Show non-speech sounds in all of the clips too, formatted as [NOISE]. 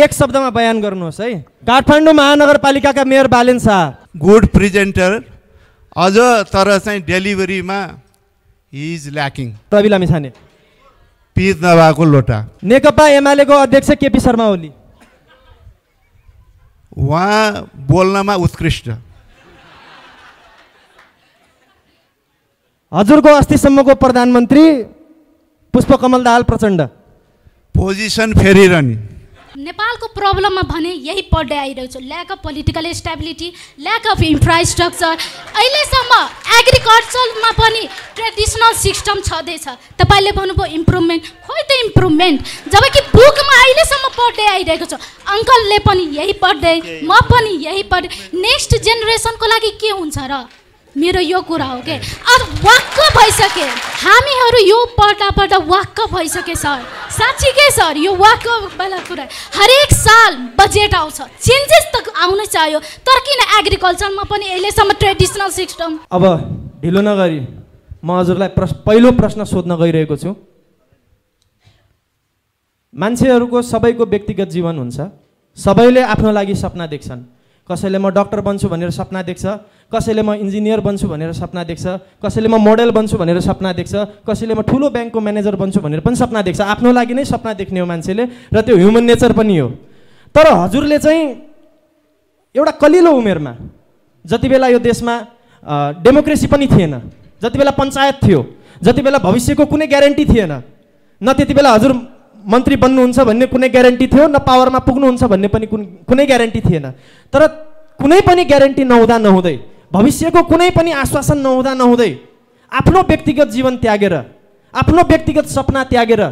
एक शब्दमा बयान गर्नुहोस् है काठमाडौँ महानगरपालिकाका mayor Balen Shah good presenter अझ तर चाहिँ डेलिभरीमा इज ल्याकिङ रवि लामिछाने पिज नभएको लोटा नेकपा एमालेको अध्यक्ष केपी शर्मा ओली उहाँ बोल्नमा उत्कृष्ट हजुरको अस्तिसम्मको प्रधानमन्त्री पुष्पकमल दाहाल प्रचण्ड पोजिसन फेरिरहने नेपालको प्रब्लममा भने यही पढ्दै आइरहेको छ lack of political stability lack of infrastructure अहिलेसम्म एग्रिकल्चरमा पनि ट्रेडिसनल सिस्टम छँदैछ तपाईँले भन्नुभयो इम्प्रुभमेन्ट खोइ त इम्प्रुभमेन्ट जब कि बुकमा अहिलेसम्म पढ्दै आइरहेको छ अङ्कलले पनि यही पढ्दै म पनि यही पढ्दै नेक्स्ट जेनेरेसनको लागि के हुन्छ र मेरो यो कुरा हो कि अब वाक्क भइसके हामीहरू यो पढ्दा पढ्दा वाक्क भइसके सर के सर यो वाक्क वाला कुरा हरेक साल बजेट आउँछ चेन्जेस त आउनै चाहियो तर किन एग्रिकल्चरमा पनि अहिलेसम्म ट्रेडिसनल सिस्टम अब ढिलो नगरी म हजुरलाई प्रश्न पहिलो प्रश्न सोध्न गइरहेको छु मान्छेहरूको सबैको व्यक्तिगत जीवन हुन्छ सबैले आफ्नो लागि सपना देख्छन् कसैले म डक्टर बन्छु भनेर सपना देख्छ कसैले म इन्जिनियर बन्छु भनेर सपना देख्छ कसैले म मोडल बन्छु भनेर सपना देख्छ कसैले म ठुलो ब्याङ्कको म्यानेजर बन्छु भनेर पनि सपना देख्छ आफ्नो लागि नै सपना देख्ने हो मान्छेले र त्यो ह्युमन नेचर पनि हो तर हजुरले चाहिँ एउटा कलिलो उमेरमा जति बेला यो देशमा डेमोक्रेसी पनि थिएन जति बेला पञ्चायत थियो जति बेला भविष्यको कुनै ग्यारेन्टी थिएन न त्यति बेला हजुर मन्त्री बन्नुहुन्छ भन्ने कुनै ग्यारेन्टी थियो न पावरमा पुग्नुहुन्छ भन्ने पनि कुन कुनै ग्यारेन्टी थिएन तर कुनै पनि ग्यारेन्टी नहुँदा नहुँदै भविष्यको कुनै पनि आश्वासन नहुँदा नहुँदै आफ्नो व्यक्तिगत जीवन त्यागेर आफ्नो व्यक्तिगत सपना त्यागेर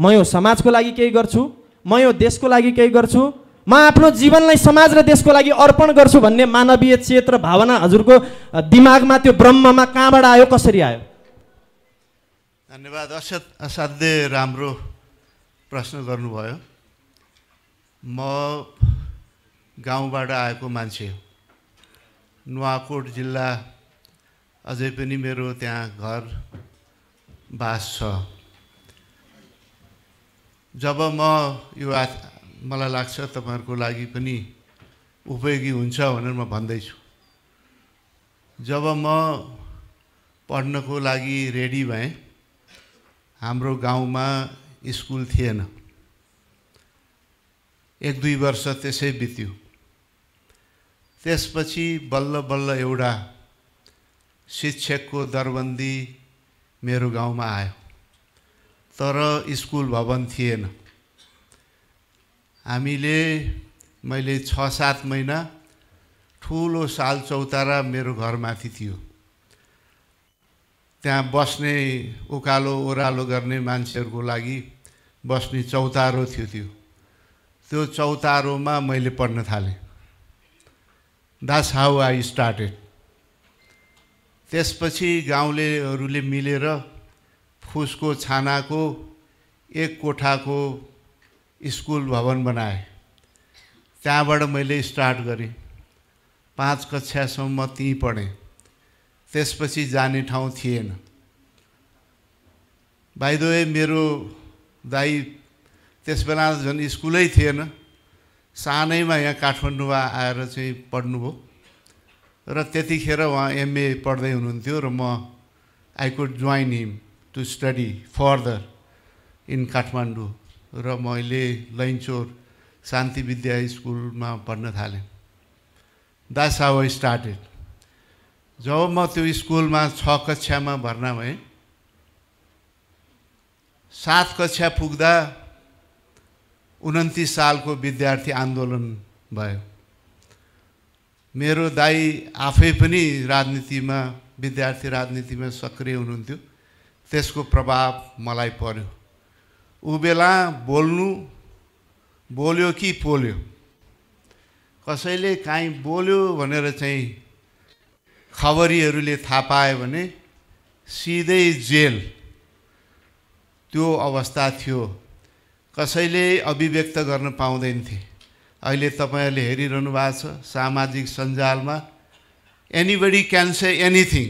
म यो समाजको लागि केही गर्छु म यो देशको लागि केही गर्छु म आफ्नो जीवनलाई समाज र देशको लागि अर्पण गर्छु भन्ने मानवीय चेत र भावना हजुरको दिमागमा त्यो ब्रह्ममा कहाँबाट आयो कसरी आयो धन्यवाद असाध्य असाध्यै राम्रो प्रश्न गर्नुभयो म गाउँबाट आएको मान्छे हो नुवाकोट जिल्ला अझै पनि मेरो त्यहाँ घर बास छ जब म यो आ मलाई लाग्छ तपाईँहरूको लागि पनि उपयोगी हुन्छ भनेर म भन्दैछु जब म पढ्नको लागि रेडी भएँ हाम्रो गाउँमा स्कुल थिएन एक दुई वर्ष त्यसै बित्यो त्यसपछि बल्ल बल्ल एउटा शिक्षकको दरबन्दी मेरो गाउँमा आयो तर स्कुल भवन थिएन हामीले मैले छ सात महिना ठुलो साल चौतारा मेरो घरमाथि थियो त्यहाँ बस्ने उकालो ओह्रालो गर्ने मान्छेहरूको लागि बस्ने चौतारो थियो त्यो त्यो चौतारोमा मैले पढ्न थालेँ द्याट्स हाउ आई स्टार्टेड त्यसपछि गाउँलेहरूले मिलेर फुसको छानाको एक कोठाको स्कुल भवन बनाए त्यहाँबाट मैले स्टार्ट गरेँ पाँच कक्षासम्म त्यहीँ पढेँ त्यसपछि जाने ठाउँ थिएन बाइदोए मेरो दाई त्यसबेला झन् स्कुलै थिएन सानैमा यहाँ काठमाडौँमा आएर चाहिँ पढ्नुभयो र त्यतिखेर उहाँ एमए पढ्दै हुनुहुन्थ्यो र म I could join him to study further in Kathmandu र मैले लैनचोर शान्ति विद्या स्कुलमा पढ्न थालेँ दास हाउ स्टार्टेड जब म त्यो स्कुलमा छ कक्षामा भर्ना भएँ सात कक्षा पुग्दा उन्तिस सालको विद्यार्थी आन्दोलन भयो मेरो दाई आफै पनि राजनीतिमा विद्यार्थी राजनीतिमा सक्रिय हुनुहुन्थ्यो त्यसको प्रभाव मलाई पर्यो ऊ बेला बोल्नु बोल्यो कि पोल्यो कसैले काहीँ बोल्यो भनेर चाहिँ खबरीहरूले थाहा पायो भने सिधै जेल त्यो अवस्था थियो कसैले अभिव्यक्त गर्न पाउँदैनथे अहिले तपाईँहरूले हेरिरहनु भएको छ सामाजिक सञ्जालमा anybody can say anything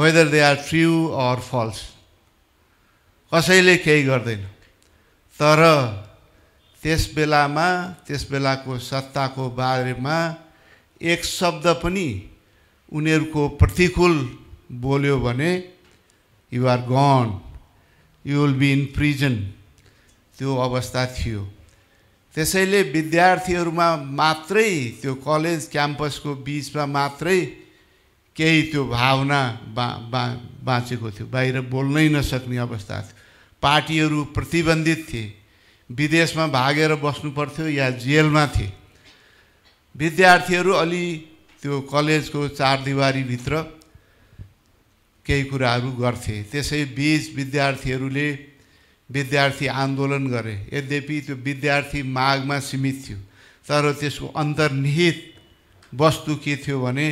whether they are true or false कसैले केही गर्दैन तर त्यस बेलामा त्यस बेलाको सत्ताको बारेमा एक शब्द पनि उनीहरूको प्रतिकूल बोल्यो भने you're gone you will be in prison त्यो अवस्था थियो त्यसैले विद्यार्थीहरूमा मात्रै त्यो कलेज क्याम्पसको बिचमा मात्रै केही त्यो भावना बा बा बाँचेको थियो बाहिर बोल्नै नसक्ने अवस्था थियो पार्टीहरू प्रतिबन्धित थिए विदेशमा भागेर बस्नु पर्थ्यो या जेलमा थिए विद्यार्थीहरू अलि त्यो कलेजको चारदिवारीभित्र केही कुराहरू गर्थे त्यसै बिच विद्यार्थीहरूले विद्यार्थी आन्दोलन गरे यद्यपि त्यो विद्यार्थी मागमा सीमित थियो तर त्यसको अन्तर्निहित वस्तु के थियो भने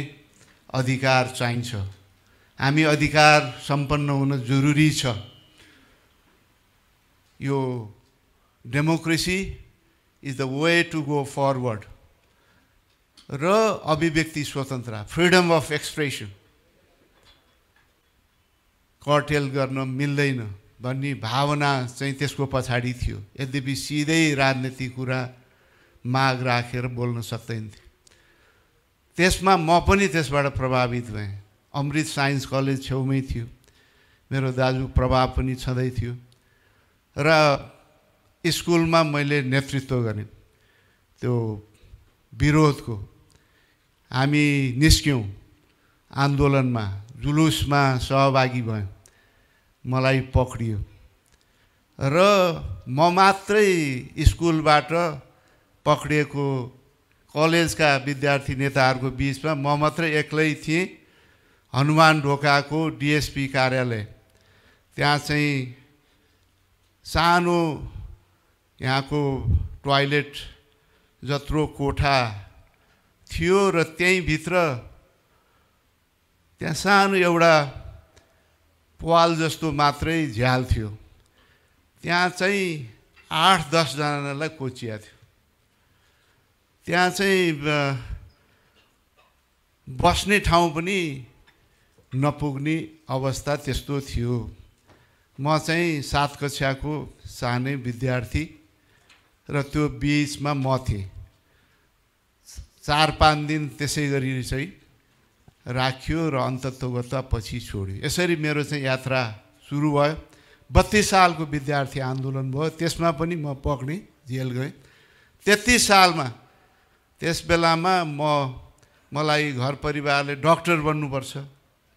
अधिकार चाहिन्छ हामी अधिकार सम्पन्न हुन जरुरी छ यो democracy is the way to go forward र अभिव्यक्ति स्वतन्त्र फ्रिडम अफ एक्सप्रेसन कटेल गर्न मिल्दैन भन्ने भावना चाहिँ त्यसको पछाडि थियो यद्यपि सिधै राजनीति कुरा माग राखेर बोल्न सक्दैन थियो त्यसमा म पनि त्यसबाट प्रभावित भएँ अमृत साइन्स कलेज छेउमै थियो मेरो दाजु प्रभाव पनि छँदै थियो र स्कुलमा मैले नेतृत्व गरेँ त्यो विरोधको हामी निस्क्यौँ आन्दोलनमा जुलुसमा सहभागी भयौँ मलाई पक्रियो र म मात्रै स्कुलबाट पक्रिएको कलेजका विद्यार्थी नेताहरूको बिचमा म मात्रै एक्लै थिएँ हनुमान ढोकाको डिएसपी कार्यालय त्यहाँ चाहिँ सानो यहाँको टोयलेट जत्रो कोठा थियो र त्यहीँभित्र त्यहाँ सानो एउटा पाल जस्तो मात्रै झ्याल थियो त्यहाँ चाहिँ आठ दसजनालाई कोचिया थियो त्यहाँ चाहिँ बस्ने ठाउँ पनि नपुग्ने अवस्था त्यस्तो थियो म चाहिँ सात कक्षाको सानै विद्यार्थी र त्यो बिचमा म थिएँ चार पाँच दिन त्यसै गरी चाहिँ राख्यो र अन्तत्वगत पछि छोड्यो यसरी मेरो चाहिँ यात्रा सुरु भयो बत्तिस सालको विद्यार्थी आन्दोलन भयो त्यसमा पनि म पक्ने जेल गएँ तेत्तिस सालमा त्यस बेलामा म मलाई घर परिवारले डक्टर बन्नुपर्छ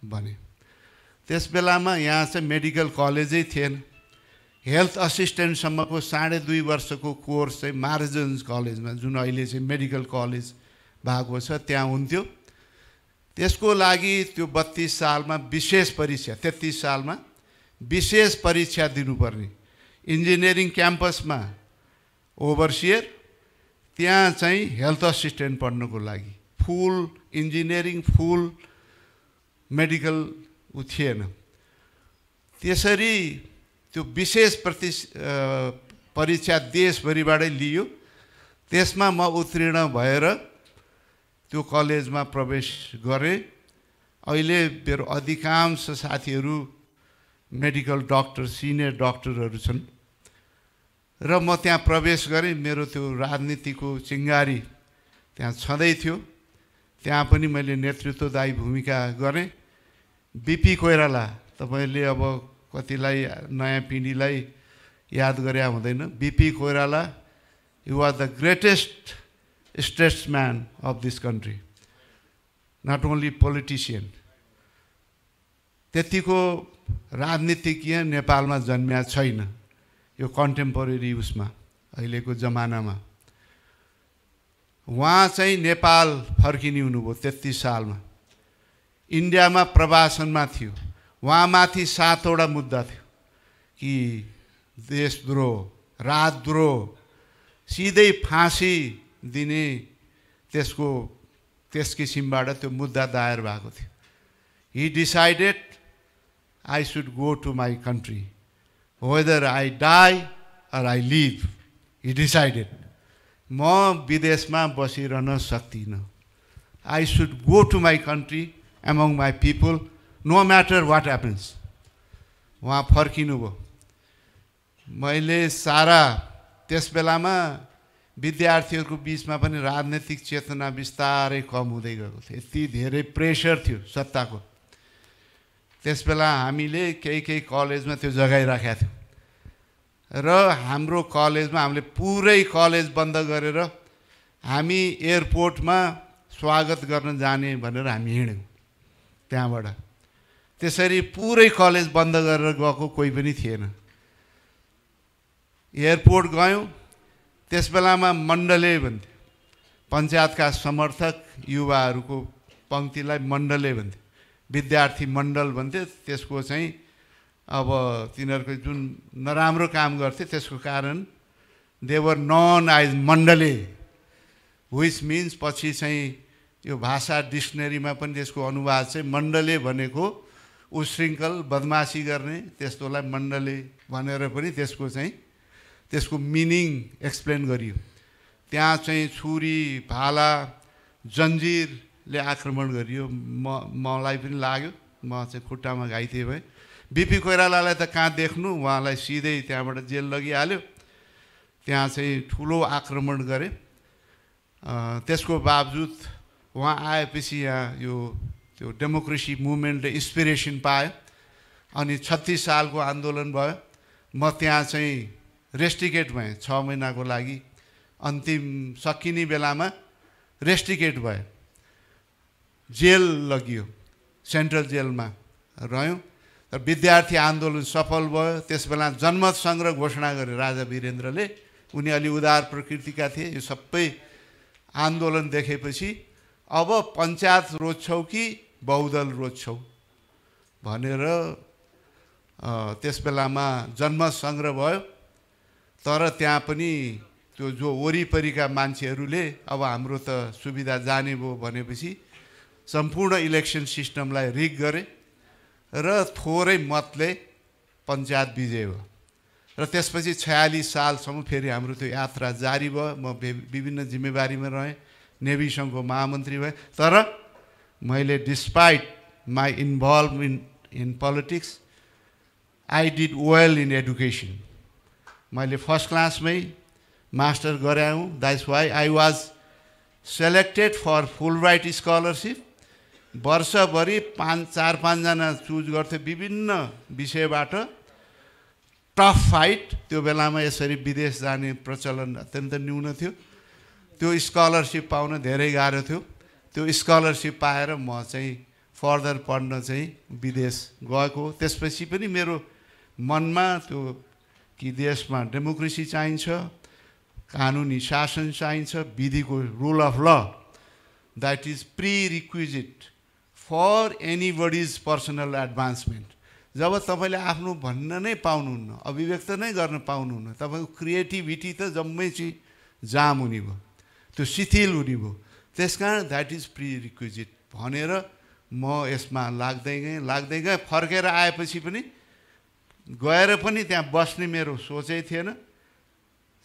भने त्यस बेलामा यहाँ चाहिँ मेडिकल कलेजै थिएन हेल्थ असिस्टेन्टसम्मको साढे दुई वर्षको कोर्स चाहिँ मार्जन्स कलेजमा जुन अहिले चाहिँ मेडिकल कलेज भएको छ त्यहाँ हुन्थ्यो त्यसको लागि त्यो बत्तिस सालमा विशेष परीक्षा तेत्तिस सालमा विशेष परीक्षा दिनुपर्ने इन्जिनियरिङ क्याम्पसमा ओभरसियर त्यहाँ चाहिँ हेल्थ असिस्टेन्ट पढ्नुको लागि फुल इन्जिनियरिङ फुल मेडिकल ऊ थिएन त्यसरी त्यो विशेष प्रति परीक्षा देशभरिबाटै लियो त्यसमा म उत्तीर्ण भएर त्यो कलेजमा प्रवेश गरेँ अहिले मेरो अधिकांश साथीहरू मेडिकल डक्टर सिनियर डक्टरहरू छन् र म त्यहाँ प्रवेश गरेँ मेरो त्यो राजनीतिको चिङ्गारी त्यहाँ छँदै थियो त्यहाँ पनि मैले नेतृत्वदायी भूमिका गरेँ बिपी कोइराला तपाईँले अब कतिलाई नयाँ पिँढीलाई याद गरे हुँदैन BP Koirala you're the greatest statesman of this country, not only politician त्यतिको राजनीतिज्ञ नेपालमा जन्मिया छैन यो कन्टेम्पोरेरी उसमा अहिलेको जमानामा उहाँ चाहिँ नेपाल फर्किने हुनुभयो तेत्तिस सालमा इन्डियामा प्रवासनमा थियो उहाँमाथि सातवटा मुद्दा थियो कि देशद्रोह राजद्रोह सिधै फाँसी दिने त्यसको त्यस किसिमबाट त्यो मुद्दा दायर भएको थियो he decided I should go to my country whether I die or I live he decided म विदेशमा बसिरहन सक्दिनँ I should go to my country among my people no matter what happens उहाँ फर्किनुभयो मैले सारा त्यस बेलामा विद्यार्थीहरूको बिचमा पनि राजनैतिक चेतना बिस्तारै कम हुँदै गएको थियो यति धेरै प्रेसर थियो सत्ताको त्यस बेला हामीले केही केही कलेजमा त्यो जगाइराखेका थियौँ र हाम्रो कलेजमा हामीले पुरै कलेज बन्द गरेर हामी एयरपोर्टमा स्वागत गर्न जाने भनेर हामी हिँड्यौँ त्यहाँबाट त्यसरी पुरै कलेज बन्द गरेर गएको कोही पनि थिएन एयरपोर्ट गयौँ त्यस बेलामा मण्डले भन्थ्यो पञ्चायतका समर्थक युवाहरूको पङ्क्तिलाई मण्डले भन्थ्यो विद्यार्थी मण्डल भन्थ्यो त्यसको चाहिँ अब तिनीहरूको जुन नराम्रो काम गर्थे त्यसको कारण देवर नन आइज मण्डले विच मिन्स पछि चाहिँ यो भाषा डिक्सनरीमा पनि त्यसको अनुवाद चाहिँ मण्डले भनेको उशृङ्खल बदमासी गर्ने त्यस्तोलाई मण्डले भनेर पनि त्यसको चाहिँ त्यसको मिनिङ एक्सप्लेन गरियो त्यहाँ चाहिँ छुरी भाला जन्जिरले आक्रमण गरियो म मलाई पनि लाग्यो म चाहिँ खुट्टामा घाइते भएँ बिपी कोइरालालाई त कहाँ देख्नु उहाँलाई सिधै त्यहाँबाट जेल लगिहाल्यो त्यहाँ चाहिँ ठुलो आक्रमण गरे त्यसको बावजुद उहाँ आएपछि यहाँ यो त्यो डेमोक्रेसी मुभमेन्टले इन्सपिरेसन पायो अनि छत्तिस सालको आन्दोलन भयो म त्यहाँ चाहिँ रेस्टिकेट भएँ छ महिनाको लागि अन्तिम सकिने बेलामा रेस्टिकेट भयो जेल लगियो सेन्ट्रल जेलमा रह्यो र विद्यार्थी आन्दोलन सफल भयो त्यसबेला जनमत सङ्ग्रह घोषणा गरे राजा वीरेन्द्रले उनी अलि उदार प्रकृतिका थिए यो सबै आन्दोलन देखेपछि अब पञ्चायत रोज्छौ कि बहुदल रोज्छौ भनेर त्यस बेलामा जन्म सङ्ग्रह भयो तर त्यहाँ पनि त्यो जो वरिपरिका मान्छेहरूले अब हाम्रो त सुविधा जाने भयो भनेपछि सम्पूर्ण इलेक्सन सिस्टमलाई रिग गरे र थोरै मतले पञ्चायत विजय भयो र त्यसपछि छयालिस सालसम्म फेरि हाम्रो त्यो यात्रा जारी भयो म विभिन्न जिम्मेवारीमा रहेँ नेभी सङ्घको महामन्त्री भएँ तर मैले despite my involve in in politics I did well in education मैले फर्स्ट क्लासमै मास्टर गराएँ that's why I was selected for full right scholarship वर्षभरि पाँच चार पाँचजना चुज गर्थे विभिन्न विषयबाट टफ फाइट त्यो बेलामा यसरी विदेश जाने प्रचलन अत्यन्त न्यून थियो त्यो स्कलरसिप पाउन धेरै गाह्रो थियो त्यो स्कलरसिप पाएर म चाहिँ फर्दर पढ्न चाहिँ विदेश गएको त्यसपछि पनि मेरो मनमा त्यो कि देशमा डेमोक्रेसी चाहिन्छ कानुनी शासन चाहिन्छ विधिको rule of law that is prerequisite for anybody's personal advancement जब तपाईँले आफ्नो भन्न नै पाउनुहुन्न अभिव्यक्त नै गर्न पाउनुहुन्न तपाईँको क्रिएटिभिटी त जम्मै चाहिँ जाम हुने भयो त्यो शिथिल हुने भयो त्यस कारण द्याट इज प्रि रिक्विजिट भनेर म यसमा लाग्दै गएँ लाग्दै गएँ फर्केर आएपछि पनि गएर पनि त्यहाँ बस्ने मेरो सोचै थिएन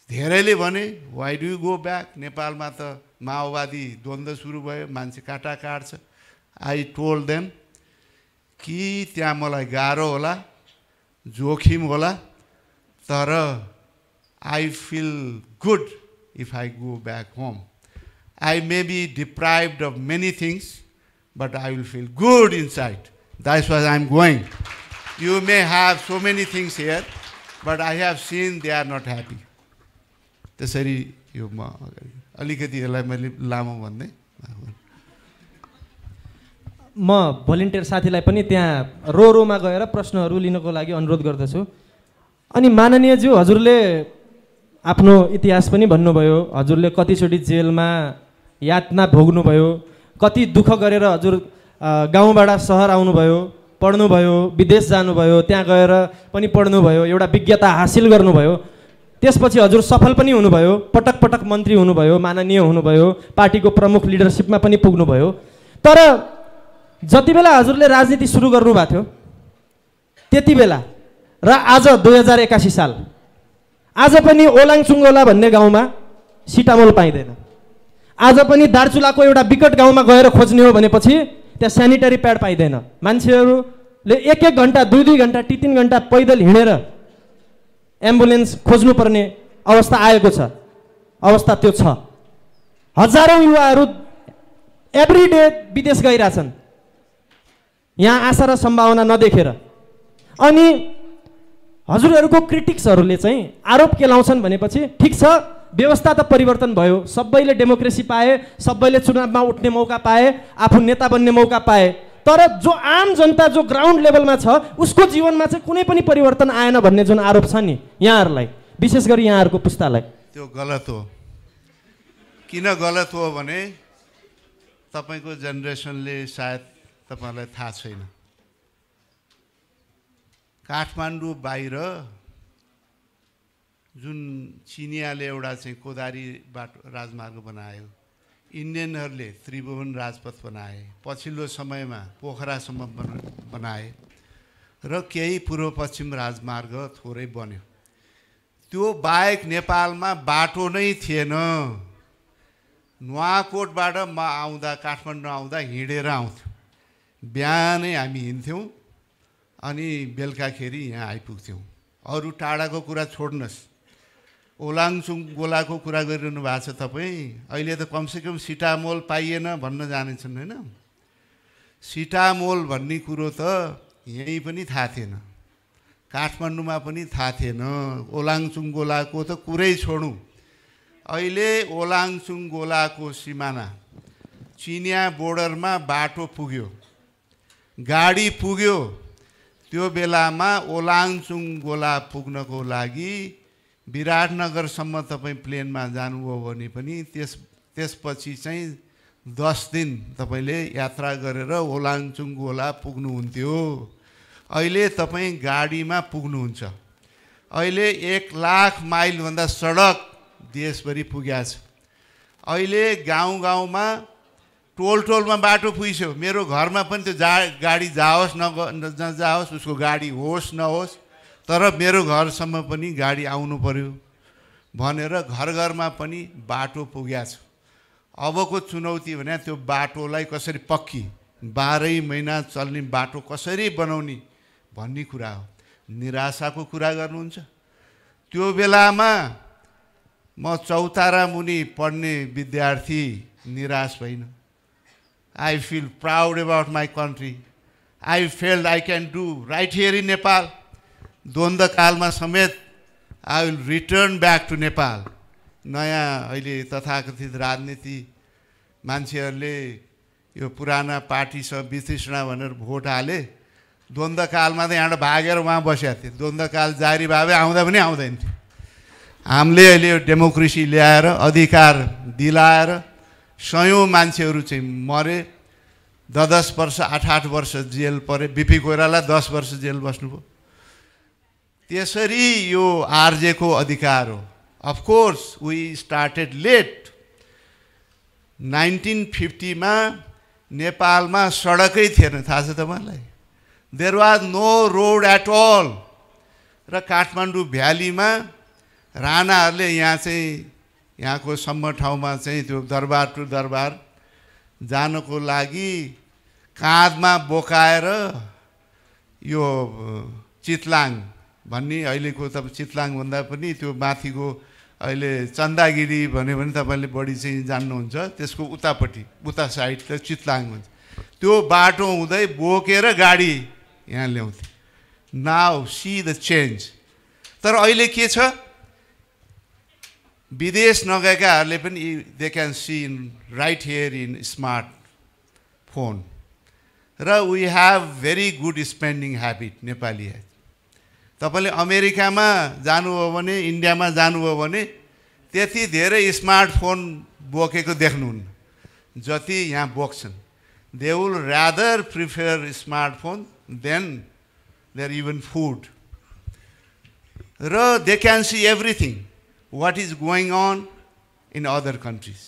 धेरैले भने वाइ डु गो ब्याक नेपालमा त माओवादी द्वन्द्व सुरु भयो मान्छे काटा काट्छ आई टोल देम कि त्यहाँ मलाई गाह्रो होला जोखिम होला तर I feel good if I go back home I may be deprive of many things but I will feel good inside that's was I am going You may have so many things here, but I have seen they are not happy. त्यसरी यो म अलिकति यसलाई मैले लामो भन्दै म volunteer साथीलाई पनि त्यहाँ रो रोमा गएर प्रश्नहरू लिनको लागि अनुरोध गर्दछु अनि माननीयज्यू हजुरले आफ्नो इतिहास पनि भन्नुभयो हजुरले कतिचोटि जेलमा यातना भोग्नुभयो कति दुःख गरेर हजुर गाउँबाट सहर आउनुभयो पढ्नुभयो विदेश जानुभयो त्यहाँ गएर पनि पढ्नुभयो एउटा विज्ञता हासिल गर्नुभयो त्यसपछि हजुर सफल पनि हुनुभयो पटक पटक मन्त्री हुनुभयो माननीय हुनुभयो पार्टीको प्रमुख लिडरसिपमा पनि पुग्नुभयो तर जति बेला हजुरले राजनीति सुरु गर्नुभएको थियो त्यति बेला र आज दुई हजार एकासी साल आज पनि ओलाङचुङ्गोला भन्ने गाउँमा सिटामोल पाइँदैन आज पनि दार्चुलाको एउटा विकट गाउँमा गएर खोज्ने हो भनेपछि त्यहाँ सेनिटरी प्याड पाइँदैन मान्छेहरूले एक एक घन्टा दुई दुई घन्टा तिन तिन घन्टा पैदल हिँडेर एम्बुलेन्स खोज्नुपर्ने अवस्था आएको छ अवस्था त्यो छ हजारौँ युवाहरू एभ्री डे विदेश गइरहेछन् यहाँ आशा र सम्भावना नदेखेर अनि हजुरहरूको क्रिटिक्सहरूले चाहिँ आरोप केलाउँछन् भनेपछि ठिक छ व्यवस्था त परिवर्तन भयो सबैले डेमोक्रेसी पाए सबैले चुनावमा उठ्ने मौका पाए आफू नेता बन्ने मौका पाए तर जो आम जनता जो ग्राउन्ड लेभलमा छ उसको जीवनमा चाहिँ कुनै पनि परिवर्तन आएन भन्ने जुन आरोप छ नि यहाँहरूलाई विशेष गरी यहाँहरूको पुस्तालाई त्यो गलत हो किन गलत हो भने तपाईँको जेनेरेसनले सायद तपाईँलाई थाहा छैन काठमाडौँ बाहिर जुन चिनियाले एउटा चाहिँ कोदारी बाटो राजमार्ग बनायो इन्डियनहरूले त्रिभुवन राजपथ बनाए पछिल्लो समयमा पोखरासम्म बनाए र केही पूर्व पश्चिम राजमार्ग थोरै बन्यो त्यो बाहेक नेपालमा बाटो नै थिएन नुवाकोटबाट म आउँदा काठमाडौँ आउँदा हिँडेर आउँथ्यो बिहानै हामी हिँड्थ्यौँ अनि बेलुकाखेरि यहाँ आइपुग्थ्यौँ अरू टाढाको कुरा छोड्नुहोस् ओलाङचुङ गोलाको कुरा गरिरहनु भएको छ तपाईँ अहिले त कमसेकम सिटामोल पाइएन भन्न जानेछन् होइन सिटामोल भन्ने कुरो त यहीँ पनि थाहा थिएन काठमाडौँमा पनि थाहा थिएन ओलाङचुङ गोलाको त कुरै छोडौँ अहिले ओलाङचुङ गोलाको सिमाना चिनिया बोर्डरमा बाटो पुग्यो गाडी पुग्यो त्यो बेलामा ओलाङचुङ गोला पुग्नको लागि विराटनगरसम्म तपाईँ प्लेनमा जानुभयो भने पनि त्यस त्यसपछि चाहिँ दस दिन तपाईँले यात्रा गरेर ओलाङचुङ ओला पुग्नुहुन्थ्यो अहिले तपाईँ गाडीमा पुग्नुहुन्छ अहिले एक लाख माइलभन्दा सडक देशभरि पुग्या छ अहिले गाउँ गाउँमा टोल टोलमा बाटो पुगिसक्यो मेरो घरमा पनि त्यो जा गाडी जाओस् नग नजाओस् उसको गाडी होस् नहोस् तर मेरो घरसम्म पनि गाडी आउनु पऱ्यो भनेर घर घरमा पनि बाटो पुगेको छु अबको चुनौती भने त्यो बाटोलाई कसरी पक्की बाह्रै महिना चल्ने बाटो कसरी बनाउने भन्ने कुरा हो निराशाको कुरा गर्नुहुन्छ त्यो बेलामा म चौतारा मुनि पढ्ने विद्यार्थी निराश भइन I feel proud about my country I failed I can do right here in Nepal कालमा समेत I will return back to Nepal नयाँ अहिले तथाकथित राजनीति मान्छेहरूले यो पुराना पार्टी पार्टीसँग वितृष्णा भनेर भोट हाले द्वन्द्वकालमा त यहाँबाट भागेर उहाँ बसेका थिए द्वन्द्वकाल जारी भए आउँदा पनि आउँदैन थियो हामीले अहिले यो डेमोक्रेसी ल्याएर अधिकार दिलाएर सयौँ मान्छेहरू चाहिँ मरे दस वर्ष आठ आठ वर्ष जेल परे बिपी कोइरालाई दस वर्ष जेल बस्नुभयो त्यसरी यो आरजेको अधिकार हो of course we started late nineteen फिफ्टीमा नेपालमा सडकै थिएन थाहा छ तपाईँलाई there was no road at all र काठमाडौँ भ्यालीमा राणाहरूले यहाँ चाहिँ यहाँको सम्म ठाउँमा चाहिँ त्यो दरबार टु दरबार जानको लागि काँधमा बोकाएर यो चितलाङ भन्ने अहिलेको तपाईँ भन्दा पनि त्यो माथिको अहिले चन्दागिरी भन्यो भने तपाईँले बढी चाहिँ जान्नुहुन्छ त्यसको उतापट्टि उता साइड त चितलाङ हुन्छ त्यो बाटो हुँदै बोकेर गाडी यहाँ ल्याउँथे नाउ सी द चेन्ज तर अहिले के छ विदेश नगएकाहरूले पनि they can see in right here in smartphone र we have very good spending habit Nepali है तब अमेरिका में भने इन्डियामा जानुभयो भने त्यति धेरै स्मार्टफोन बोकेको देख्नुहुन्न जति यहाँ बोक्सन they will rather prefer smartphone than their even food र they can see everything what is going on in other countries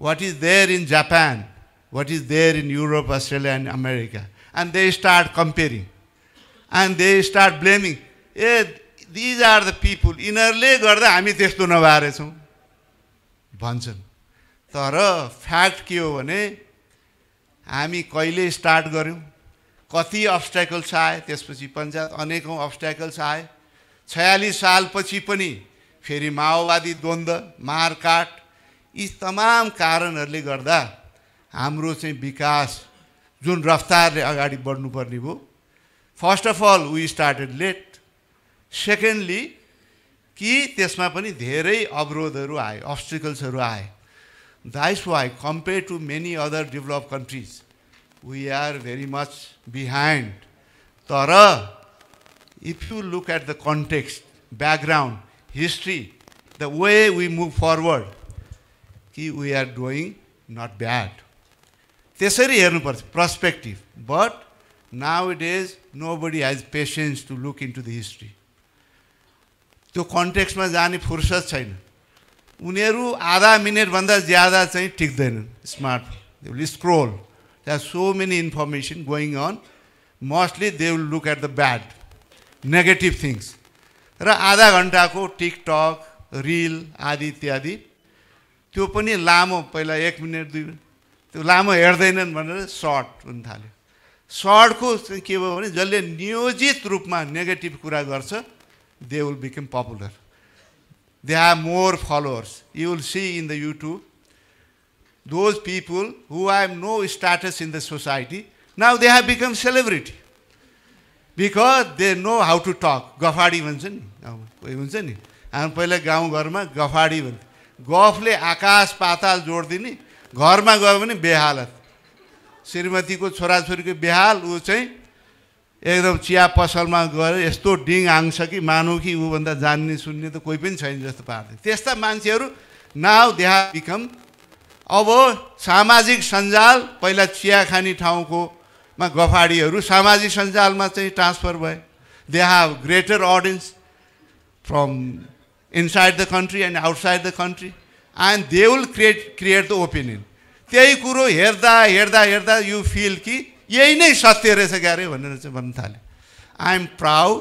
what is there in Japan what is there in Europe Australia and America and they start comparing and they start blaming ah these are the people यिनीहरूले गर्दा हामी त्यस्तो नभएर भन्छन् तर fact के हो भने हामी कहिले स्टार्ट गऱ्यौँ कति अब्सट्याकल्स आए त्यसपछि पन्जाब अनेकौँ अब्सट्याकल्स आए छयालिस सालपछि पनि फेरि माओवादी द्वन्द मारकाट यी तमाम कारणहरूले गर्दा हाम्रो चाहिँ विकास जुन रफ्तारले अगाडि बढ्नुपर्ने भयो first of all we started late secondly कि त्यसमा पनि धेरै अवरोधहरू आए अब्स्टिकल्सहरू आए that's why compare to many other develop countries we are very much behind तर if you look at the context background history the way we move forward कि we are doing not bad त्यसरी हेर्नुपर्छ perspective but now it is nobody has patience to look into the history त्यो कन्टेक्स्टमा जाने फुर्सद छैन उनीहरू आधा मिनटभन्दा ज्यादा चाहिँ टिक्दैनन् smartphone they will scroll they are so many information going on mostly they will look at the bad negative things र आधा घन्टाको टिकटक रिल आदि इत्यादि त्यो पनि लामो पहिला एक मिनट दुई मिनट त्यो लामो हेर्दैनन् भनेर सर्ट हुन थाल्यो सर्टको के भयो भने जसले नियोजित रूपमा नेगेटिभ कुरा गर्छ they will become popular they are more followers you will see in the YouTube those people who have no status in the society now they have become celebrity because they know how to talk गफाडी भन्छ नि अब हुन्छ नि हामी पहिला गाउँघरमा गफाडी भन्थ्यो गफले आकाश पाताल जोडिदिने घरमा गयो भने बेहालत श्रीमतीको छोराछोरीको बिहाल ऊ चाहिँ एकदम चिया पसलमा गएर यस्तो डिङ हाङ्छ कि मानौ कि ऊभन्दा जान्ने सुन्ने त कोही पनि छैन जस्तो पार्दैन त्यस्ता मान्छेहरू नाउ देहा बिकम अब सामाजिक सञ्जाल पहिला चिया खाने ठाउँकोमा गफाडीहरू सामाजिक सञ्जालमा चाहिँ ट्रान्सफर भए they have greater audience from inside the country and outside the country and they will create create the opinion त्यही कुरो हेर्दा हेर्दा हेर्दा यु फिल कि यही नै सत्य रहेछ क्यारे भनेर चाहिँ भन्न थाल्यो आइएम प्राउड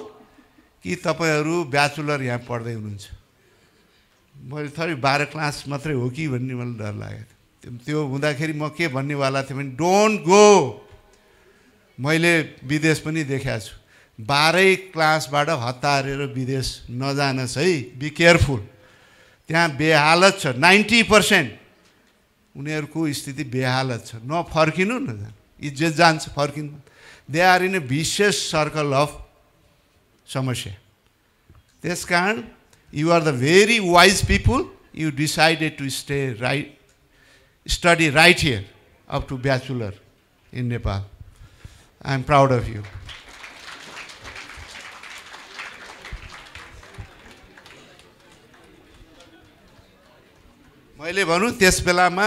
कि तपाईँहरू ब्याचुलर यहाँ पढ्दै हुनुहुन्छ मैले थरी बाह्र क्लास मात्रै हो कि भन्ने मलाई डर लागेको थियो त्यो हुँदाखेरि म के भन्नेवाला थिएँ भने डोन्ट गो मैले विदेश पनि देखाएको छु बाह्रै क्लासबाट हतारेर विदेश नजानस् है बी केयरफुल त्यहाँ बेहालत छ नाइन्टी पर्सेन्ट उनीहरूको स्थिति बेहालत छ नफर्किनु न इज्जत जान्छ फर्किनु दे आर इन ए विशेष सर्कल अफ समस्या त्यस कारण you are the very wise people you decided to stay right study right here up to bachelor in Nepal I am proud of you मैले भनौँ त्यस बेलामा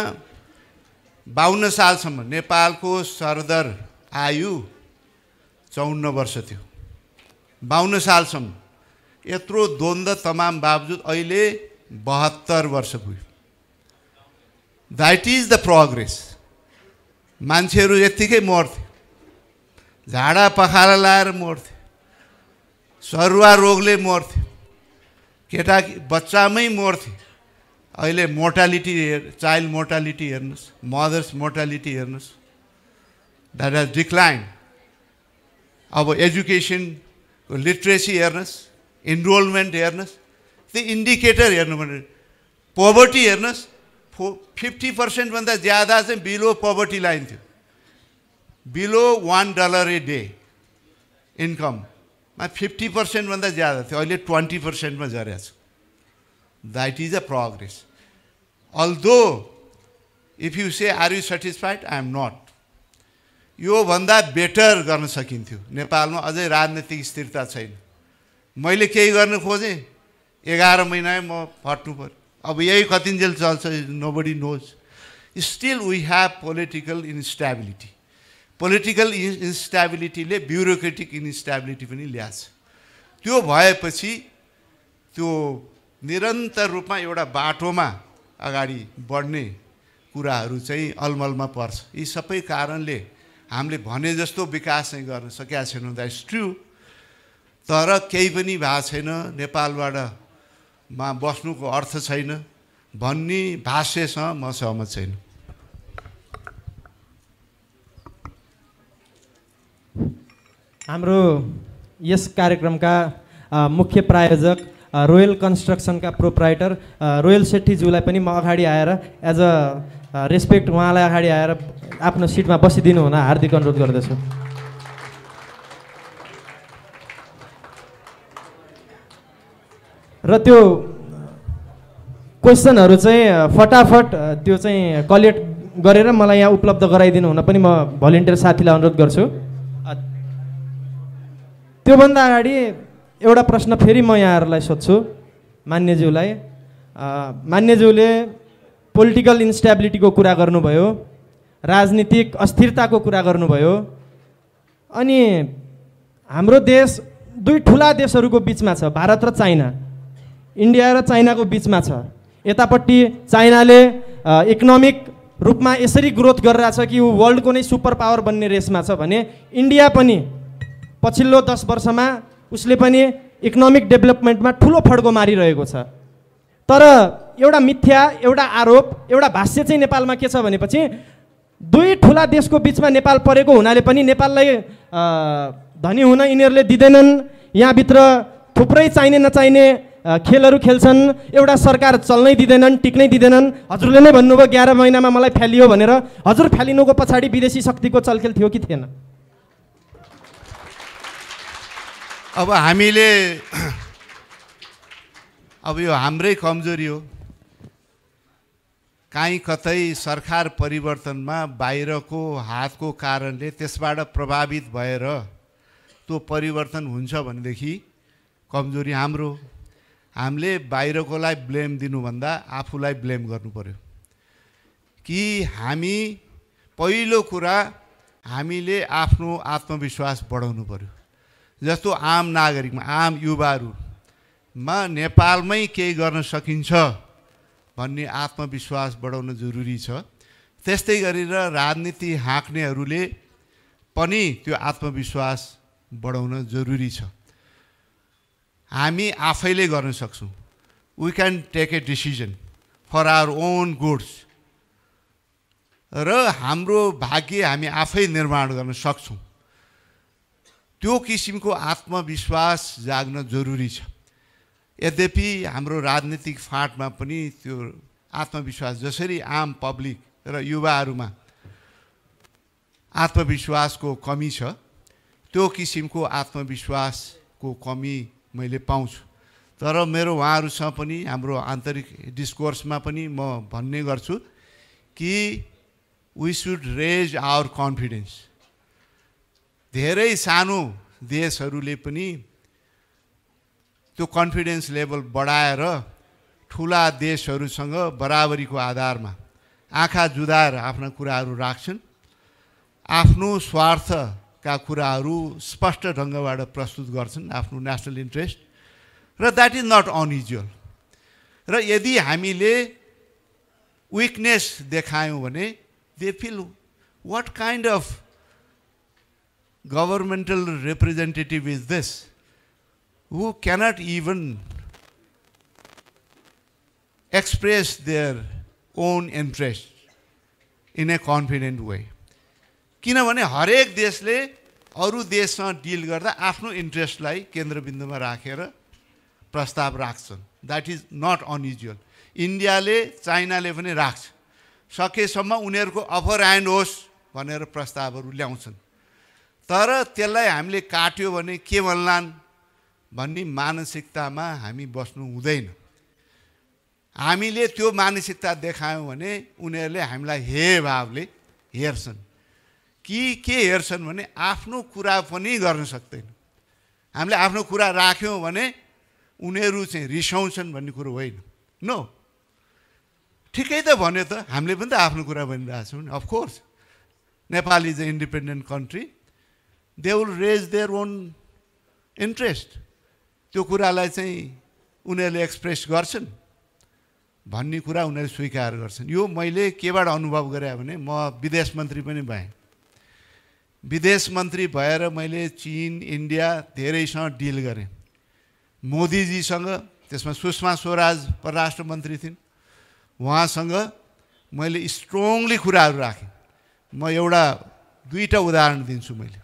बाहन्न सालसम्म नेपालको सरदर आयु चौन्न वर्ष थियो बाहन्न सालसम्म यत्रो द्वन्द्व तमाम बावजुद अहिले बहत्तर वर्ष पुग्यो द्याट इज द प्रोग्रेस मान्छेहरू यत्तिकै मर्थे झाडा पखाला लाएर मर्थे सरुवा रोगले मर्थे केटा बच्चामै मर्थे अहिले मोर्टालिटी हेर् चाइल्ड मोर्टालिटी हेर्नुहोस् मदर्स मोर्टालिटी हेर्नुहोस् द्याट हेज डिक्लाइन अब एजुकेसनको लिट्रेसी हेर्नुहोस् इनरोलमेन्ट हेर्नुहोस् त्यो इन्डिकेटर हेर्नु भने पोभर्टी हेर्नुहोस् फो फिफ्टी पर्सेन्टभन्दा ज्यादा चाहिँ बिलो पोभर्टी लाइन थियो below one dollar a day इन्कममा फिफ्टी पर्सेन्टभन्दा ज्यादा थियो अहिले ट्वेन्टी पर्सेन्टमा झरेको छ that is a progress although if you say are you satisfied I am not. योभन्दा बेटर गर्न सकिन्थ्यो नेपालमा अझै राजनैतिक स्थिरता छैन मैले केही गर्न खोजेँ एघार महिना म फट्नु पऱ्यो अब यही कतिन्जेल चल्छ nobody knows still we have political instability political इन्स्ट्याबिलिटीले ब्युरोक्रेटिक इन्स्ट्याबिलिटी पनि ल्याएको छ त्यो भएपछि त्यो निरन्तर रूपमा एउटा बाटोमा अगाडि बढ्ने कुराहरू चाहिँ अलमलमा पर्छ यी सबै कारणले हामीले भने जस्तो विकास चाहिँ गर्न सकेका छैनौँ द्याट्स ट्रु तर केही पनि भएको छैन नेपालबाट मा बस्नुको अर्थ छैन भन्ने भाष्यसँग म सहमत छैन हाम्रो यस कार्यक्रमका मुख्य प्रायोजक रोयल कन्स्ट्रक्सनका प्रोप्राइटर रोयल सेट्टीज्यूलाई पनि म अगाडि आएर एज अ रेस्पेक्ट उहाँलाई अगाडि आएर आफ्नो सिटमा बसिदिनु हुन हार्दिक अनुरोध गर्दछु र त्यो क्वेसनहरू चाहिँ फटाफट त्यो चाहिँ कलेक्ट गरेर मलाई यहाँ उपलब्ध गराइदिनु हुन पनि म भलिन्टियर साथीलाई अनुरोध गर्छु त्योभन्दा अगाडि एउटा प्रश्न फेरि म यहाँहरूलाई सोध्छु मान्यज्यूलाई मान्यज्यूले पोलिटिकल इन्स्टेबिलिटीको कुरा गर्नुभयो राजनीतिक अस्थिरताको कुरा गर्नुभयो अनि हाम्रो देश दुई ठुला देशहरूको बिचमा छ भारत र चाइना इन्डिया र चाइनाको बिचमा छ यतापट्टि चाइनाले इकोनोमिक रूपमा यसरी ग्रोथ गरिरहेछ कि ऊ वर्ल्डको नै सुपर पावर बन्ने रेसमा छ भने इन्डिया पनि पछिल्लो दस वर्षमा उसले पनि इकोनोमिक डेभलपमेन्टमा ठुलो फड्को मारिरहेको छ तर एउटा मिथ्या एउटा आरोप एउटा भाष्य चाहिँ नेपालमा के छ भनेपछि दुई ठुला देशको बिचमा नेपाल परेको हुनाले पनि नेपाललाई धनी हुन यिनीहरूले दिँदैनन् यहाँभित्र थुप्रै चाहिने नचाहिने खेलहरू खेल्छन् एउटा सरकार चल्नै दिँदैनन् टिक्नै दिँदैनन् हजुरले नै भन्नुभयो ग्यार महिनामा मलाई फ्यालियो भनेर हजुर फ्यालिनुको पछाडि विदेशी शक्तिको चलखेल थियो कि थिएन अब हामीले अब यो हाम्रै कमजोरी हो काहीँ कतै सरकार परिवर्तनमा बाहिरको हातको कारणले त्यसबाट प्रभावित भएर त्यो परिवर्तन हुन्छ भनेदेखि कमजोरी हाम्रो हामीले बाहिरकोलाई ब्लेम दिनुभन्दा आफूलाई ब्लेम गर्नु पऱ्यो कि हामी पहिलो कुरा हामीले आफ्नो आत्मविश्वास बढाउनु पऱ्यो जस्तो आम नागरिकमा आम युवाहरूमा नेपालमै केही गर्न सकिन्छ भन्ने आत्मविश्वास बढाउन जरुरी छ त्यस्तै गरेर राजनीति हाँक्नेहरूले पनि त्यो आत्मविश्वास बढाउन जरुरी छ हामी आफैले गर्न सक्छौँ we can take a decision for our own goods र हाम्रो भाग्य हामी आफै निर्माण गर्न सक्छौँ त्यो किसिमको आत्मविश्वास जाग्न जरुरी छ यद्यपि हाम्रो राजनीतिक फाँटमा पनि त्यो आत्मविश्वास जसरी आम पब्लिक र युवाहरूमा आत्मविश्वासको कमी छ त्यो किसिमको आत्मविश्वासको कमी मैले पाउँछु तर मेरो उहाँहरूसँग पनि हाम्रो आन्तरिक डिस्कोर्समा पनि म भन्ने गर्छु कि we should raise our confidence धेरै सानो देशहरूले पनि त्यो कन्फिडेन्स लेभल बढाएर ठुला देशहरूसँग बराबरीको आधारमा आँखा जुदाएर आफ्ना कुराहरू राख्छन् आफ्नो स्वार्थका कुराहरू स्पष्ट ढङ्गबाट प्रस्तुत गर्छन् आफ्नो नेसनल इन्ट्रेस्ट र द्याट इज नट अनयुजुअल र यदि हामीले विकनेस देखायौँ भने they feel what kind of governmental representative is this who cannot even express their own interest in a confident way. किनभने हरेक देशले अरू देशसँग डिल गर्दा आफ्नो इन्ट्रेस्टलाई केन्द्रबिन्दुमा राखेर प्रस्ताव राख्छन् द्याट इज नट अनयुजुअल इन्डियाले चाइनाले पनि राख्छ सकेसम्म उनीहरूको अफर ह्यान्ड होस् भनेर प्रस्तावहरू ल्याउँछन् तर त्यसलाई हामीले काट्यो भने के भन्लान् भन्ने मानसिकतामा हामी बस्नु हुँदैन हामीले त्यो मानसिकता देखायौँ भने उनीहरूले हामीलाई हे भावले हेर्छन् कि के हेर्छन् भने आफ्नो कुरा पनि गर्न सक्दैन हामीले आफ्नो कुरा राख्यौँ भने उनीहरू चाहिँ रिसाउँछन् भन्ने कुरो होइन नो ठिकै त भन्यो त हामीले पनि त आफ्नो कुरा भनिरहेको छौँ of course Nepal is a independent country they will raise their own interest त्यो कुरालाई चाहिँ उनीहरूले एक्सप्रेस गर्छन् भन्ने कुरा उनीहरूले स्वीकार गर्छन् यो मैले केबाट अनुभव गरेँ भने म विदेश मन्त्री पनि भएँ विदेश मन्त्री भएर मैले चिन इन्डिया धेरैसँग डिल गरेँ मोदीजीसँग त्यसमा सुषमा स्वराज परराष्ट्र मन्त्री थिइन् उहाँसँग मैले स्ट्रङली कुराहरू राखेँ म एउटा दुईवटा उदाहरण दिन्छु मैले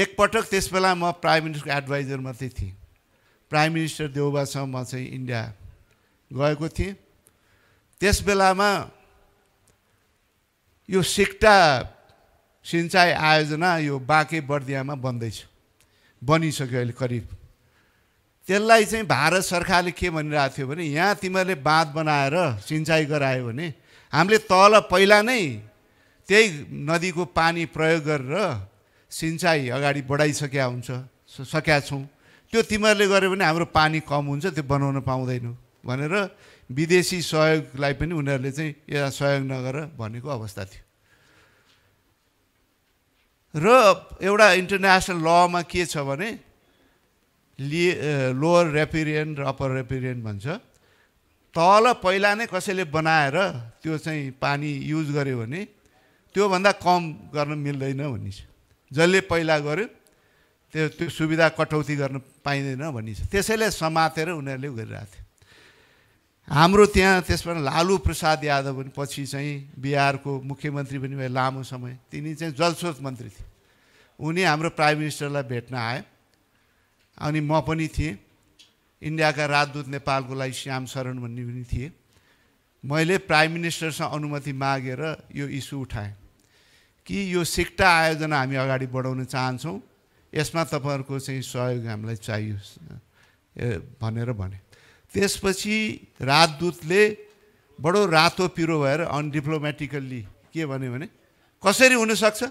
एकपटक त्यस बेला म प्राइम मिनिस्टरको एडभाइजर मात्रै थिएँ प्राइम मिनिस्टर देउबासँग म चाहिँ इन्डिया गएको थिएँ त्यस बेलामा यो सिक्टा सिँचाइ आयोजना यो बाँके बर्दियामा बन्दैछ बनिसक्यो अहिले करिब त्यसलाई चाहिँ भारत सरकारले के भनिरहेको थियो भने यहाँ तिमीहरूले बाँध बनाएर सिँचाइ गरायो भने हामीले तल पहिला नै त्यही नदीको पानी प्रयोग गरेर सिँचाइ अगाडि बढाइसकेका हुन्छ सकेका छौँ त्यो तिमीहरूले गर्यो भने हाम्रो पानी कम हुन्छ त्यो बनाउन पाउँदैनौ भनेर विदेशी सहयोगलाई पनि उनीहरूले चाहिँ यहाँ सहयोग नगर भनेको अवस्था थियो र एउटा इन्टरनेसनल लमा के छ भने लि लोवर रेपिरियन र अप्पर रेपिरियन भन्छ तल पहिला नै कसैले बनाएर त्यो चाहिँ पानी युज गर्यो भने त्योभन्दा कम गर्न मिल्दैन भन्ने जसले पहिला गर्यो त्यो त्यो सुविधा कटौती गर्न पाइँदैन भनिन्छ त्यसैले समातेर उनीहरूले गरिरहेको थियो हाम्रो त्यहाँ त्यसमा लालु प्रसाद यादव पनि पछि चाहिँ बिहारको मुख्यमन्त्री पनि भए लामो समय तिनी चाहिँ जलस्रोत मन्त्री थिए उनी हाम्रो प्राइम मिनिस्टरलाई भेट्न आए अनि म पनि थिएँ इन्डियाका राजदूत नेपालको लागि श्याम शरण भन्ने पनि थिएँ मैले प्राइम मिनिस्टरसँग अनुमति मागेर यो इस्यु उठाएँ कि यो सिक्टा आयोजना हामी अगाडि बढाउन चाहन्छौँ यसमा तपाईँहरूको चाहिँ सहयोग हामीलाई चाहियो भनेर भने त्यसपछि राजदूतले बडो रातो पिरो भएर अनडिप्लोमेटिकल्ली के भन्यो भने कसरी हुनसक्छ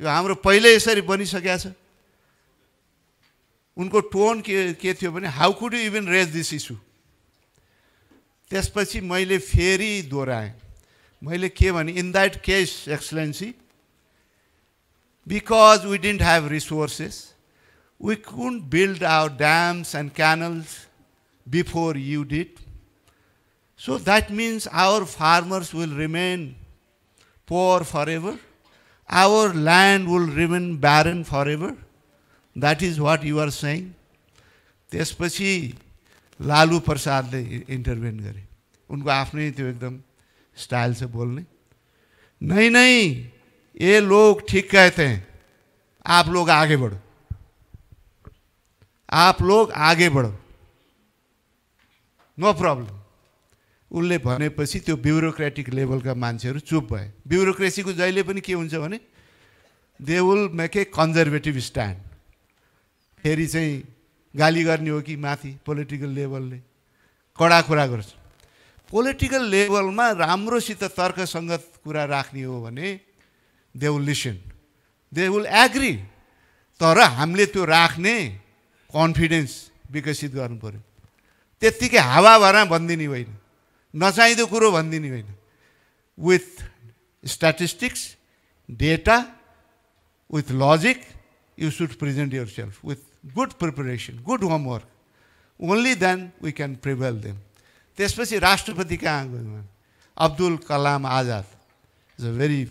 यो हाम्रो पहिले यसरी बनिसकेको छ उनको टोन के के थियो भने how could you even raise this issue त्यसपछि मैले फेरि दोहोऱ्याएँ मैले के भने in that because we didn't have resources, we couldn't build our dams and canals before you did. So that means our farmers will remain poor forever. Our land will remain barren forever. That is what you are saying. त्यसपछि लालु प्रसादले intervene गरे उनको आफ्नै त्यो एकदम style से बोलने नहीं नहीं ये लोग ठीक कहते हैं आप लोग आगे बढ़ो आप लोग आगे बढो नो प्रब्लम उसले भनेपछि त्यो ब्युरोक्रेटिक लेभलका मान्छेहरू चुप भए ब्युरोक्रेसीको जहिले पनि के हुन्छ भने they will make a conservative stand फेरि चाहिँ गाली गर्ने हो कि माथि पोलिटिकल लेभलले कडा कुरा गर्छ पोलिटिकल लेभलमा राम्रोसित तर्कसङ्गत कुरा राख्ने हो भने they will listen they will agree तर हामीले त्यो राख्ने कन्फिडेन्स विकसित गर्नु पऱ्यो त्यत्तिकै हावाभरा भनिदिने होइन नचाहिँदो कुरो भनिदिने होइन with statistics data with logic you should present yourself with good preparation good homework only then we can prevail them त्यसपछि राष्ट्रपति कहाँ गयो Abdul Kalam Azad is a very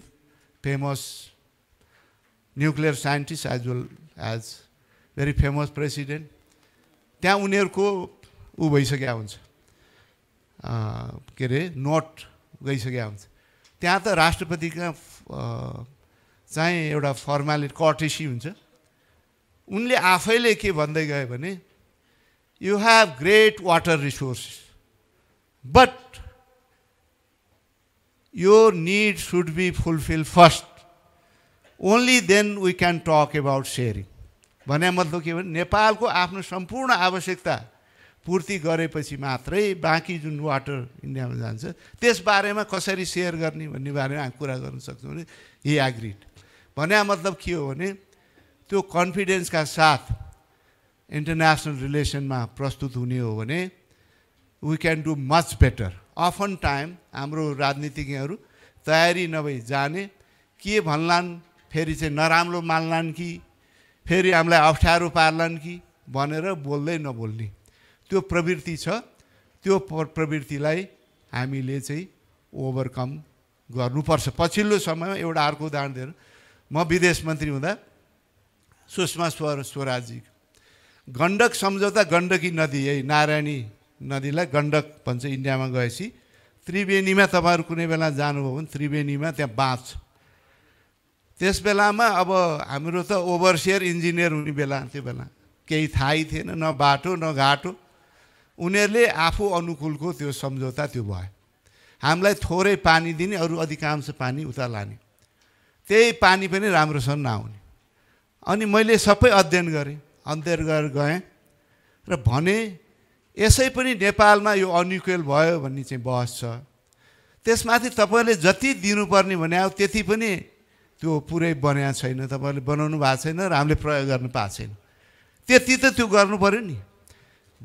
famous nuclear scientist as well as very famous president त्यहाँ उनीहरूको ऊ भइसकेको हुन्छ के अरे नोट गइसकेको हुन्छ त्यहाँ त राष्ट्रपतिका चाहिँ एउटा फर्मालिट कटेसी हुन्छ उनले आफैले के भन्दै गयो भने you have great water resources but your need should be fulfil first only then we can talk about sharing भने मतलब के भने नेपालको आफ्नो सम्पूर्ण आवश्यकता पूर्ति गरेपछि मात्रै बाँकी जुन वाटर इन्डियामा जान्छ त्यसबारेमा कसरी सेयर गर्ने भन्ने बारेमा हामी कुरा गर्न सक्छौँ भने हि एग्रिड भने मतलब के हो भने त्यो कन्फिडेन्सका साथ इन्टरनेसनल रिलेसनमा प्रस्तुत हुने हो भने we can do much better off on time हाम्रो राजनीतिज्ञहरू तयारी नभई जाने के भन्लान् फेरि चाहिँ नराम्रो मान्लान् कि फेरि हामीलाई अप्ठ्यारो पार्लान् कि भनेर बोल्दै नबोल्ने त्यो प्रवृत्ति छ त्यो प्रवृत्तिलाई हामीले चाहिँ ओभरकम गर्नुपर्छ पछिल्लो समयमा एउटा अर्को उदाहरण दिएर म विदेश मन्त्री हुँदा सुषमा स्वर स्वराजी गण्डक सम्झौता गण्डकी नदी यही नारायणी नदीलाई गण्डक भन्छ इन्डियामा गएपछि त्रिवेणीमा तपाईँहरू कुनै बेला जानुभयो भने त्रिवेणीमा त्यहाँ बाँच त्यस बेलामा अब हाम्रो त ओभरसियर इन्जिनियर हुने बेला त्यो बेला केही थाहै थिएन न बाटो न घाटो उनीहरूले आफू अनुकूलको त्यो सम्झौता त्यो भयो हामीलाई थोरै पानी दिने अरू अधिकांश पानी उता लाने त्यही पानी पनि राम्रोसँग नआउने अनि मैले सबै अध्ययन गरेँ अध्ययन गरेर गएँ र भने यसै पनि नेपालमा यो अनइक्वेल भयो भन्ने चाहिँ बहस छ त्यसमाथि तपाईँहरूले जति दिनुपर्ने भने अब त्यति पनि त्यो पुरै बनाएको छैन तपाईँहरूले बनाउनु भएको छैन र हामीले प्रयोग गर्नु पाएको छैन त्यति त त्यो गर्नु पऱ्यो नि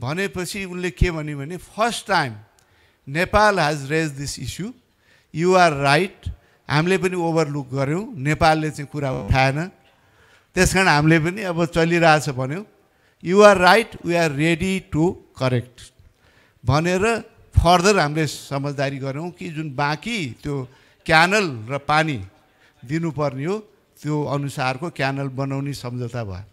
भनेपछि उनले के भन्यो भने first time Nepal has raise this issue you're right हामीले पनि ओभरलुक गऱ्यौँ नेपालले चाहिँ कुरा उठाएन त्यस कारण हामीले पनि अब चलिरहेछ भन्यौँ you're right we are ready to correct भनेर फर्दर हामीले समझदारी गऱ्यौँ कि जुन बाँकी त्यो क्यानल र पानी दिनुपर्ने हो त्यो अनुसारको क्यानल बनाउने सम्झौता भयो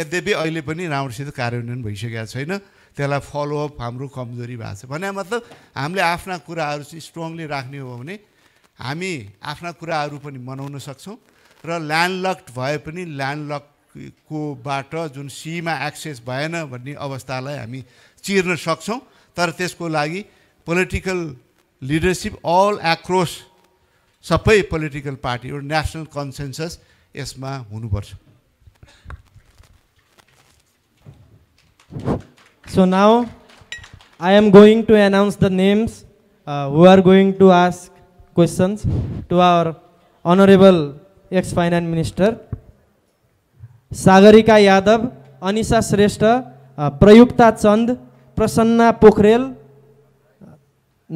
यद्यपि अहिले पनि राम्रोसित कार्यान्वयन भइसकेको छैन त्यसलाई फलोअप हाम्रो कमजोरी भएको छ भने मतलब हामीले आफ्ना कुराहरू चाहिँ स्ट्रङली राख्ने हो भने हामी आफ्ना कुराहरू पनि मनाउन सक्छौँ र ल्यान्डलक्ड भए पनि ल्यान्डलक कोबाट जुन सीमा एक्सेस भएन भन्ने अवस्थालाई हामी चिर्न सक्छौँ तर त्यसको लागि पोलिटिकल लिडरसिप अल एक्रोस सबै पोलिटिकल पार्टी एउटा नेसनल कन्सेन्सस यसमा हुनुपर्छ so now I am going to announce the names who are going to ask questions to our honourable ex finance minister Sagarika Yadav Anisha Shrestha Prayukta Chand Prasanna Pokhrel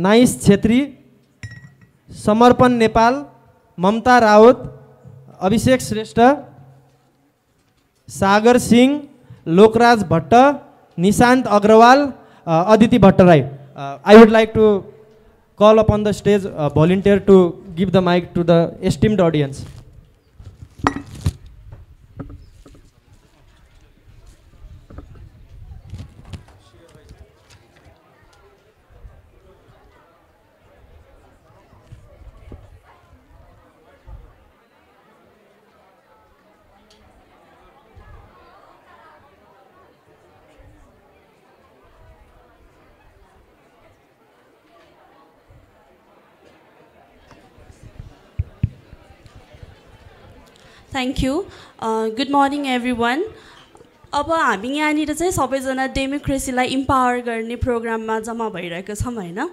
Nice Chhetri Samarpan Nepal Mamata Rawat Abhishek Shrestha Sagar Singh Lokraj Bhatt Nishant Agrawal Aditi Bhattarai I would like to call up on the stage volunteer to give the mic to the esteemed audience thank you good morning everyone अब हामी यहाँनिर चाहिँ सबैजना डेमोक्रेसीलाई empower गर्ने प्रोग्राममा जम्मा भइरहेको छौँ होइन uh,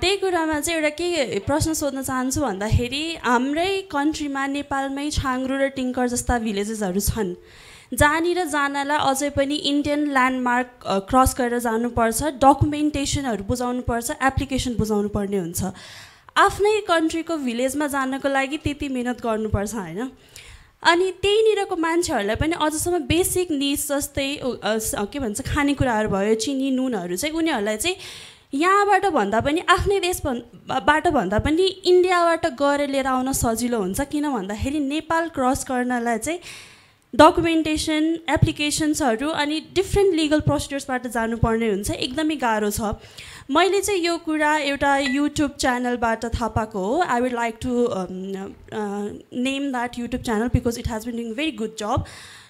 त्यही कुरामा चाहिँ एउटा के प्रश्न सोध्न चाहन्छु भन्दाखेरि हाम्रै कन्ट्रीमा नेपालमै छाङ्रु र टिङ्कर जस्ता भिलेजेसहरू छन् जहाँनिर जानलाई अझै पनि इन्डियन ल्यान्डमार्क क्रस गरेर जानुपर्छ डकुमेन्टेसनहरू बुझाउनुपर्छ एप्लिकेसन बुझाउनु पर्ने हुन्छ आफ्नै कन्ट्रीको भिलेजमा जानको लागि त्यति मिहिनेत गर्नुपर्छ होइन अनि त्यहीँनिरको मान्छेहरूलाई पनि अझसम्म बेसिक निड्स जस्तै के भन्छ खानेकुराहरू भयो चिनी नुनहरू चाहिँ उनीहरूलाई चाहिँ यहाँबाट भन्दा पनि आफ्नै देश बाट भन्दा पनि इन्डियाबाट गएर लिएर आउन सजिलो हुन्छ किन भन्दाखेरि नेपाल क्रस गर्नलाई चाहिँ डकुमेन्टेसन एप्लिकेसन्सहरू अनि डिफ्रेन्ट लिगल प्रोसिडर्सबाट जानुपर्ने हुन्छ एकदमै गाह्रो छ मैले चाहिँ यो कुरा एउटा युट्युब च्यानलबाट थाहा पाएको हो I would like to name that YouTube channel because it has been doing very good जब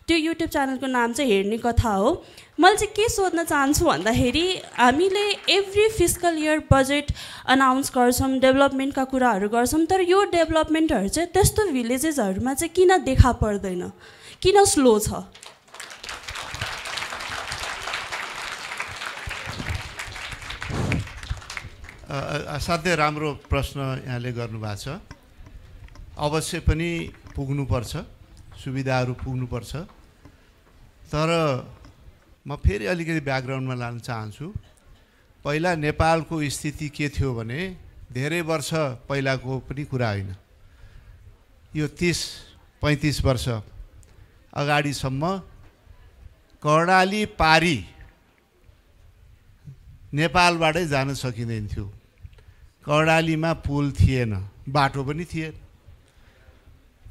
त्यो युट्युब च्यानलको नाम चाहिँ हेर्ने कथा हो मैले चाहिँ के सोध्न चाहन्छु भन्दाखेरि हामीले every fiscal year budget announce गर्छौँ डेभलपमेन्टका कुराहरू गर्छौँ तर यो डेभलपमेन्टहरू चाहिँ त्यस्तो भिलेजेसहरूमा चाहिँ किन देखा पर्दैन किन स्लो छ असाध्यै राम्रो प्रश्न यहाँले गर्नुभएको छ अवश्य पनि पुग्नुपर्छ सुविधाहरू पुग्नुपर्छ तर म फेरि अलिकति ब्याकग्राउन्डमा लान चाहन्छु पहिला नेपालको स्थिति के थियो भने धेरै वर्ष पहिलाको पनि कुरा होइन यो तिस पैँतिस वर्ष अगाडिसम्म कर्णाली पारी नेपालबाटै जान सकिँदैन थियो कर्णालीमा पुल थिएन बाटो पनि थिएन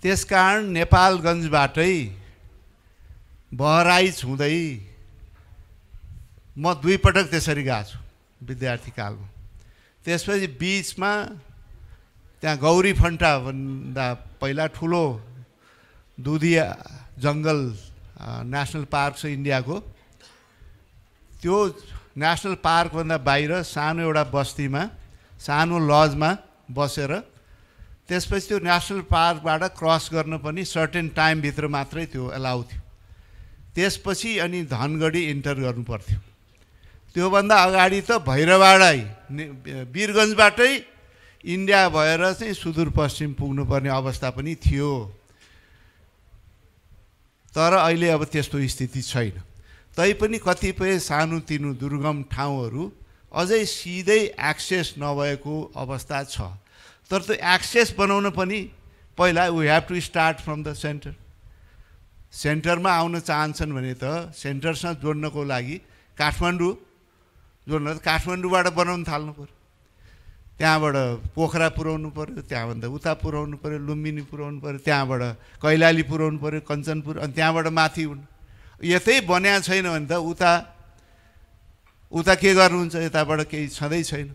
त्यसकारण नेपालगञ्जबाटै बहराइच हुँदै म दुईपटक त्यसरी गएको छु विद्यार्थी कालमा त्यसपछि बिचमा त्यहाँ गौरी फन्टा भन्दा पहिला ठुलो दुधिया जङ्गल नेसनल पार्क छ इन्डियाको त्यो नेसनल पार्कभन्दा बाहिर सानो एउटा बस्तीमा सानो लजमा बसेर त्यसपछि त्यो नेसनल पार्कबाट क्रस गर्न पनि सर्टेन टाइमभित्र मात्रै त्यो एलाउ थियो त्यसपछि अनि धनगढी इन्टर गर्नु पर्थ्यो त्योभन्दा अगाडि त भैरवाडै वीरगन्जबाटै इन्डिया भएर चाहिँ सुदूरपश्चिम पुग्नुपर्ने अवस्था पनि थियो तर अहिले अब त्यस्तो स्थिति छैन तैपनि कतिपय सानोतिनो दुर्गम ठाउँहरू अझै सिधै एक्सेस नभएको अवस्था छ तर त्यो एक्सेस बनाउन पनि पहिला we have to start from the centre सेन्टरमा आउन चाहन्छन् भने त सेन्टरसँग जोड्नको लागि काठमाडौँ जोड्न काठमाडौँबाट बनाउनु थाल्नु पऱ्यो त्यहाँबाट पोखरा पुऱ्याउनु पऱ्यो त्यहाँभन्दा उता पुऱ्याउनु पऱ्यो लुम्बिनी पुऱ्याउनु पऱ्यो त्यहाँबाट कैलाली पुऱ्याउनु पऱ्यो कञ्चनपुर अनि त्यहाँबाट माथि हुन् यतै बन्या छैन भने त उता उता के गर्नुहुन्छ यताबाट केही छँदै छैन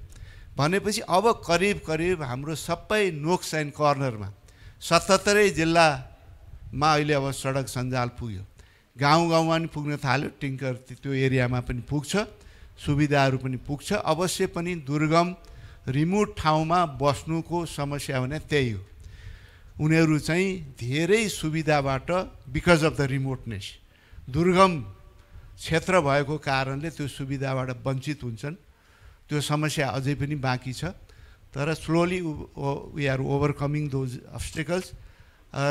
भनेपछि अब करिब करिब हाम्रो सबै नोक्स एन्ड कर्नरमा सतहत्तरै जिल्लामा अहिले अब सडक सञ्जाल पुग्यो गाउँ गाउँमा पनि पुग्न थाल्यो टिङ्कर त्यो एरियामा पनि पुग्छ सुविधाहरू पनि पुग्छ अवश्य पनि दुर्गम रिमोट ठाउँमा बस्नुको समस्या भने त्यही हो उनीहरू चाहिँ धेरै सुविधाबाट बिकज अफ द रिमोटनेस दुर्गम क्षेत्र भएको कारणले त्यो सुविधाबाट वञ्चित हुन्छन् त्यो समस्या अझै पनि बाँकी छ तर slowly we are overcoming those obstacles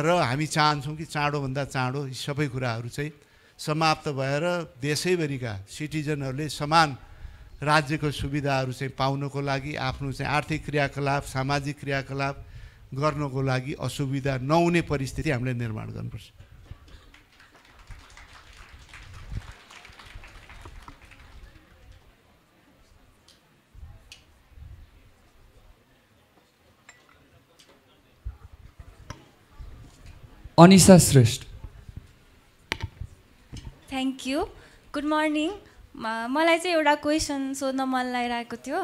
र हामी चाहन्छौँ कि चाँडोभन्दा चाँडो यी सबै कुराहरू चाहिँ समाप्त भएर देशैभरिका सिटिजनहरूले समान राज्यको सुविधाहरू चाहिँ पाउनको लागि आफ्नो चाहिँ आर्थिक क्रियाकलाप सामाजिक क्रियाकलाप गर्नको लागि असुविधा नहुने परिस्थिति हामीले निर्माण गर्नुपर्छ Anisha Shrestha thank you good morning मलाई चाहिँ एउटा क्वेसन सोध्न मन लागिरहेको थियो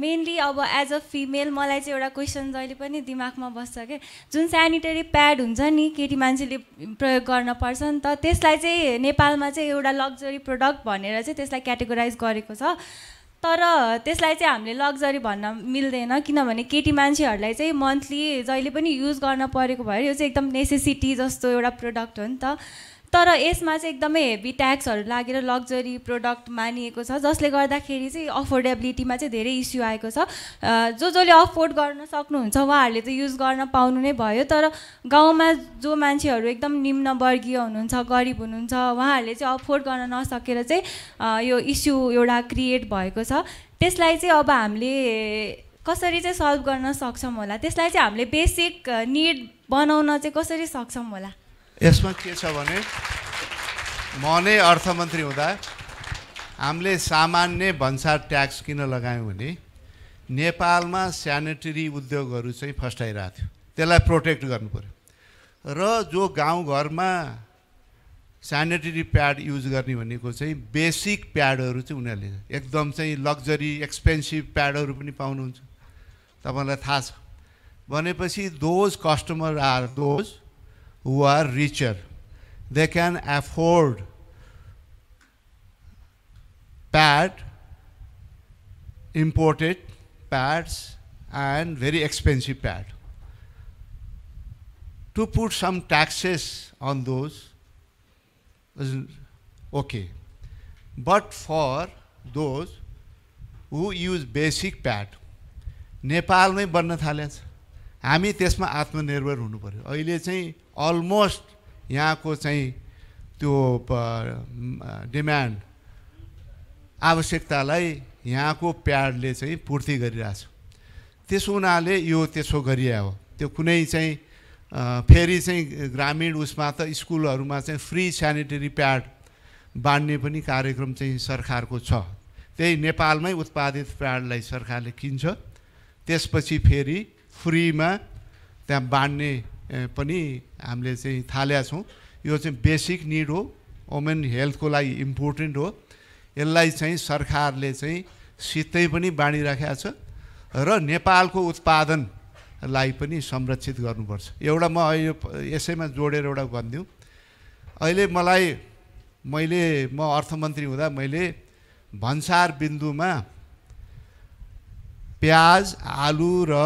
मेनली अब एज अ फिमेल मलाई चाहिँ एउटा क्वेसन जहिले पनि दिमागमा बस्छ क्या जुन सेनिटरी प्याड हुन्छ नि केटी मान्छेले प्रयोग गर्न पर्छ नि त त्यसलाई चाहिँ नेपालमा चाहिँ एउटा लग्जरी प्रडक्ट भनेर चाहिँ त्यसलाई क्याटेगोराइज गरेको छ तर त्यसलाई चाहिँ हामीले लग्जरी भन्न मिल्दैन किनभने केटी मान्छेहरूलाई चाहिँ मन्थली जहिले पनि युज गर्न परेको भयो यो चाहिँ एकदम नेसेसिटी जस्तो एउटा प्रडक्ट हो नि त तर यसमा चाहिँ एकदमै हेभी ट्याक्सहरू लागेर लग्जरी प्रडक्ट मानिएको छ जसले गर्दाखेरि चाहिँ अफोर्डेबिलिटीमा चाहिँ धेरै इस्यु आएको छ जो जसले अफोर्ड गर्न सक्नुहुन्छ उहाँहरूले चाहिँ युज गर्न पाउनु नै भयो तर गाउँमा जो मान्छेहरू एकदम निम्न वर्गीय हुनुहुन्छ गरिब हुनुहुन्छ उहाँहरूले चाहिँ अफोर्ड गर्न नसकेर चाहिँ यो इस्यु एउटा क्रिएट भएको छ त्यसलाई चाहिँ अब हामीले कसरी चाहिँ सल्भ गर्न सक्छौँ होला त्यसलाई चाहिँ हामीले बेसिक निड बनाउन चाहिँ कसरी सक्छौँ होला यसमा के छ भने म नै अर्थमन्त्री हुँदा हामीले सामान्य भन्सार ट्याक्स किन लगायौँ भने नेपालमा सेनिटरी उद्योगहरू चाहिँ फस्टाइरहेको थियो त्यसलाई प्रोटेक्ट गर्नु पऱ्यो र जो गाउँघरमा सेनिटरी प्याड युज गर्ने भनेको चाहिँ बेसिक प्याडहरू चाहिँ उनीहरूले एकदम चाहिँ लग्जरी एक्सपेन्सिभ प्याडहरू पनि पाउनुहुन्छ तपाईँलाई थाहा छ भनेपछि those customer are those who are richer. They can afford pad, imported pads and very expensive pad. To put some taxes on those is okay. But for those who use basic pad, नेपालमै बन्न थालेछ हामी त्यसमा आत्मनिर्भर हुनु पऱ्यो अहिले चाहिँ अलमोस्ट यहाँको चाहिँ त्यो डिमान्ड आवश्यकतालाई यहाँको प्याडले चाहिँ पूर्ति गरिरहेको छ त्यसो हुनाले यो त्यसो गरिए हो त्यो कुनै चाहिँ फेरि चाहिँ ग्रामीण उसमा त स्कुलहरूमा चाहिँ फ्री सेनिटरी प्याड बाँड्ने पनि कार्यक्रम चाहिँ सरकारको छ त्यही नेपालमै उत्पादित प्याडलाई सरकारले किन्छ त्यसपछि फेरि फ्रीमा त्यहाँ बाँड्ने पनि हामीले चाहिँ थालेका छौँ यो चाहिँ बेसिक निड हो वुमेन हेल्थको लागि इम्पोर्टेन्ट हो यसलाई चाहिँ सरकारले चाहिँ सितै पनि बाँडिराखेको छ र नेपालको उत्पादनलाई पनि संरक्षित गर्नुपर्छ एउटा म अहिले यसैमा जोडेर एउटा भनिदिउँ अहिले मलाई मैले म अर्थमन्त्री हुँदा मैले भन्सार बिन्दुमा प्याज आलु र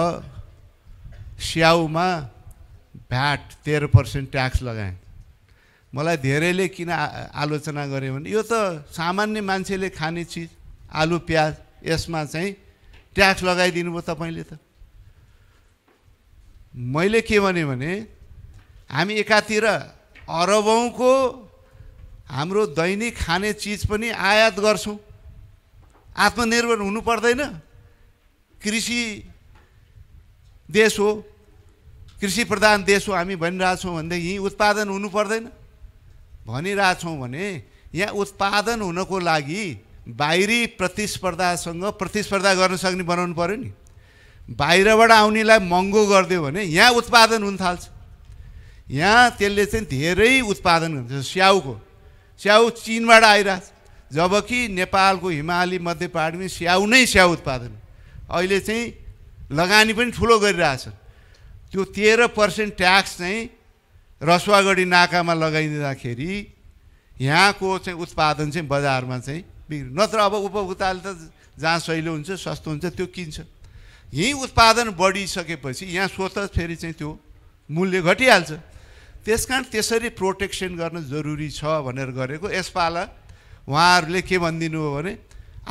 स्याउमा भ्याट तेह्र पर्सेन्ट ट्याक्स लगाएँ मलाई धेरैले किन आलोचना गऱ्यो भने यो त सामान्य मान्छेले खाने चिज आलु प्याज यसमा चाहिँ ट्याक्स लगाइदिनु भयो तपाईँले त मैले के भने हामी एकातिर अरबौँको हाम्रो दैनिक खाने चिज पनि आयात गर्छौँ आत्मनिर्भर हुनु पर्दैन कृषि देश हो कृषि प्रधान देश हो हामी भनिरहेछौँ भनेदेखि यहीँ उत्पादन हुनु पर्दैन भनिरहेछौँ भने यहाँ उत्पादन हुनको लागि बाहिरी प्रतिस्पर्धासँग प्रतिस्पर्धा गर्न सक्ने बनाउनु पऱ्यो नि बाहिरबाट आउनेलाई महँगो गरिदियो भने यहाँ उत्पादन हुन थाल्छ यहाँ त्यसले चाहिँ धेरै उत्पादन गर्छ स्याउको स्याउ चिनबाट आइरहेछ जबकि नेपालको हिमाली मध्य पहाडमा स्याउ नै स्याउ उत्पादन अहिले चाहिँ लगानी पनि ठुलो गरिरहेछन् त्यो तेह्र पर्सेन्ट ट्याक्स चाहिँ रसुवागढी नाकामा लगाइदिँदाखेरि यहाँको चाहिँ उत्पादन चाहिँ बजारमा चाहिँ बिग्रि नत्र अब उपभोक्ताले त जहाँ सहिलो हुन्छ सस्तो हुन्छ त्यो किन्छ यहीँ उत्पादन बढिसकेपछि यहाँ स्वतः फेरि चाहिँ त्यो मूल्य घटिहाल्छ त्यस कारण त्यसरी प्रोटेक्सन गर्न जरुरी छ भनेर गरेको यसपाला उहाँहरूले के भनिदिनु हो भने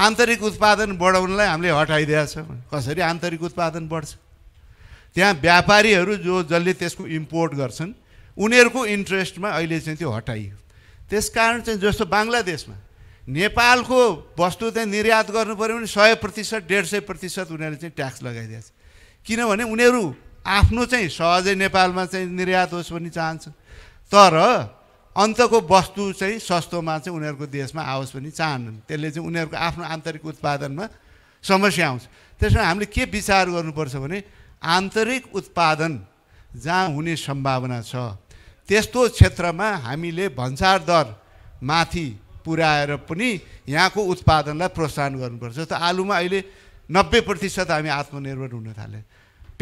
आन्तरिक उत्पादन बढाउनलाई हामीले हटाइदिएछ कसरी आन्तरिक उत्पादन बढ्छ त्यहाँ व्यापारीहरू जो जसले त्यसको इम्पोर्ट गर्छन् उनीहरूको इन्ट्रेस्टमा अहिले चाहिँ त्यो हटाइयो त्यस कारण चाहिँ जस्तो बङ्गलादेशमा नेपालको वस्तु चाहिँ निर्यात गर्नु पऱ्यो भने सय प्रतिशत डेढ सय प्रतिशत उनीहरूले चाहिँ ट्याक्स लगाइदिएछ किनभने उनीहरू आफ्नो चाहिँ सहजै नेपालमा चाहिँ निर्यात होस् भन्ने चाहन्छन् तर अन्तको वस्तु चाहिँ सस्तोमा चाहिँ उनीहरूको देशमा आओस् भन्ने चाहन्नन् त्यसले चाहिँ उनीहरूको आफ्नो आन्तरिक उत्पादनमा समस्या आउँछ त्यसमा हामीले के विचार गर्नुपर्छ भने आन्तरिक उत्पादन जहाँ हुने सम्भावना छ त्यस्तो क्षेत्रमा हामीले भन्सार दर माथि पुर्याएर पनि यहाँको उत्पादनलाई प्रोत्साहन गर्नुपर्छ जस्तो आलुमा अहिले नब्बे प्रतिशत हामी आत्मनिर्भर हुन थाल्यो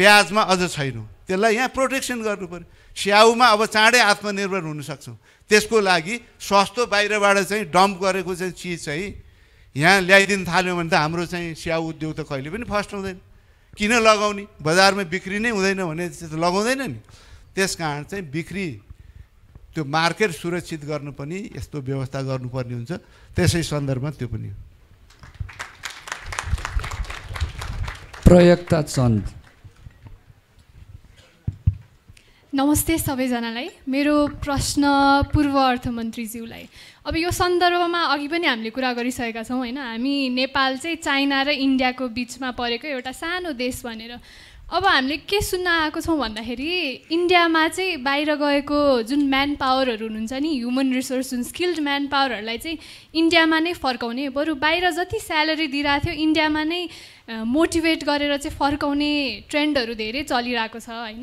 प्याजमा अझ छैनौँ त्यसलाई यहाँ प्रोटेक्सन गर्नु पऱ्यो स्याउमा अब चाँडै आत्मनिर्भर हुन हुनसक्छौँ त्यसको लागि सस्तो बाहिरबाट चाहिँ डम्प गरेको चाहिँ चिज चाहिँ यहाँ ल्याइदिन थाल्यो भने त हाम्रो चाहिँ स्याउ उद्योग त कहिले पनि फस्टाउँदैन किन लगाउने बजारमा बिक्री नै हुँदैन भने लगाउँदैन नि त्यस कारण चाहिँ बिक्री त्यो मार्केट सुरक्षित गर्नु पनि यस्तो व्यवस्था गर्नुपर्ने हुन्छ त्यसै सन्दर्भमा त्यो पनि हो प्रयक्ता चन्द नमस्ते सबैजनालाई मेरो प्रश्न पूर्व अर्थमन्त्रीज्यूलाई अब यो सन्दर्भमा अघि पनि हामीले कुरा गरिसकेका छौँ होइन हामी नेपाल चाहिँ चाइना र इन्डियाको बिचमा परेको एउटा सानो देश भनेर अब हामीले के सुन्न आएको छौँ भन्दाखेरि इन्डियामा चाहिँ बाहिर गएको जुन म्यान पावरहरू हुनुहुन्छ नि ह्युमन रिसोर्स जुन स्किल्ड म्यान पावरहरूलाई चाहिँ इन्डियामा नै फर्काउने बरु बाहिर जति स्यालेरी दिइरहेको थियो इन्डियामा नै मोटिभेट गरेर चाहिँ फर्काउने ट्रेन्डहरू धेरै चलिरहेको छ होइन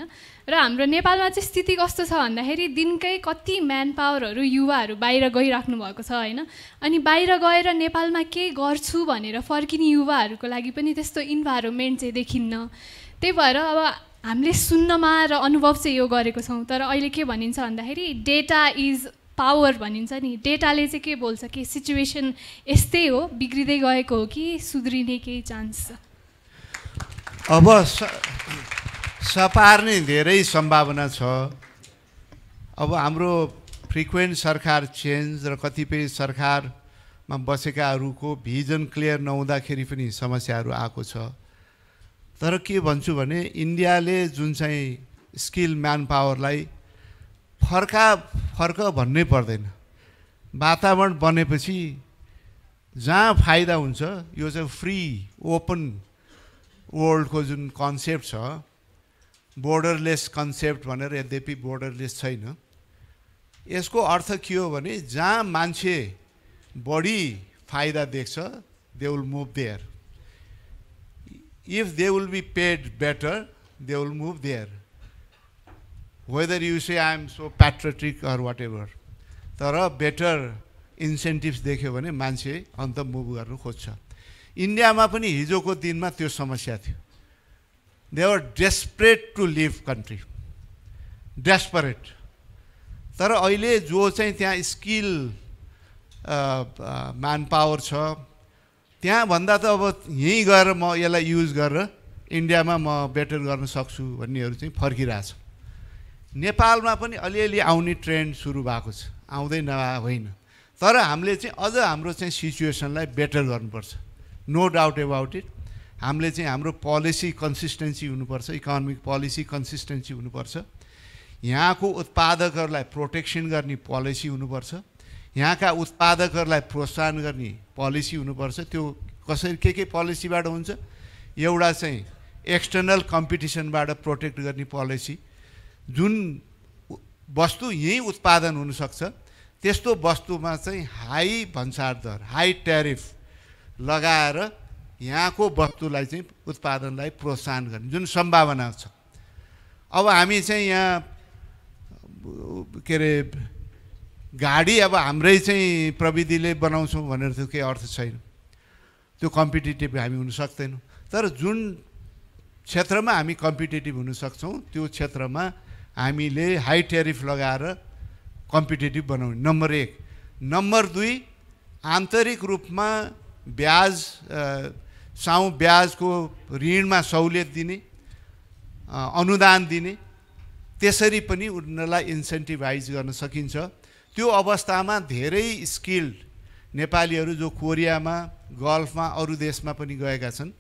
र हाम्रो नेपालमा चाहिँ स्थिति कस्तो छ भन्दाखेरि दिनकै कति म्यान पावरहरू युवाहरू बाहिर गइराख्नु भएको छ होइन अनि बाहिर गएर नेपालमा केही गर्छु भनेर फर्किने युवाहरूको लागि पनि त्यस्तो इन्भाइरोमेन्ट चाहिँ देखिन्न त्यही भएर अब हामीले सुन्नमा र अनुभव चाहिँ यो गरेको छौँ तर अहिले के भनिन्छ भन्दाखेरि डेटा इज पावर भनिन्छ नि डेटाले चाहिँ के बोल्छ कि सिचुएसन यस्तै हो बिग्रिँदै गएको हो कि सुध्रिने केही चान्स छ अब सपार्ने धेरै सम्भावना छ अब हाम्रो फ्रिक्वेन्ट सरकार चेन्ज र कतिपय सरकारमा बसेकाहरूको भिजन क्लियर नहुँदाखेरि पनि समस्याहरू आएको छ तर के भन्छु भने इन्डियाले जुन चाहिँ स्किल म्यान पावरलाई फर्का फर्क भन्नै पर्दैन वातावरण बनेपछि जहाँ फाइदा हुन्छ यो चाहिँ फ्री ओपन वर्ल्डको जुन कन्सेप्ट छ बोर्डरलेस कन्सेप्ट भनेर यद्यपि बोर्डरलेस छैन यसको अर्थ के हो भने जहाँ मान्छे बढी फाइदा देख्छ they will move there if they will be paid better they will move there whether you say I am so patriotic or whatever तर बेटर इन्सेन्टिभ्स देख्यो भने मान्छे अन्त मुभ गर्नु खोज्छ इन्डियामा पनि हिजोको दिनमा त्यो समस्या थियो they are desperate to leave country desperate तर अहिले जो चाहिँ त्यहाँ स्किल म्यान पावर छ त्यहाँभन्दा त अब यहीँ गएर म यसलाई युज गरेर इन्डियामा म बेटर गर्न सक्छु भन्नेहरू चाहिँ फर्किरहेछ नेपालमा पनि अलिअलि आउने ट्रेन्ड सुरु भएको छ आउँदै नभए होइन तर हामीले चाहिँ अझ हाम्रो चाहिँ सिचुएसनलाई बेटर गर्नुपर्छ नो डाउट एबाउट इट हामीले चाहिँ हाम्रो पोलिसी कन्सिस्टेन्सी हुनुपर्छ इकोनोमिक पोलिसी कन्सिस्टेन्सी हुनुपर्छ यहाँको उत्पादकहरूलाई प्रोटेक्सन गर्ने पोलिसी हुनुपर्छ यहाँका उत्पादकहरूलाई प्रोत्साहन गर्ने पोलिसी हुनुपर्छ त्यो कसरी के के पोलिसीबाट हुन्छ एउटा चाहिँ एक्सटर्नल कम्पिटिसनबाट प्रोटेक्ट गर्ने पोलिसी जुन वस्तु यहीँ उत्पादन हुनसक्छ त्यस्तो वस्तुमा चाहिँ हाई भन्सार दर हाई ट्यारिफ लगाएर यहाँको वस्तुलाई चाहिँ उत्पादनलाई प्रोत्साहन गर्ने जुन सम्भावना छ अब हामी चाहिँ यहाँ के अरे गाडी अब हाम्रै चाहिँ प्रविधिले बनाउँछौँ भनेर त्यो केही अर्थ छैन त्यो कम्पिटेटिभ हामी हुन सक्दैनौँ तर जुन क्षेत्रमा हामी कम्पिटेटिभ हुनसक्छौँ त्यो क्षेत्रमा हामीले हाई टेरिफ लगाएर कम्पिटेटिभ बनाउने नम्बर एक नम्बर दुई आन्तरिक रूपमा ब्याज साउ ब्याजको ऋणमा सहुलियत दिने अनुदान दिने त्यसरी पनि उनीहरूलाई इन्सेन्टिभाइज गर्न सकिन्छ त्यो अवस्थामा धेरै स्किल्ड नेपालीहरू जो कोरियामा गल्फमा अरू देशमा पनि गएका छन्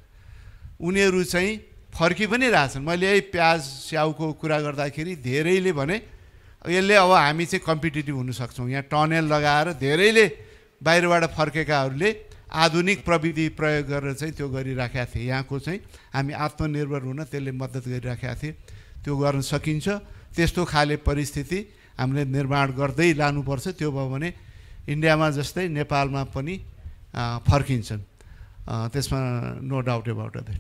उनीहरू चाहिँ फर्कि पनि रहेछन् मैले यही प्याज स्याउको कुरा गर्दाखेरि धेरैले भने यसले अब हामी चाहिँ कम्पिटेटिभ हुनसक्छौँ यहाँ टनेल लगाएर धेरैले बाहिरबाट फर्केकाहरूले आधुनिक प्रविधि प्रयोग गरेर चाहिँ त्यो गरिराखेका थिए यहाँको चाहिँ हामी आत्मनिर्भर हुन त्यसले मद्दत गरिराखेका थिए त्यो गर्न सकिन्छ त्यस्तो खाले परिस्थिति हामीले निर्माण गर्दै लानुपर्छ त्यो भयो भने इन्डियामा जस्तै नेपालमा पनि फर्किन्छन् त्यसमा no doubt about then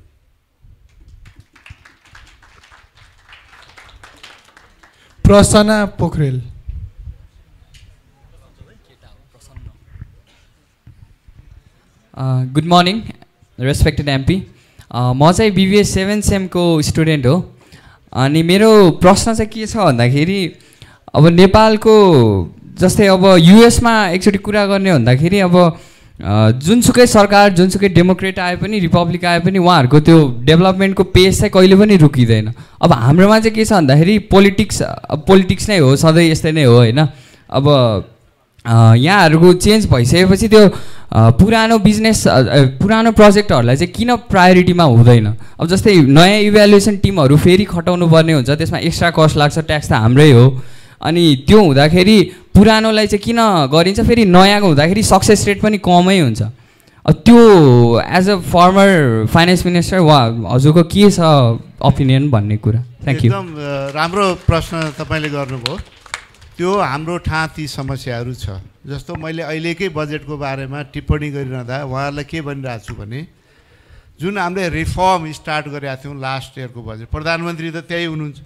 Prasanna Pokharel good morning respected MP म चाहिँ बिबिए सेभेन सेमको स्टुडेन्ट हो अनि मेरो प्रश्न चाहिँ के छ भन्दाखेरि अब नेपालको जस्तै अब युएसमा एकचोटि कुरा गर्ने भन्दाखेरि अब uh, जुनसुकै सरकार जुनसुकै डेमोक्रेट आए पनि रिपब्लिक आए पनि उहाँहरूको त्यो डेभलपमेन्टको पेस चाहिँ कहिले पनि रुकिँदैन अब हाम्रोमा चाहिँ के छ भन्दाखेरि पोलिटिक्स पोलिटिक्स नै हो सधैँ यस्तै नै हो होइन अब यहाँहरूको चेन्ज भइसकेपछि त्यो पुरानो बिजनेस पुरानो प्रोजेक्टहरूलाई चाहिँ किन प्रायोरिटीमा हुँदैन अब जस्तै नयाँ इभ्यालुएसन टिमहरू फेरि खटाउनु पर्ने हुन्छ त्यसमा एक्स्ट्रा कस्ट लाग्छ ट्याक्स त हाम्रै हो अनि त्यो हुँदाखेरि पुरानोलाई चाहिँ किन गरिन्छ फेरि नयाँको हुँदाखेरि सक्सेस रेट पनि कमै हुन्छ त्यो as a former finance minister वा हजुरको के छ ओपिनियन भन्ने कुरा थ्याङ्क यू एकदम राम्रो प्रश्न तपाईँले गर्नुभयो त्यो हाम्रो ठाँती समस्याहरू छ जस्तो मैले अहिलेकै बजेटको बारेमा टिप्पणी गरिरहँदा उहाँहरूलाई के भनिरहेको छु भने जुन हामीले रिफर्म स्टार्ट गरेका थियौँ लास्ट इयरको बजेट प्रधानमन्त्री त त्यही हुनुहुन्छ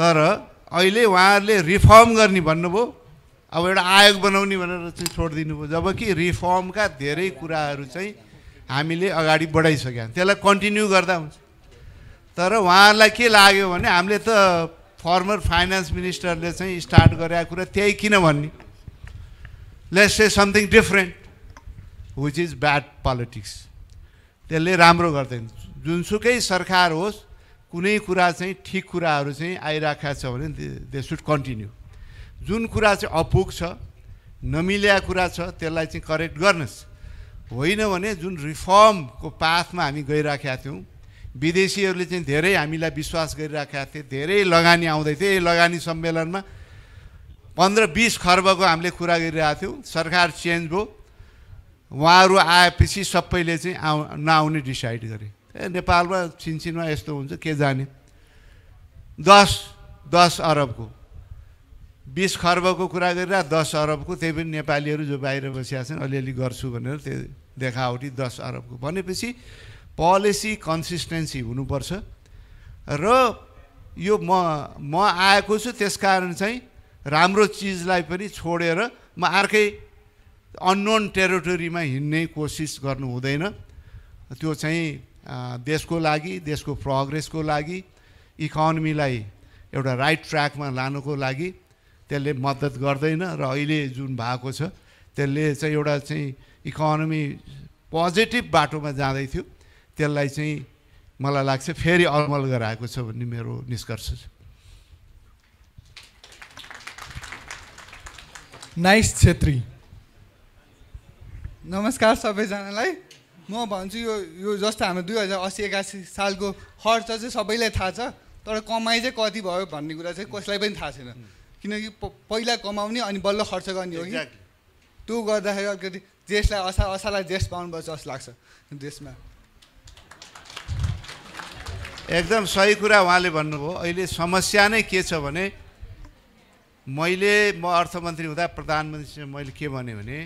तर अहिले उहाँहरूले रिफर्म गर्ने भन्नुभयो अब एउटा आयोग बनाउने भनेर चाहिँ छोडिदिनु भयो जबकि रिफर्मका धेरै कुराहरू चाहिँ हामीले अगाडि बढाइसक्यौँ त्यसलाई कन्टिन्यू गर्दा हुन्छ तर उहाँहरूलाई के लाग्यो भने हामीले त फर्मर फाइनेन्स मिनिस्टरले चाहिँ स्टार्ट गरेका कुरा त्यही किन भन्ने let's say something different which is bad politics त्यसले राम्रो गर्दैन जुनसुकै सरकार होस् कुनै कुरा चाहिँ ठिक कुराहरू चाहिँ आइरहेको छ भने दे सुड कन्टिन्यू जुन कुरा चाहिँ अपुग छ नमिल्या कुरा छ त्यसलाई चाहिँ करेक्ट गर्नुहोस् होइन भने जुन रिफर्मको पाथमा हामी गइराखेका थियौँ विदेशीहरूले चाहिँ धेरै हामीलाई विश्वास गरिराखेका थिए धेरै लगानी आउँदै थिए लगानी सम्मेलनमा पन्ध्र बिस खर्बको हामीले कुरा गरिरहेको थियौँ सरकार चेन्ज भयो उहाँहरू आएपछि सबैले चाहिँ आउ नआउने डिसाइड गरे ए नेपालमा छिनछिनमा यस्तो हुन्छ के जाने दस दस अरबको बिस खर्बको कुरा गरेर दस अरबको त्यही पनि नेपालीहरू जो बाहिर बसिरहेको छन् अलिअलि गर्छु भनेर त्यो देखावटी दस अरबको भनेपछि पोलिसी कन्सिस्टेन्सी हुनुपर्छ र यो म म आएको छु त्यसकारण चाहिँ राम्रो चिजलाई पनि छोडेर म अर्कै अननोन टेरिटोरीमा हिँड्ने कोसिस गर्नु हुँदैन त्यो चाहिँ देशको लागि देशको प्रोग्रेसको लागि इकोनमीलाई एउटा राइट ट्र्याकमा लानुको लागि त्यसले मद्दत गर्दैन र अहिले जुन भएको छ त्यसले चाहिँ एउटा चाहिँ इकोनमी पोजिटिभ बाटोमा जाँदै थियो त्यसलाई चाहिँ मलाई लाग्छ फेरि अलमल गराएको छ भन्ने मेरो निष्कर्ष छ नाइस छेत्री नमस्कार सबैजनालाई म भन्छु यो यो जस्तो हाम्रो दुई हजार असी एकासी सालको खर्च चाहिँ सबैलाई थाहा छ तर कमाइ चाहिँ कति भयो भन्ने कुरा चाहिँ कसलाई पनि थाहा छैन किनकि पहिला कमाउने अनि बल्ल खर्च गर्ने हो कि त्यो गर्दाखेरि अलिकति देशलाई असा असालाई देश पाउनुपर्छ जस्तो लाग्छ देशमा एकदम सही कुरा उहाँले भन्नुभयो अहिले समस्या नै के छ भने मैले म अर्थमन्त्री हुँदा प्रधानमन्त्रीसँग मैले के भने भने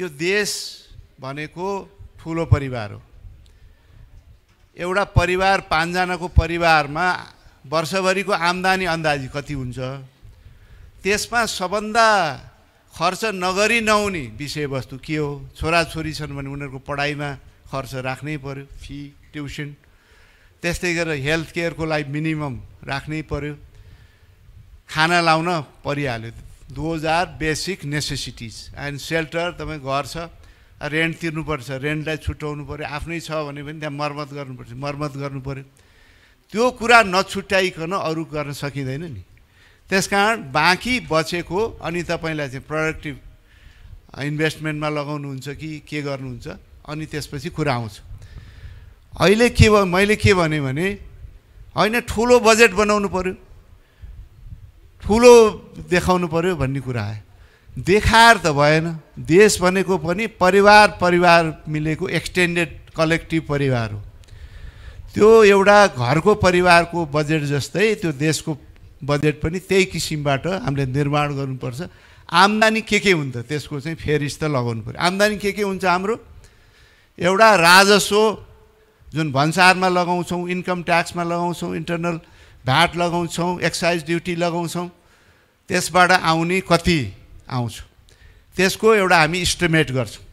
यो देश भनेको ठुलो परिवार हो एउटा परिवार पाँचजनाको परिवारमा वर्षभरिको आम्दानी अन्दाजी कति हुन्छ त्यसमा सबभन्दा खर्च नगरी नहुने विषयवस्तु के हो छोराछोरी छन् भने उनीहरूको पढाइमा खर्च राख्नै पऱ्यो फी ट्युसन त्यस्तै गरेर हेल्थ केयरको लागि मिनिमम राख्नै पर्यो खाना लाउन परिहाल्यो those are basic necessities and shelter तपाईँ घर छ रेन्ट तिर्नुपर्छ रेन्टलाई छुट्याउनु पऱ्यो आफ्नै छ भने पनि त्यहाँ मर्मत गर्नुपर्छ मर्मत गर्नु पऱ्यो त्यो कुरा नछुट्याइकन अरू गर्न सकिँदैन नि त्यस कारण बाँकी बचेको अनि तपाईँलाई चाहिँ प्रडक्टिभ इन्भेस्टमेन्टमा लगाउनुहुन्छ कि के गर्नुहुन्छ अनि त्यसपछि कुरा आउँछ अहिले के भयो मैले के भने होइन ठुलो बजेट बनाउनु पऱ्यो ठुलो देखाउनु पऱ्यो भन्ने कुरा आयो देखाएर त भएन देश भनेको पनि परिवार परिवार मिलेको एक्सटेन्डेड कलेक्टिभ परिवार हो त्यो एउटा घरको परिवारको बजेट जस्तै त्यो देशको बजेट पनि त्यही किसिमबाट हामीले निर्माण गर्नुपर्छ आम्दानी के के हुन्छ त्यसको चाहिँ फेरिस्त लगाउनु पऱ्यो आम्दानी के के हुन्छ हाम्रो एउटा राजस्व जुन भन्सारमा लगाउँछौँ इन्कम ट्याक्समा लगाउँछौँ इन्टरनल भ्याट लगाउँछौँ एक्साइज ड्युटी लगाउँछौँ त्यसबाट आउने कति आउँछ त्यसको एउटा हामी इस्टिमेट गर्छौँ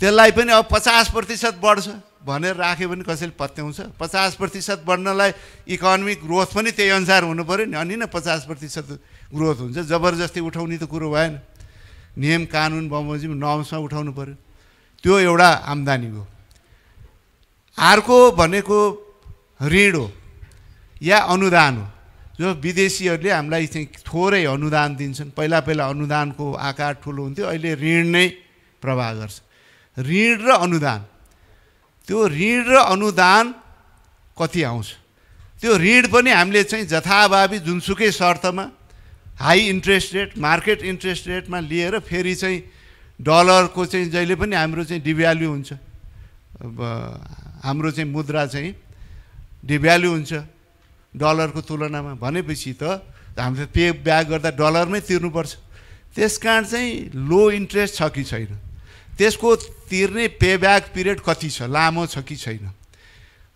त्यसलाई पनि अब पचास प्रतिशत बढ्छ भनेर राख्यो भने कसैले पत्याउँछ पचास प्रतिशत बढ्नलाई इकोनोमिक ग्रोथ पनि त्यही अनुसार हुनु पऱ्यो नि अनि न पचास प्रतिशत ग्रोथ हुन्छ जबरजस्ती उठाउने त कुरो भएन नियम कानुन बमोजिम नर्म्समा उठाउनु पऱ्यो त्यो एउटा आम्दानी हो अर्को भनेको ऋण हो या अनुदान हो जो विदेशीहरूले हामीलाई चाहिँ थोरै अनुदान दिन्छन् पहिला पहिला अनुदानको आकार ठुलो हुन्थ्यो अहिले ऋण नै प्रभाव गर्छ ऋण र अनुदान त्यो ऋण र अनुदान कति आउँछ त्यो ऋण पनि हामीले चाहिँ जथाभावी जुनसुकै शर्तमा high interest rate market interest रेटमा लिएर फेरि चाहिँ डलरको चाहिँ जहिले पनि हाम्रो चाहिँ डिभ्याल्यु हुन्छ हाम्रो चाहिँ मुद्रा चाहिँ डिभ्याल्यु हुन्छ डलरको तुलनामा भनेपछि त हामीले पे ब्याग गर्दा डलरमै तिर्नुपर्छ त्यस कारण चाहिँ लो इन्ट्रेस्ट छ कि छैन त्यसको तिर्ने पे ब्याक पिरियड कति छ लामो छ कि छैन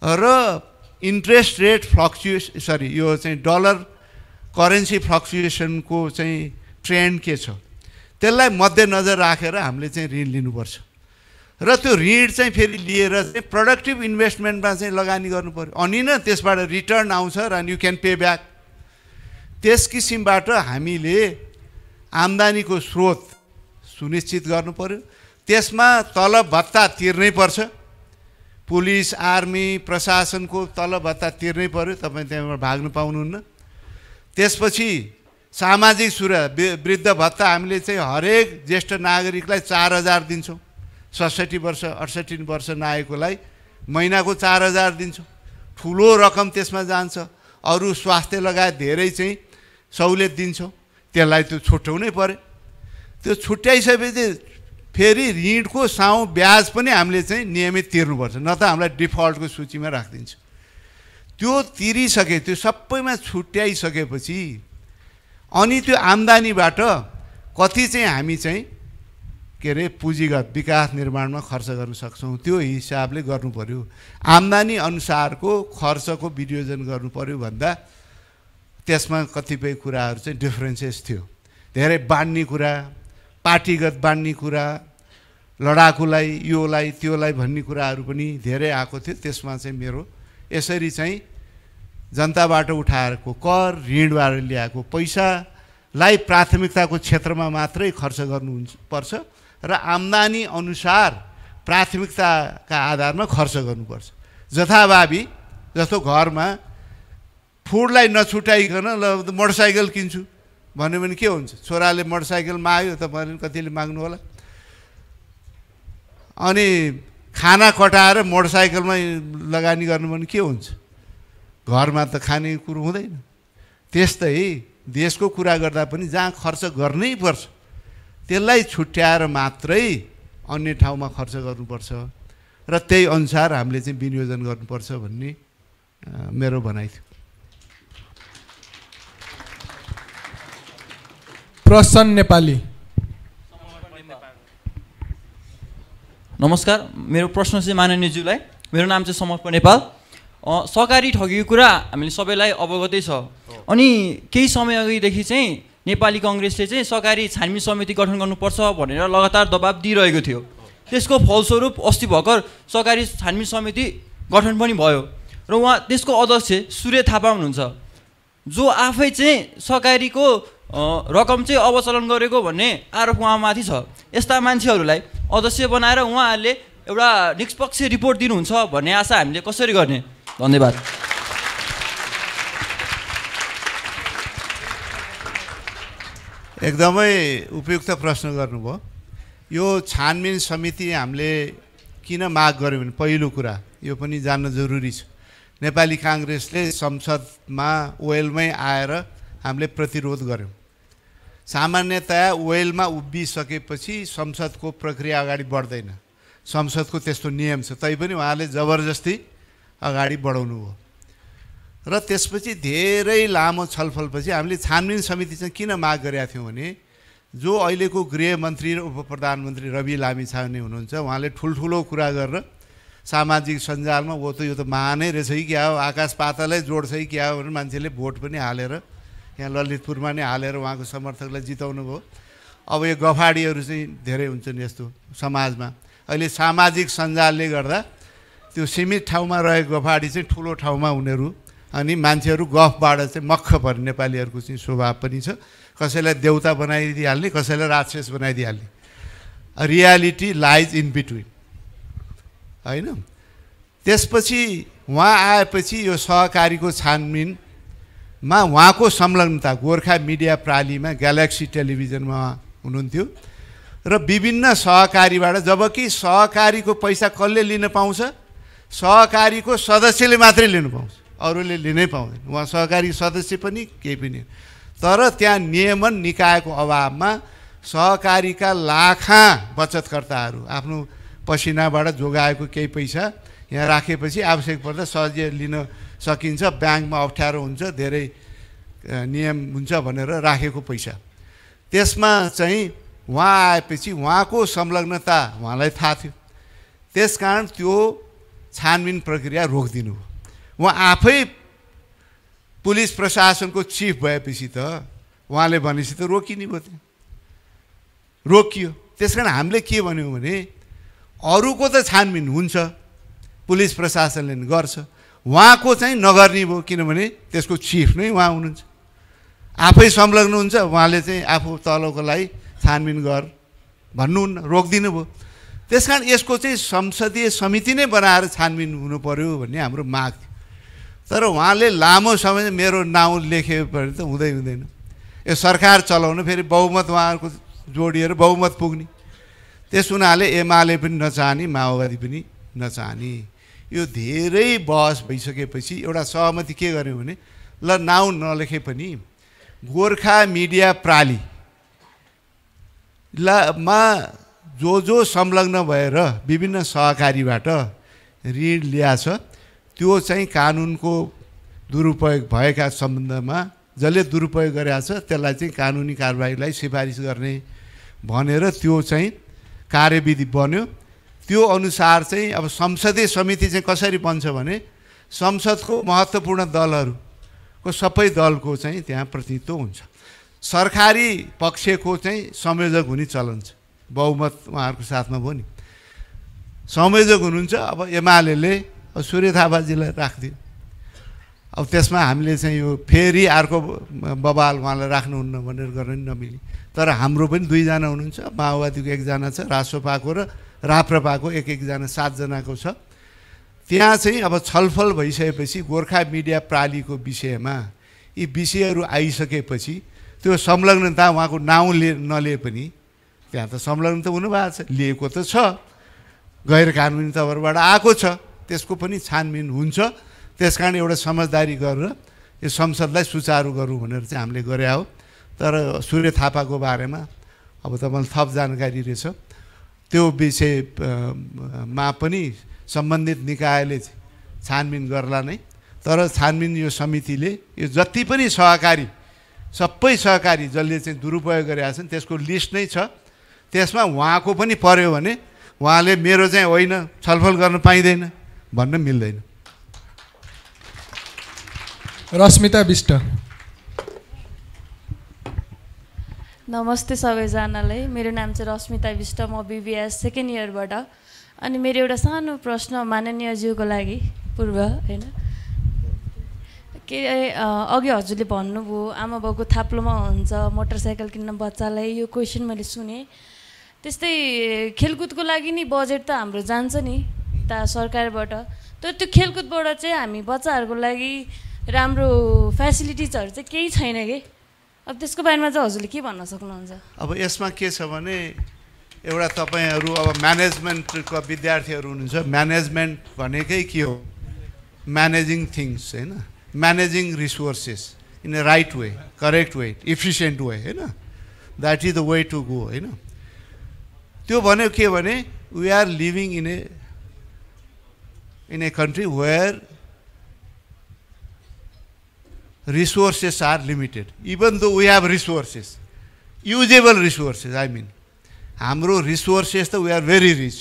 र इन्ट्रेस्ट रेट फ्लक्चुएस सरी यो चाहिँ डलर करेन्सी फ्लक्चुएसनको चाहिँ ट्रेन्ड के छ त्यसलाई मध्यनजर राखेर हामीले चाहिँ ऋण लिनुपर्छ र त्यो ऋण चाहिँ फेरि लिएर चाहिँ प्रोडक्टिभ इन्भेस्टमेन्टमा चाहिँ लगानी गर्नु पऱ्यो अनि न त्यसबाट रिटर्न आउँछ र यु क्यान पे ब्याक त्यस किसिमबाट हामीले आम्दानीको स्रोत सुनिश्चित गर्नु पऱ्यो त्यसमा तलब भत्ता तिर्नै पर्छ पुलिस आर्मी प्रशासनको तलब भत्ता तिर्नै पऱ्यो तपाईँ त्यहाँबाट भाग्नु पाउनुहुन्न त्यसपछि सामाजिक सुरक्षा वृद्ध भत्ता हामीले चाहिँ हरेक ज्येष्ठ नागरिकलाई चार हजार दिन्छौँ सडसठी वर्ष अडसठी वर्ष नायकलाई महिनाको चार हजार दिन्छौँ ठुलो रकम त्यसमा जान्छ अरू स्वास्थ्य लगायत धेरै चाहिँ सहुलियत दिन्छौँ त्यसलाई त्यो छुट्याउनै पऱ्यो त्यो छुट्याइसकेपछि फेरि ऋणको साउ ब्याज पनि हामीले चाहिँ नियमित तिर्नुपर्छ न त हामीलाई डिफल्टको सूचीमा राखिदिन्छ त्यो तिरिसके त्यो सबैमा छुट्याइसकेपछि अनि त्यो आम्दानीबाट कति चाहिँ हामी चाहिँ के अरे पुँजीगत विकास निर्माणमा खर्च गर्न सक्छौँ त्यो हिसाबले गर्नुपऱ्यो आम्दानी अनुसारको खर्चको विनियोजन गर्नुपऱ्यो भन्दा त्यसमा कतिपय कुराहरू चाहिँ डिफ्रेन्सेस थियो धेरै बाँड्ने कुरा पार्टीगत बाँड्ने कुरा लडाकुलाई योलाई त्योलाई भन्ने कुराहरू पनि धेरै आएको थियो त्यसमा चाहिँ मेरो यसरी चाहिँ जनताबाट उठाएको कर ऋणबाट ल्याएको पैसालाई प्राथमिकताको क्षेत्रमा मात्रै खर्च गर्नु पर्छ र आम्दानी अनुसार प्राथमिकताका आधारमा खर्च गर्नुपर्छ जथाभावी जस्तो घरमा फुडलाई नछुट्याइकन ल मोटरसाइकल किन्छु भन्यो भने के हुन्छ छोराले मोटरसाइकल माग्यो तपाईँले कतिले माग्नु होला अनि खाना कटाएर मोटरसाइकलमै लगानी गर्नु भने के हुन्छ घरमा त खाने कुरो हुँदैन त्यस्तै देशको कुरा गर्दा पनि जहाँ खर्च गर्नै पर्छ त्यसलाई छुट्याएर मात्रै अन्य ठाउँमा खर्च गर्नुपर्छ र त्यही अनुसार हामीले चाहिँ विनियोजन गर्नुपर्छ भन्ने मेरो भनाइ थियो प्रसन नेपाली नमस्कार मेरो प्रश्न चाहिँ माननीयज्यूलाई मेरो नाम चाहिँ समर्पण नेपाल सरकारी ठगिएको कुरा हामीले सबैलाई अवगतै छ अनि केही समय अघिदेखि चाहिँ नेपाली कङ्ग्रेसले चाहिँ सरकारी छानबिन समिति गठन गर्नुपर्छ भनेर लगातार दबाब दिइरहेको थियो त्यसको फलस्वरूप अस्ति भर्खर सरकारी छानबिन समिति गठन पनि भयो र उहाँ त्यसको अध्यक्ष सूर्य थापा हुनुहुन्छ जो आफै चाहिँ सरकारीको रकम चाहिँ अवचलन गरेको भन्ने आरोप उहाँमाथि छ यस्ता मान्छेहरूलाई अध्यक्ष बनाएर उहाँहरूले एउटा निष्पक्ष रिपोर्ट दिनुहुन्छ भन्ने आशा हामीले कसरी गर्ने धन्यवाद एकदमै उपयुक्त प्रश्न गर्नुभयो यो छानबिन समिति हामीले किन माग गऱ्यौँ भने पहिलो कुरा यो पनि जान्न जरुरी छ नेपाली काङ्ग्रेसले संसदमा ओइलमै आएर हामीले प्रतिरोध गऱ्यौँ सामान्यतया ओइलमा उभिसकेपछि संसदको प्रक्रिया अगाडि बढ्दैन संसदको त्यस्तो नियम छ तैपनि उहाँले जबरजस्ती अगाडि बढाउनु हो र त्यसपछि धेरै लामो छलफलपछि हामीले छानबिन समिति चाहिँ किन माग गरेका थियौँ भने जो अहिलेको गृहमन्त्री र उप प्रधानमन्त्री रवि लामी छाने हुनुहुन्छ उहाँले ठुल्ठुलो कुरा गरेर सामाजिक सञ्जालमा वो त यो त महानै रहेछ कि क्या हो आकाश पातालै जोड्छ कि क्या हो भने मान्छेले भोट पनि हालेर यहाँ ललितपुरमा नै हालेर उहाँको समर्थकलाई जिताउनु भयो अब यो गफाडीहरू चाहिँ धेरै हुन्छन् यस्तो समाजमा अहिले सामाजिक सञ्जालले गर्दा त्यो सीमित ठाउँमा रहेको गफाडी चाहिँ ठुलो ठाउँमा उनीहरू अनि मान्छेहरू गफबाट चाहिँ मख पर्ने नेपालीहरूको चाहिँ स्वभाव पनि छ कसैलाई देउता बनाइदिइहाल्ने कसैलाई राक्षस बनाइदिइहाल्ने रियालिटी लाइज इन बिट्विन होइन त्यसपछि उहाँ आएपछि यो सहकारीको छानबिनमा उहाँको संलग्नता गोर्खा मिडिया प्रालीमा ग्यालेक्सी टेलिभिजनमा हुनुहुन्थ्यो र विभिन्न सहकारीबाट जबकि सहकारीको पैसा कसले लिन पाउँछ सहकारीको सदस्यले मात्रै लिनु पाउँछ अरूले लिनै पाउँदैन उहाँ सहकारी सदस्य पनि केही पनि तर त्यहाँ नियमन निकायको अभावमा सहकारीका लाखा बचतकर्ताहरू आफ्नो पसिनाबाट जोगाएको केही पैसा यहाँ राखेपछि आवश्यक पर्दा सजिलो लिन सकिन्छ ब्याङ्कमा अप्ठ्यारो हुन्छ धेरै नियम हुन्छ भनेर राखेको पैसा त्यसमा चाहिँ उहाँ आएपछि उहाँको संलग्नता उहाँलाई थाहा थियो त्यस कारण त्यो छानबिन प्रक्रिया रोकिदिनु हो उहाँ आफै पुलिस प्रशासनको चिफ भएपछि त उहाँले भनेपछि त रोकिने भयो त्यहाँ रोकियो त्यस कारण हामीले के भन्यौँ भने अरूको त छानबिन हुन्छ पुलिस प्रशासनले गर्छ उहाँको चाहिँ नगर्ने भयो किनभने त्यसको चिफ नै उहाँ हुनुहुन्छ आफै संलग्न हुन्छ उहाँले चाहिँ आफू तलको लागि छानबिन गर भन्नुहुन्न रोकिदिनु भयो त्यस कारण यसको चाहिँ संसदीय समिति नै बनाएर छानबिन हुनु पऱ्यो भन्ने हाम्रो माग थियो तर उहाँले लामो समय मेरो नाउँ लेख्यो भने त हुँदै हुँदैन यो सरकार चलाउनु फेरि बहुमत उहाँहरूको जोडिएर बहुमत पुग्ने त्यस हुनाले एमाले पनि नचाहने माओवादी पनि नचाहने यो धेरै बहस भइसकेपछि एउटा सहमति के गर्यो भने ल नाउँ नलेखे पनि गोर्खा मिडिया प्राली मा जो जो संलग्न भएर विभिन्न सहकारीबाट ऋण ल्याएछ त्यो चाहिँ कानुनको दुरुपयोग भएका सम्बन्धमा जसले दुरुपयोग गरेका छ त्यसलाई चाहिँ कानुनी कारबाहीलाई सिफारिस गर्ने भनेर त्यो चाहिँ कार्यविधि बन्यो त्यो अनुसार चाहिँ अब संसदीय समिति चाहिँ कसरी बन्छ भने संसदको महत्त्वपूर्ण दलहरूको सबै दलको चाहिँ त्यहाँ प्रतिनिधित्व हुन्छ सरकारी पक्षको चाहिँ संयोजक हुने चलन छ बहुमत उहाँहरूको साथमा भयो नि संयोजक हुनुहुन्छ अब एमाले सूर्य थापाजीलाई राखिदियो अब त्यसमा हामीले चाहिँ यो फेरि अर्को बबाल उहाँलाई राख्नुहुन्न भनेर गर्न नमिली तर हाम्रो पनि दुईजना हुनुहुन्छ माओवादीको एकजना छ रासोपाको र राप्रपाको एक एकजना सातजनाको छ त्यहाँ चाहिँ अब छलफल भइसकेपछि गोर्खा मिडिया प्रालीको विषयमा यी विषयहरू आइसकेपछि त्यो संलग्नता उहाँको नाउँ लिए नलिए पनि त्यहाँ त संलग्न त हुनुभएको छ लिएको त छ गैर कानुनी तवरबाट आएको छ त्यसको पनि छानबिन हुन्छ त्यस कारण एउटा समझदारी गरेर यो संसदलाई सुचारू गरौँ भनेर चाहिँ हामीले गरे हो तर सूर्य थापाको बारेमा अब तपाईँलाई थप जानकारी रहेछ त्यो विषयमा पनि सम्बन्धित निकायले छानबिन गर्ला नै तर छानबिन यो समितिले यो जति पनि सहकारी सबै सहकारी जसले चाहिँ दुरुपयोग गरेका छन् त्यसको लिस्ट नै छ त्यसमा उहाँको पनि पऱ्यो भने उहाँले मेरो चाहिँ होइन छलफल गर्न पाइँदैन भन्न मिल्दैन रश्मिता विष्ट नमस्ते सबैजनालाई मेरो नाम चाहिँ रश्मिता विष्ट म बिबिएस सेकेन्ड इयरबाट अनि मेरो एउटा सानो प्रश्न माननीय माननीयज्यूको लागि पूर्व होइन के अघि हजुरले भन्नुभयो आमा बाउको थाप्लोमा हुन्छ मोटरसाइकल किन्न बच्चालाई यो क्वेसन मैले सुनेँ त्यस्तै खेलकुदको लागि नि बजेट त हाम्रो जान्छ नि यता सरकारबाट तर त्यो खेलकुदबाट चाहिँ हामी बच्चाहरूको लागि राम्रो फेसिलिटिजहरू चाहिँ केही छैन कि अब त्यसको बारेमा चाहिँ हजुरले के भन्न सक्नुहुन्छ अब यसमा के छ भने एउटा तपाईँहरू अब म्यानेजमेन्टका विद्यार्थीहरू हुनुहुन्छ म्यानेजमेन्ट भनेकै के हो म्यानेजिङ थिङ्स होइन managing resources in a right way correct way efficient way होइन that is the way to go होइन त्यो भन्यो के भने we are living in a in a country where resources are limited. Even though we have resources, usable resources, I mean. हाम्रो resources त we are very rich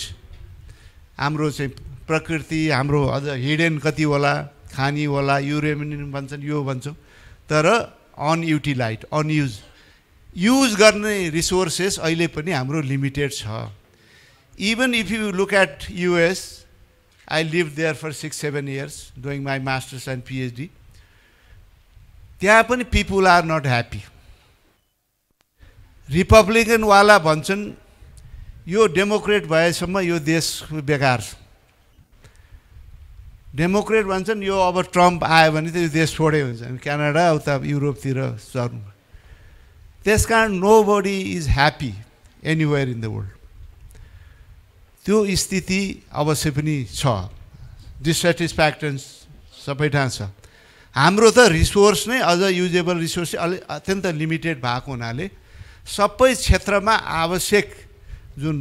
हाम्रो चाहिँ प्रकृति हाम्रो अझ हिडेन कति होला खानी होला युरेमिन भन्छन् यो भन्छौँ तर अनयुटिलाइड अनयुज युज गर्ने रिसोर्सेस अहिले पनि हाम्रो लिमिटेड छ even if you look at US I lived there for six, seven years doing my master's and PhD. त्यहाँ पनि पिपुल आर नट ह्याप्पी रिपब्लिकनवाला भन्छन् यो डेमोक्रेट भएसम्म यो देश बेकार छ डेमोक्रेट भन्छन् यो अब ट्रम्प आयो भने त यो देश छोडे हुन्छ क्यानाडा उता युरोपतिर सर्नु त्यस कारण nobody is happy anywhere in the world त्यो स्थिति अवश्य पनि छ डिसेटिस्फ्याक्टन्स सबै ठाउँ छ हाम्रो त रिसोर्स नै अझ युजेबल रिसोर्स अलि अत्यन्त लिमिटेड भएको हुनाले सबै क्षेत्रमा आवश्यक जुन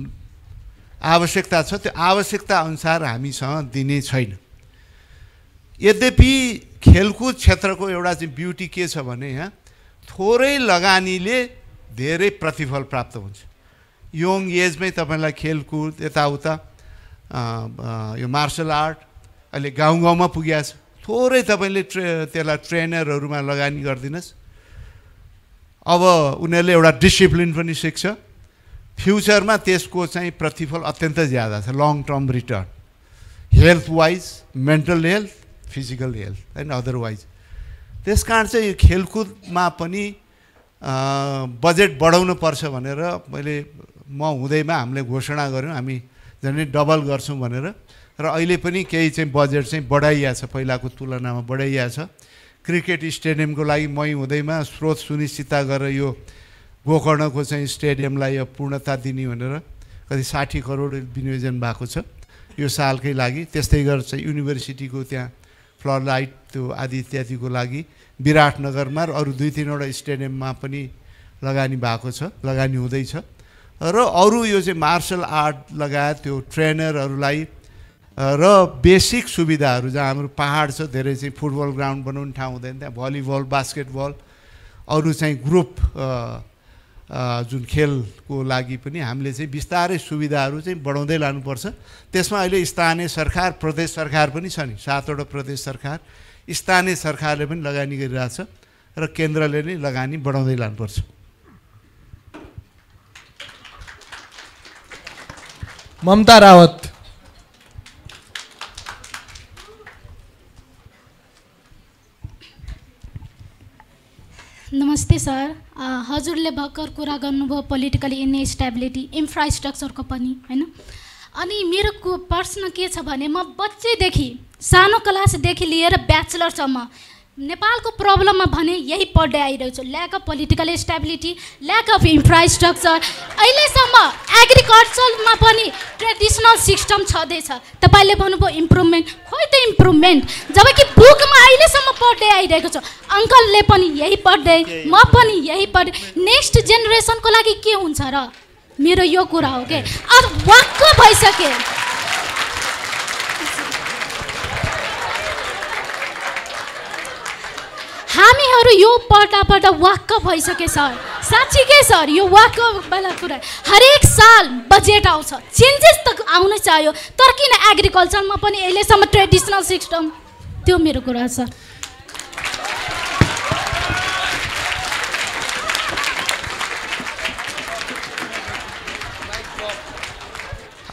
आवश्यकता छ त्यो आवश्यकता अनुसार हामीसँग दिने छैन यद्यपि खेलकुद क्षेत्रको एउटा चाहिँ ब्युटी के छ भने यहाँ थोरै लगानीले धेरै प्रतिफल प्राप्त हुन्छ यङ एजमै तपाईँलाई खेलकुद यताउता यो मार्सल आर्ट अहिले गाउँ गाउँमा पुगेको छ थोरै तपाईँले ट्रे त्यसलाई ट्रेनरहरूमा लगानी गरिदिनुहोस् अब उनीहरूले एउटा डिसिप्लिन पनि सिक्छ फ्युचरमा त्यसको चाहिँ प्रतिफल अत्यन्त ज्यादा छ long term return health wise mental health physical health होइन अदरवाइज त्यस कारण चाहिँ यो खेलकुदमा पनि बजेट बढाउनुपर्छ भनेर मैले म हुँदैमा हामीले घोषणा गऱ्यौँ हामी झन्डै डबल गर्छौँ भनेर र अहिले पनि केही चाहिँ बजेट चाहिँ बढाइएको छ पहिलाको तुलनामा बढाइएको छ क्रिकेट स्टेडियमको लागि मै हुँदैमा स्रोत सुनिश्चितता गरेर यो गोकर्णको चाहिँ स्टेडियमलाई यो पूर्णता दिने भनेर कति साठी करोड विनियोजन भएको छ यो सालकै लागि त्यस्तै गरेर चाहिँ युनिभर्सिटीको त्यहाँ फ्लड लाइट त्यो आदि इत्यादिको लागि विराटनगरमा र अरू दुई तिनवटा स्टेडियममा पनि लगानी भएको छ लगानी हुँदैछ र अरू यो चाहिँ मार्सल आर्ट लगायत त्यो ट्रेनरहरूलाई र बेसिक सुविधाहरू जहाँ हाम्रो पाहाड छ धेरै चाहिँ फुटबल ग्राउन्ड बनाउने ठाउँ हुँदैन त्यहाँ भलिबल बास्केटबल अरू चाहिँ ग्रुप जुन खेलको लागि पनि हामीले चाहिँ बिस्तारै सुविधाहरू चाहिँ बढाउँदै लानुपर्छ त्यसमा अहिले स्थानीय सरकार प्रदेश सरकार पनि छ नि सातवटा प्रदेश सरकार स्थानीय सरकारले पनि लगानी गरिरहेछ र केन्द्रले नै लगानी बढाउँदै लानुपर्छ ममता रावत नमस्ते सर हजुरले भर्खर कुरा गर्नुभयो पोलिटिकली इनस्टेबिलिटी इन्फ्रास्ट्रक्चरको पनि होइन अनि मेरो पर्सनल के छ भने म बच्चैदेखि सानो क्लासदेखि लिएर ब्याचलरसम्म नेपालको प्रब्लममा भने यही पढ्दै आइरहेको छु lack of political stability lack of infrastructure अहिलेसम्म एग्रिकल्चरमा पनि ट्रेडिसनल सिस्टम छँदैछ तपाईँले भन्नुभयो इम्प्रुभमेन्ट खोइ त इम्प्रुभमेन्ट जब कि बुकमा अहिलेसम्म पढ्दै आइरहेको छ अङ्कलले पनि यही पढ्दै म पनि यही पढ्दै नेक्स्ट जेनेरेसनको लागि के हुन्छ र मेरो यो कुरा हो कि अब वाक्क भइसके हामीहरू यो पल्ट वाक्क भइसके सर साँच्ची के सर यो वाक्क कुरा हरेक साल बजेट आउँछ चेन्जेस त आउनै चाहियो तर किन एग्रिकल्चरमा पनि अहिलेसम्म ट्रेडिसनल सिस्टम त्यो मेरो कुरा छ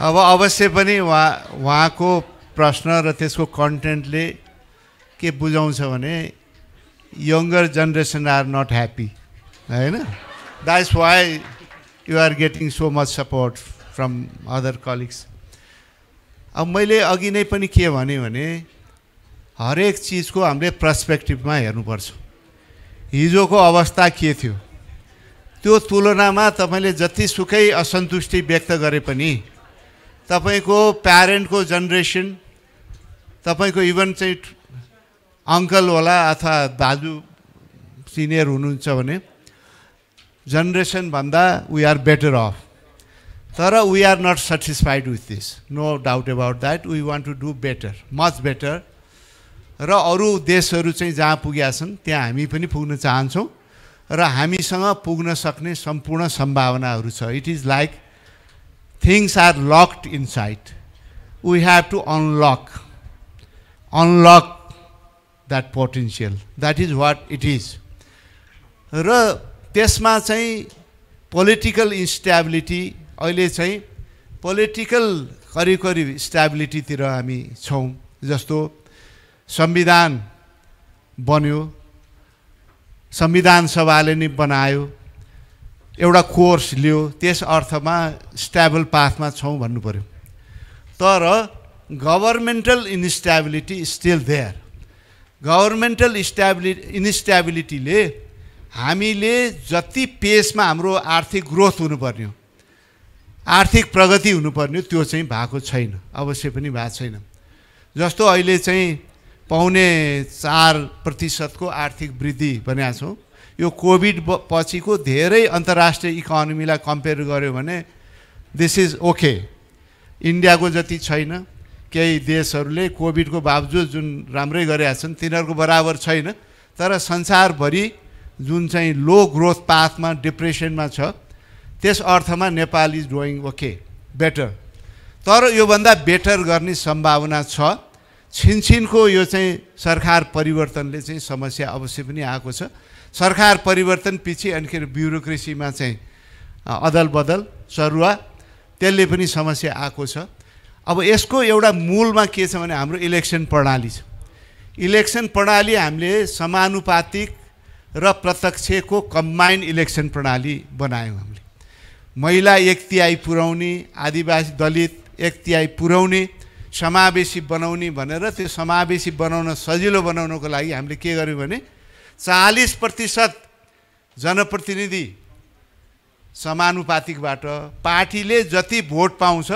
अब अवश्य पनि उहाँ वा, उहाँको प्रश्न र त्यसको कन्टेन्टले के बुझाउँछ भने younger generation are not happy. That's why you are getting so much support from other colleagues. अब मैले अघि नै पनि के भने भने हरेक चिजको हामीले पर्सपेक्टिभमा हेर्नुपर्छ हिजोको अवस्था के थियो त्यो तुलनामा तपाईँले जतिसुकै असन्तुष्टि व्यक्त गरे पनि तपाईँको प्यारेन्टको जेनेरेसन तपाईँको इभन चाहिँ अङ्कल होला अथवा दाजु सिनियर हुनुहुन्छ भने जेनेरेसनभन्दा वी आर बेटर अफ तर we are not satisfied with this no doubt about that we want to do better much better र अरू देशहरू चाहिँ जहाँ पुगेका छन् त्यहाँ हामी पनि पुग्न चाहन्छौँ र हामीसँग पुग्न सक्ने सम्पूर्ण सम्भावनाहरू छ it is like things are locked inside we have to unlock unlock that potential that is what it is र त्यसमा चाहिँ पोलिटिकल इन्स्टेबिलिटी अहिले चाहिँ पोलिटिकल करिब करिब स्ट्याबिलिटीतिर हामी छौँ जस्तो संविधान बन्यो संविधान सभाले नै बनायो एउटा कोर्स लियो त्यस अर्थमा स्ट्याबल पाथमा छौँ भन्नु पऱ्यो तर governmental instability still there governmental इस्टाब्लि इन्स्ट्याबिलिटीले हामीले जति पेसमा हाम्रो आर्थिक ग्रोथ हुनुपर्ने आर्थिक प्रगति हुनुपर्ने त्यो चाहिँ भएको छैन अवश्य पनि भएको छैन जस्तो अहिले चाहिँ पाउने चार प्रतिशतको आर्थिक वृद्धि बनाएको छौँ यो कोभिड पछिको धेरै अन्तर्राष्ट्रिय इकोनोमीलाई कम्पेयर गऱ्यो भने दिस इज ओके इन्डियाको जति छैन केही देशहरूले कोभिडको बावजुद जुन राम्रै गरेका छन् तिनीहरूको बराबर छैन तर संसारभरि जुन चाहिँ लो ग्रोथ पाथमा डिप्रेसनमा छ त्यस अर्थमा Nepal is doing okay better तर योभन्दा बेटर गर्ने सम्भावना छ छिनछिनको यो चाहिँ सरकार परिवर्तनले चाहिँ समस्या अवश्य पनि आएको छ सरकार परिवर्तन पछि अनिखेरि ब्युरोक्रेसीमा चाहिँ अदल बदल सरुवा त्यसले पनि समस्या आएको छ अब यसको एउटा मूलमा के छ भने हाम्रो इलेक्सन प्रणाली छ इलेक्सन प्रणाली हामीले समानुपातिक र प्रत्यक्षको कम्बाइन्ड इलेक्सन प्रणाली बनायौँ हामीले महिला एक तिहाई पुर्याउने आदिवासी दलित एक तिहाई पुर्याउने समावेशी बनाउने भनेर त्यो समावेशी बनाउन सजिलो बनाउनको लागि हामीले के गर्यौँ भने चालिस प्रतिशत जनप्रतिनिधि समानुपातिकबाट पार्टीले जति भोट पाउँछ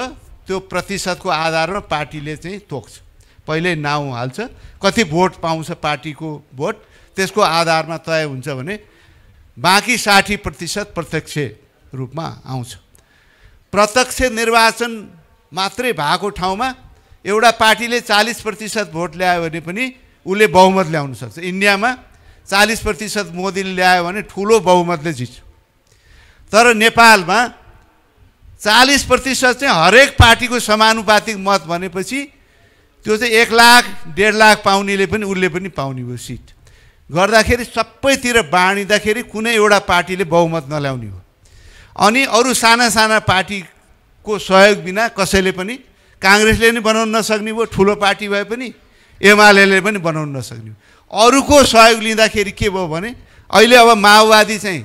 त्यो प्रतिशतको आधारमा पार्टीले चाहिँ तोक्छ पहिल्यै नाउँ हाल्छ कति भोट पाउँछ पार्टीको भोट त्यसको आधारमा तय हुन्छ भने बाँकी साठी प्रतिशत प्रत्यक्ष रूपमा आउँछ प्रत्यक्ष निर्वाचन मात्रै भएको ठाउँमा एउटा पार्टीले चालिस प्रतिशत भोट ल्यायो भने पनि उसले बहुमत ल्याउन सक्छ इन्डियामा चालिस प्रतिशत मोदीले ल्यायो भने ठुलो बहुमतले जित्छ तर नेपालमा चालिस प्रतिशत चाहिँ हरेक पार्टीको समानुपातिक मत भनेपछि त्यो चाहिँ एक लाख डेढ लाख पाउनेले पनि उसले पनि पाउने हो सिट गर्दाखेरि सबैतिर बाँडिँदाखेरि कुनै एउटा पार्टीले बहुमत नल्याउने हो अनि अरू साना साना पार्टीको सहयोग बिना कसैले पनि काङ्ग्रेसले नै बनाउन नसक्ने भयो ठुलो पार्टी भए पनि एमाले पनि बनाउन नसक्ने अरूको सहयोग लिँदाखेरि के भयो भने अहिले अब माओवादी चाहिँ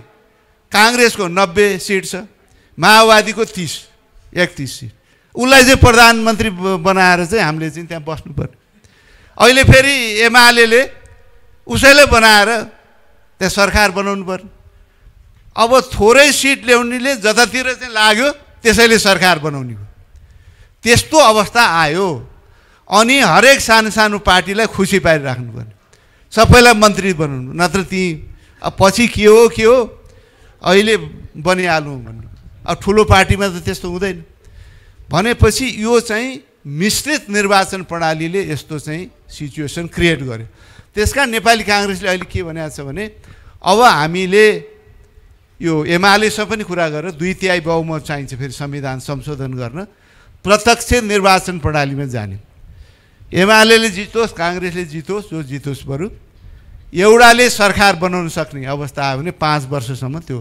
काङ्ग्रेसको नब्बे सिट छ माओवादीको तिस एकतिस सिट उसलाई चाहिँ प्रधानमन्त्री बनाएर चाहिँ हामीले चाहिँ त्यहाँ बस्नु पर्यो अहिले फेरि एमाले उसैले बनाएर त्यहाँ सरकार बनाउनु पर्ने अब थोरै सिट ल्याउनेले जतातिर चाहिँ लाग्यो त्यसैले सरकार बनाउने हो त्यस्तो अवस्था आयो अनि हरेक सानो सानो पार्टीलाई खुसी पारिराख्नु पर्ने सबैलाई मन्त्री बनाउनु नत्र ती पछि के हो के हो अहिले बनिहालौँ भन्नु अब ठुलो पार्टीमा त त्यस्तो हुँदैन भनेपछि यो चाहिँ मिश्रित निर्वाचन प्रणालीले यस्तो चाहिँ सिचुएसन क्रिएट गर्यो त्यस नेपाली काङ्ग्रेसले अहिले के भनेको छ भने अब हामीले यो एमालेसँग पनि कुरा गरेर दुई तिहाई बहुमत चाहिन्छ फेरि संविधान संशोधन गर्न प्रत्यक्ष निर्वाचन प्रणालीमा जाने एमाले जितोस् काङ्ग्रेसले जितोस् जो जितोस् बरु एउटाले सरकार बनाउन सक्ने अवस्था आयो भने पाँच वर्षसम्म त्यो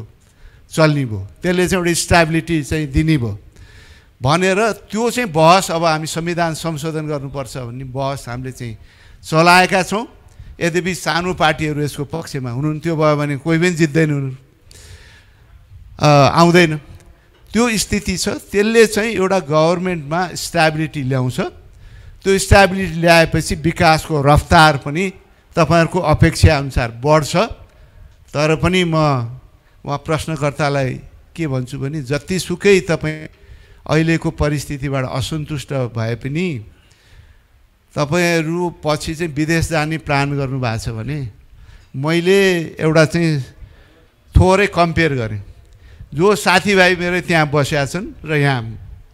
चल्ने भयो त्यसले चाहिँ एउटा स्ट्याबिलिटी चाहिँ दिने भयो भनेर त्यो चाहिँ बहस अब हामी संविधान संशोधन गर्नुपर्छ भन्ने बहस हामीले चाहिँ चलाएका छौँ यद्यपि सानो पार्टीहरू यसको पक्षमा हुनुहुन्थ्यो भयो भने कोही पनि जित्दैन आउँदैन त्यो स्थिति छ त्यसले चाहिँ एउटा गभर्मेन्टमा स्ट्याबिलिटी ल्याउँछ त्यो स्ट्याबिलिटी ल्याएपछि विकासको रफ्तार पनि तपाईँहरूको अपेक्षाअनुसार बढ्छ तर पनि म वा प्रश्नकर्तालाई के भन्छु भने जतिसुकै तपाईँ अहिलेको परिस्थितिबाट असन्तुष्ट भए पनि तपाईँहरू पछि चाहिँ विदेश जाने प्लान गर्नुभएको छ भने मैले एउटा चाहिँ थोरै कम्पेयर गरेँ जो साथीभाइ मेरो त्यहाँ बसेका छन् र यहाँ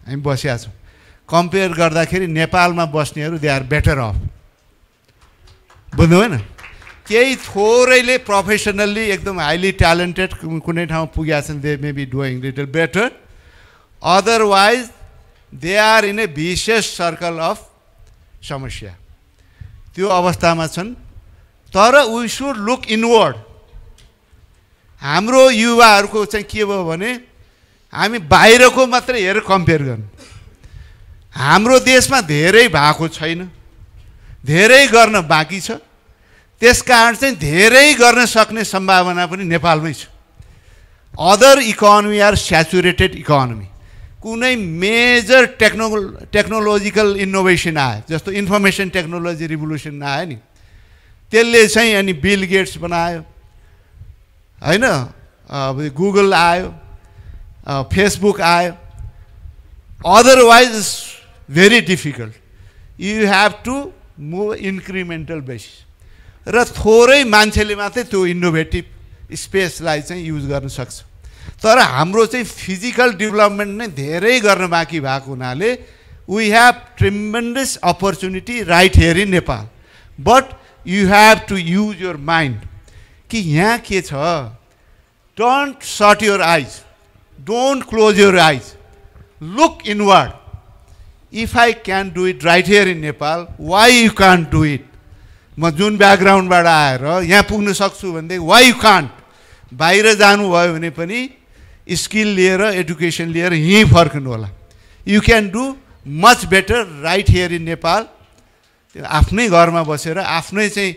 हामी बसेका छौँ कम्पेयर गर्दाखेरि नेपालमा बस्नेहरू दे आर बेटर अफ बुझ्नु भएन केही थोरैले प्रोफेसनल्ली एकदम हाइली ट्यालेन्टेड कुनै ठाउँ पुगेका छन् they may be doing little better otherwise they are in a vicious circle of समस्या त्यो अवस्थामा छन् तर वी सुड लुक इनवर्ड हाम्रो युवाहरूको चाहिँ के भयो भने हामी बाहिरको मात्रै हेर कम्पेयर गर्नु हाम्रो देशमा धेरै भएको छैन धेरै गर्न बाँकी छ त्यस कारण चाहिँ धेरै गर्न सक्ने सम्भावना पनि नेपालमै छ other economy are saturated economy कुनै मेजर टेक्नो टेक्नोलोजिकल इनोभेसन आयो जस्तो इन्फर्मेसन टेक्नोलोजी रिभोल्युसन आयो नि त्यसले चाहिँ अनि बिल गेट्स बनायो होइन अब गुगल आयो फेसबुक आयो otherwise is very difficult you have to move incremental basis र थोरै मान्छेले मात्रै त्यो इनोभेटिभ स्पेसलाई चाहिँ युज गर्न सक्छ तर हाम्रो चाहिँ फिजिकल डेभलपमेन्ट नै धेरै गर्न बाँकी भएको हुनाले we have tremendous opportunity right here in Nepal but you have to use your mind कि यहाँ के छ don't shut your eyes don't close your eyes look inward if I can do it right here in Nepal why you can do it म जुन ब्याकग्राउन्डबाट आएर यहाँ पुग्न सक्छु भनेदेखि वाइ यु कान्ट बाहिर जानुभयो भने पनि स्किल लिएर एडुकेसन लिएर यहीँ फर्कनु होला you can do much better right here in Nepal आफ्नै घरमा बसेर आफ्नै चाहिँ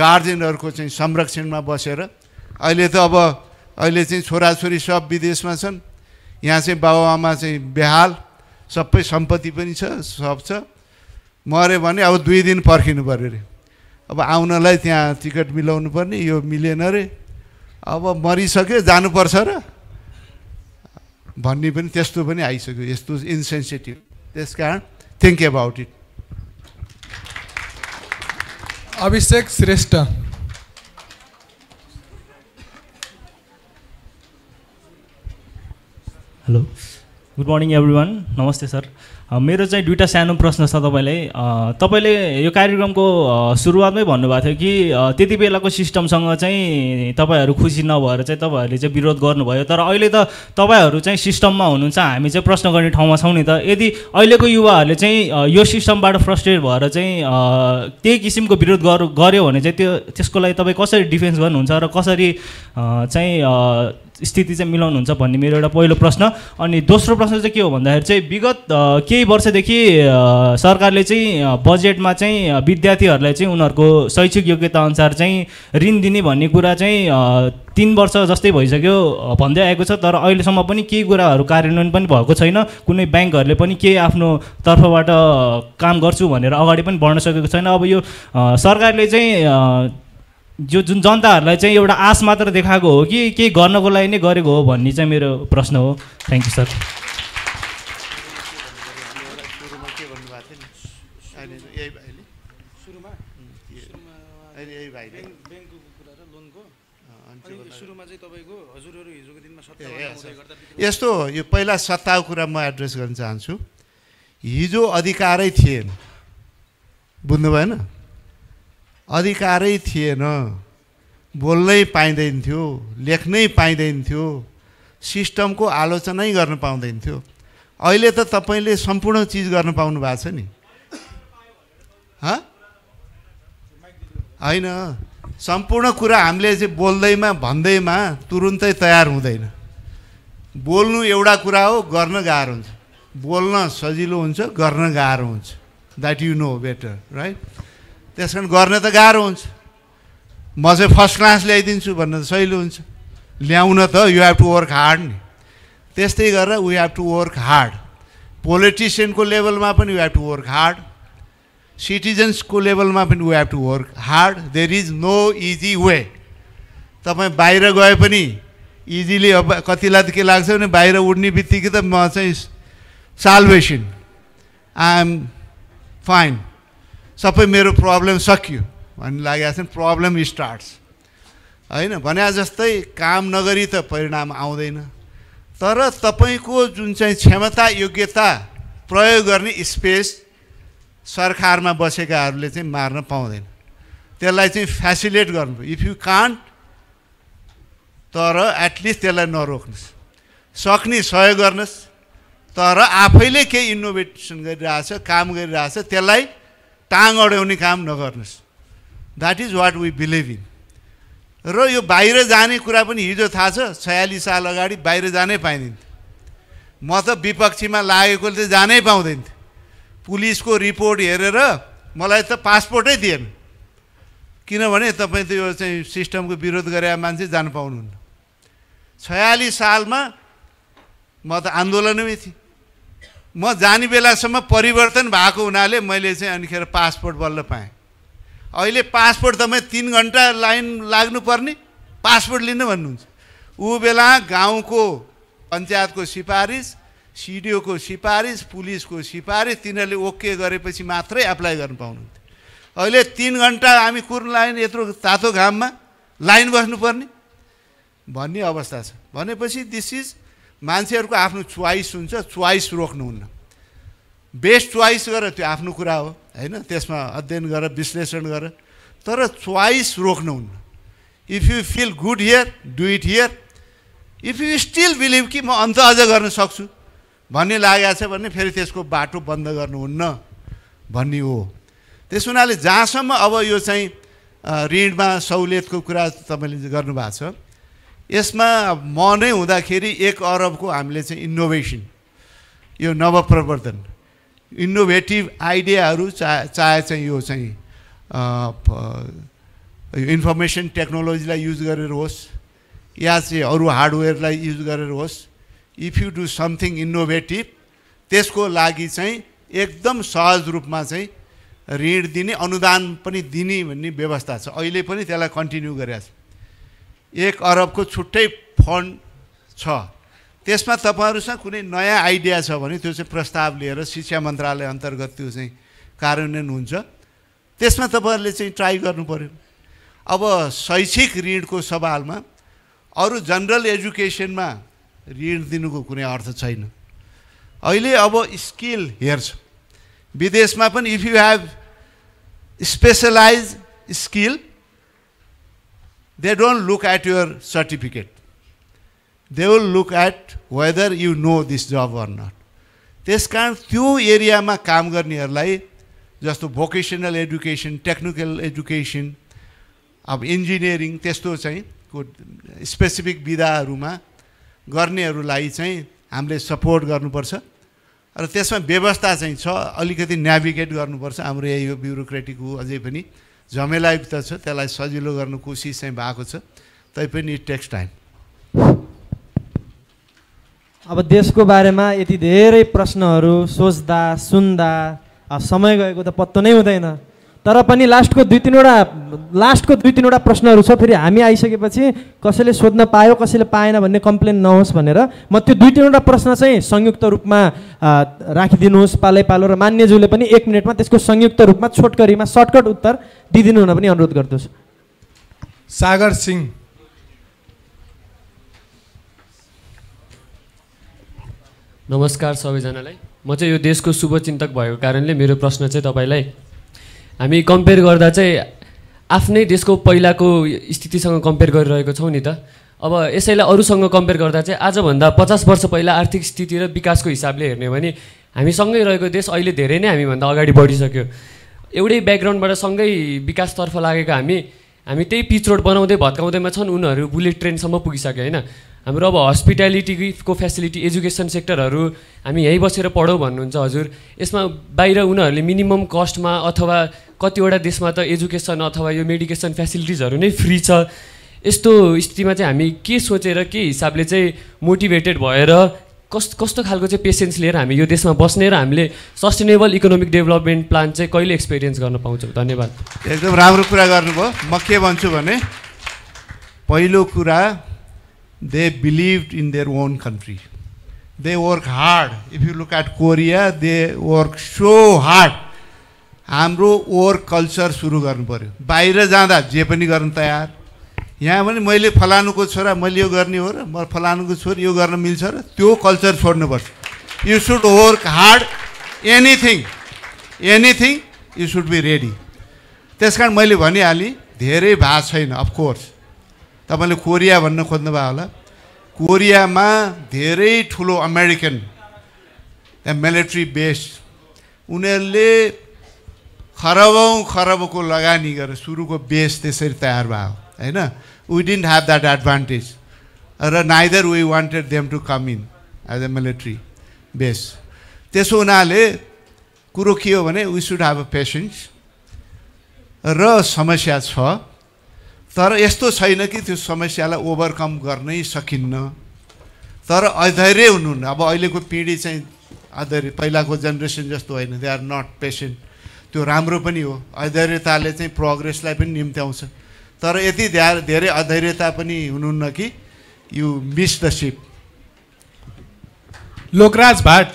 गार्जेनहरूको चाहिँ संरक्षणमा बसेर अहिले त अब अहिले चाहिँ छोराछोरी सब विदेशमा छन् यहाँ चाहिँ बाबुआमा चाहिँ बेहाल सबै सम्पत्ति पनि छ सब छ मऱ्यो भने अब दुई दिन पर्खिनु पऱ्यो अरे अब आउनलाई त्यहाँ टिकट मिलाउनु पर्ने यो मिलेन रे अब मरिसक्यो जानुपर्छ र भन्ने पनि त्यस्तो पनि आइसक्यो यस्तो इन्सेन्सिटिभ त्यस कारण think about it Abhishek Shrestha hello good morning everyone नमस्ते सर मेरो चाहिँ दुइटा सानो प्रश्न छ तपाईँलाई तपाईँले यो कार्यक्रमको सुरुवातमै भन्नुभएको थियो कि त्यति बेलाको सिस्टमसँग चाहिँ तपाईँहरू खुसी नभएर चाहिँ तपाईँहरूले चाहिँ विरोध गर्नुभयो तर अहिले त तपाईँहरू चाहिँ सिस्टममा हुनुहुन्छ हामी चाहिँ प्रश्न गर्ने ठाउँमा छौँ नि त यदि अहिलेको युवाहरूले चाहिँ यो सिस्टमबाट फ्रस्ट्रेट भएर चाहिँ त्यही किसिमको विरोध गर्यो भने चाहिँ त्यो त्यसको लागि तपाईँ कसरी डिफेन्स गर्नुहुन्छ र कसरी चाहिँ स्थिति चाहिँ मिलाउनुहुन्छ भन्ने मेरो एउटा पहिलो प्रश्न अनि दोस्रो प्रश्न चाहिँ के हो भन्दाखेरि चाहिँ विगत केही वर्षदेखि सरकारले चाहिँ बजेटमा चाहिँ विद्यार्थीहरूलाई चाहिँ उनीहरूको शैक्षिक योग्यता अनुसार चाहिँ ऋण दिने भन्ने कुरा चाहिँ तिन वर्ष जस्तै भइसक्यो भन्दै आएको छ तर अहिलेसम्म पनि केही कुराहरू कार्यान्वयन पनि भएको छैन कुनै ब्याङ्कहरूले पनि केही आफ्नो तर्फबाट काम गर्छु भनेर अगाडि पनि बढ्न सकेको छैन अब यो सरकारले चाहिँ जो जुन जनताहरूलाई चाहिँ एउटा आश मात्र देखाएको हो कि केही गर्नको लागि नै गरेको हो भन्ने चाहिँ मेरो प्रश्न हो थ्याङ्क यू सर यस्तो यो पहिला सत्ताको कुरा म एड्रेस गर्न चाहन्छु हिजो अधिकारै थिएन बुझ्नु भएन अधिकारै थिएन बोल्नै पाइँदैन थियो लेख्नै पाइँदैन थियो सिस्टमको आलोचनै गर्न पाउँदैन थियो अहिले त तपाईँले सम्पूर्ण चिज गर्न पाउनु भएको छ नि होइन सम्पूर्ण कुरा हामीले चाहिँ बोल्दैमा भन्दैमा तुरुन्तै तयार हुँदैन बोल्नु एउटा कुरा हो गर्न गाह्रो हुन्छ बोल्न सजिलो हुन्छ गर्न गाह्रो हुन्छ that you know better right त्यस कारण गर्न त गाह्रो हुन्छ म चाहिँ फर्स्ट क्लास ल्याइदिन्छु भन्न त सहिलो हुन्छ ल्याउन त you have to work hard नि त्यस्तै गरेर we have to work hard पोलिटिसियनको लेभलमा पनि we have to work hard सिटिजन्सको लेभलमा पनि we have to work hard there is no easy way तपाईँ बाहिर गए पनि इजिली अब कतिलाई त के लाग्छ भने बाहिर उड्ने बित्तिकै त म चाहिँ साल्भेसन आई एम फाइन सबै मेरो प्रब्लम सकियो भन्ने लागेको छ प्रब्लम स्टार्ट्स होइन भने जस्तै काम नगरी त परिणाम आउँदैन तर तपाईँको जुन चाहिँ क्षमता योग्यता प्रयोग गर्ने स्पेस सरकारमा बसेकाहरूले चाहिँ मार्न पाउँदैन त्यसलाई चाहिँ फेसिलेट गर्नु इफ यु कान्ट तर एटलिस्ट त्यसलाई नरोक्नुहोस् सक्ने सहयोग गर्नुहोस् तर आफैले केही इनोभेसन गरिरहेछ काम गरिरहेछ त्यसलाई काङ अड्याउने काम नगर्नुहोस् that is what we believe in र यो बाहिर जाने कुरा पनि हिजो थाहा छ छयालिस साल अगाडि बाहिर जानै पाइँदैन म त विपक्षीमा लागेकोले त जानै पाउँदैन पुलिसको रिपोर्ट हेरेर मलाई त पासपोर्टै दिएन किनभने तपाईँ त यो चाहिँ सिस्टमको विरोध गरेका मान्छे जान पाउनुहुन्न छयालिस सालमा म त आन्दोलनमै थिएँ म जाने बेलासम्म परिवर्तन भएको हुनाले मैले चाहिँ अनिखेर पासपोर्ट बल्ल पाएँ अहिले पासपोर्ट तपाईँ तिन घन्टा लाइन लाग्नुपर्ने पासपोर्ट लिन भन्नुहुन्छ ऊ बेला गाउँको पञ्चायतको सिफारिस सिडिओको सिफारिस पुलिसको सिफारिस तिनीहरूले ओके गरेपछि मात्रै एप्लाई गर्नु पाउनुहुन्थ्यो अहिले तिन घन्टा हामी कुर्न लाइन यत्रो तातो घाममा लाइन बस्नुपर्ने भन्ने अवस्था छ भनेपछि दिस इज मान्छेहरूको आफ्नो चोइस हुन्छ चोइस रोक्नुहुन्न बेस्ट चोइस गर त्यो आफ्नो कुरा हो होइन त्यसमा अध्ययन गर विश्लेषण गर तर चोइस रोक्नुहुन्न if you feel good here do it here if you still believe कि म अन्त अझ गर्न सक्छु भन्ने लागेको छ भने फेरि त्यसको बाटो बन्द गर्नुहुन्न भन्ने हो त्यस हुनाले जहाँसम्म अब यो चाहिँ ऋणमा सहुलियतको कुरा तपाईँले गर्नुभएको छ यसमा म नै हुँदाखेरि एक अरबको हामीले चाहिँ इनोभेसन यो नवप्रवर्तन इनोभेटिभ आइडियाहरू चाहे चाहे चाहिँ यो चाहिँ यो इन्फर्मेसन टेक्नोलोजीलाई युज गरेर होस् या चाहिँ अरू हार्डवेयरलाई युज गरेर होस् if you do something innovative त्यसको लागि चाहिँ एकदम सहज रूपमा चाहिँ ऋण दिने अनुदान पनि दिने भन्ने व्यवस्था छ अहिले पनि त्यसलाई कन्टिन्यू गरेका छ एक अरबको छुट्टै फन्ड छ त्यसमा तपाईँहरूसँग कुनै नयाँ आइडिया छ भने त्यो चाहिँ प्रस्ताव लिएर शिक्षा मन्त्रालय अन्तर्गत त्यो चाहिँ कार्यान्वयन हुन्छ त्यसमा तपाईँहरूले चाहिँ ट्राई गर्नु पऱ्यो अब शैक्षिक ऋणको सवालमा अरू जनरल एजुकेसनमा ऋण दिनुको कुनै अर्थ छैन अहिले अब स्किल हेर्छ विदेशमा पनि if you have specialize skill they don't look at your certificate. They will look at whether you know this job or not. त्यस कारण त्यो एरियामा काम गर्नेहरूलाई जस्तो भोकेसनल एडुकेसन टेक्निकल एडुकेसन अब इन्जिनियरिङ त्यस्तो चाहिँ को स्पेसिफिक विधाहरूमा गर्नेहरूलाई चाहिँ हामीले सपोर्ट गर्नुपर्छ र त्यसमा व्यवस्था चाहिँ छ अलिकति नेभिगेट गर्नुपर्छ हाम्रो यही यो ब्युरोक्रेटिक हो अझै पनि त छ त्यसलाई सजिलो गर्नु कोसिस चाहिँ भएको छ तैपनि टेक्स टाइम अब देशको बारेमा यति धेरै प्रश्नहरू सोच्दा सुन्दा समय गएको त पत्तो नै हुँदैन तर पनि लास्टको दुई तिनवटा लास्टको दुई तिनवटा प्रश्नहरू छ फेरि हामी आइसकेपछि कसैले सोध्न पायो कसैले पाएन भन्ने कम्प्लेन नहोस् भनेर म त्यो दुई तिनवटा प्रश्न चाहिँ संयुक्त रूपमा राखिदिनुहोस् पालै पालो र मान्यज्यूले पनि एक मिनटमा त्यसको संयुक्त रूपमा छोटकरीमा सर्टकट उत्तर दिइदिनु हुन पनि अनुरोध गर्दछु सागर सिंह नमस्कार सबैजनालाई म चाहिँ यो देशको शुभचिन्तक भएको कारणले मेरो प्रश्न चाहिँ तपाईँलाई हामी कम्पेयर गर्दा चाहिँ आफ्नै देशको पहिलाको स्थितिसँग कम्पेयर गरिरहेको छौँ नि त अब यसैलाई अरूसँग कम्पेयर गर्दा चाहिँ आजभन्दा पचास वर्ष पहिला आर्थिक स्थिति र विकासको हिसाबले हेर्ने हो भने हामीसँगै रहेको देश अहिले धेरै नै हामीभन्दा अगाडि बढिसक्यो एउटै ब्याकग्राउन्डबाट सँगै विकासतर्फ लागेको हामी हामी त्यही पिच रोड बनाउँदै भत्काउँदैमा छन् उनीहरू बुलेट ट्रेनसम्म पुगिसक्यो होइन हाम्रो अब हस्पिटालिटीको फेसिलिटी एजुकेसन सेक्टरहरू हामी यहीँ बसेर पढौँ भन्नुहुन्छ हजुर यसमा बाहिर उनीहरूले मिनिमम कस्टमा अथवा कतिवटा देशमा त एजुकेसन अथवा यो मेडिकेसन फेसिलिटिजहरू नै फ्री छ यस्तो स्थितिमा चाहिँ हामी के सोचेर के हिसाबले चाहिँ मोटिभेटेड भएर कस कस्तो खालको चाहिँ पेसेन्स लिएर हामी यो देशमा बस्ने र हामीले सस्टेनेबल इकोनोमिक डेभलपमेन्ट प्लान चाहिँ कहिले एक्सपिरियन्स गर्न पाउँछौँ धन्यवाद एकदम राम्रो कुरा गर्नुभयो म के भन्छु भने पहिलो कुरा they believe in their own country they work hard if you look at Korea they work so hard हाम्रो वर्क कल्चर सुरु गर्नु पऱ्यो बाहिर जाँदा जे पनि गर्नु तयार यहाँ पनि मैले फलानुको छोरा मैले यो गर्ने हो र म फलानुको छोरी यो गर्न मिल्छ र त्यो कल्चर छोड्नुपर्छ you should work hard anything anything you should be ready त्यस कारण मैले भनिहालेँ धेरै भा छैन अफकोर्स तपाईँले कोरिया भन्न खोज्नुभयो होला कोरियामा धेरै ठुलो अमेरिकन त्यहाँ मिलिट्री बेस उनीहरूले खरबौँ खरबको लगानी गरेर सुरुको बेस त्यसरी तयार भयो होइन we didn't have that advantage र neither we wanted them to come in as a military base त्यसो हुनाले कुरो के हो भने we should have a patience र समस्या छ तर यस्तो छैन कि त्यो समस्यालाई ओभरकम गर्नै सकिन्न तर अधैर्य हुनुहुन्न अब अहिलेको पिँढी चाहिँ अधैर्य पहिलाको जेनेरेसन जस्तो होइन दे आर नट पेसेन्ट त्यो राम्रो पनि हो अधैर्यताले चाहिँ प्रोग्रेसलाई पनि निम्त्याउँछ तर यति धेरै अधैर्यता पनि हुनुहुन्न कि यु मिस द सिप लोकराज भाट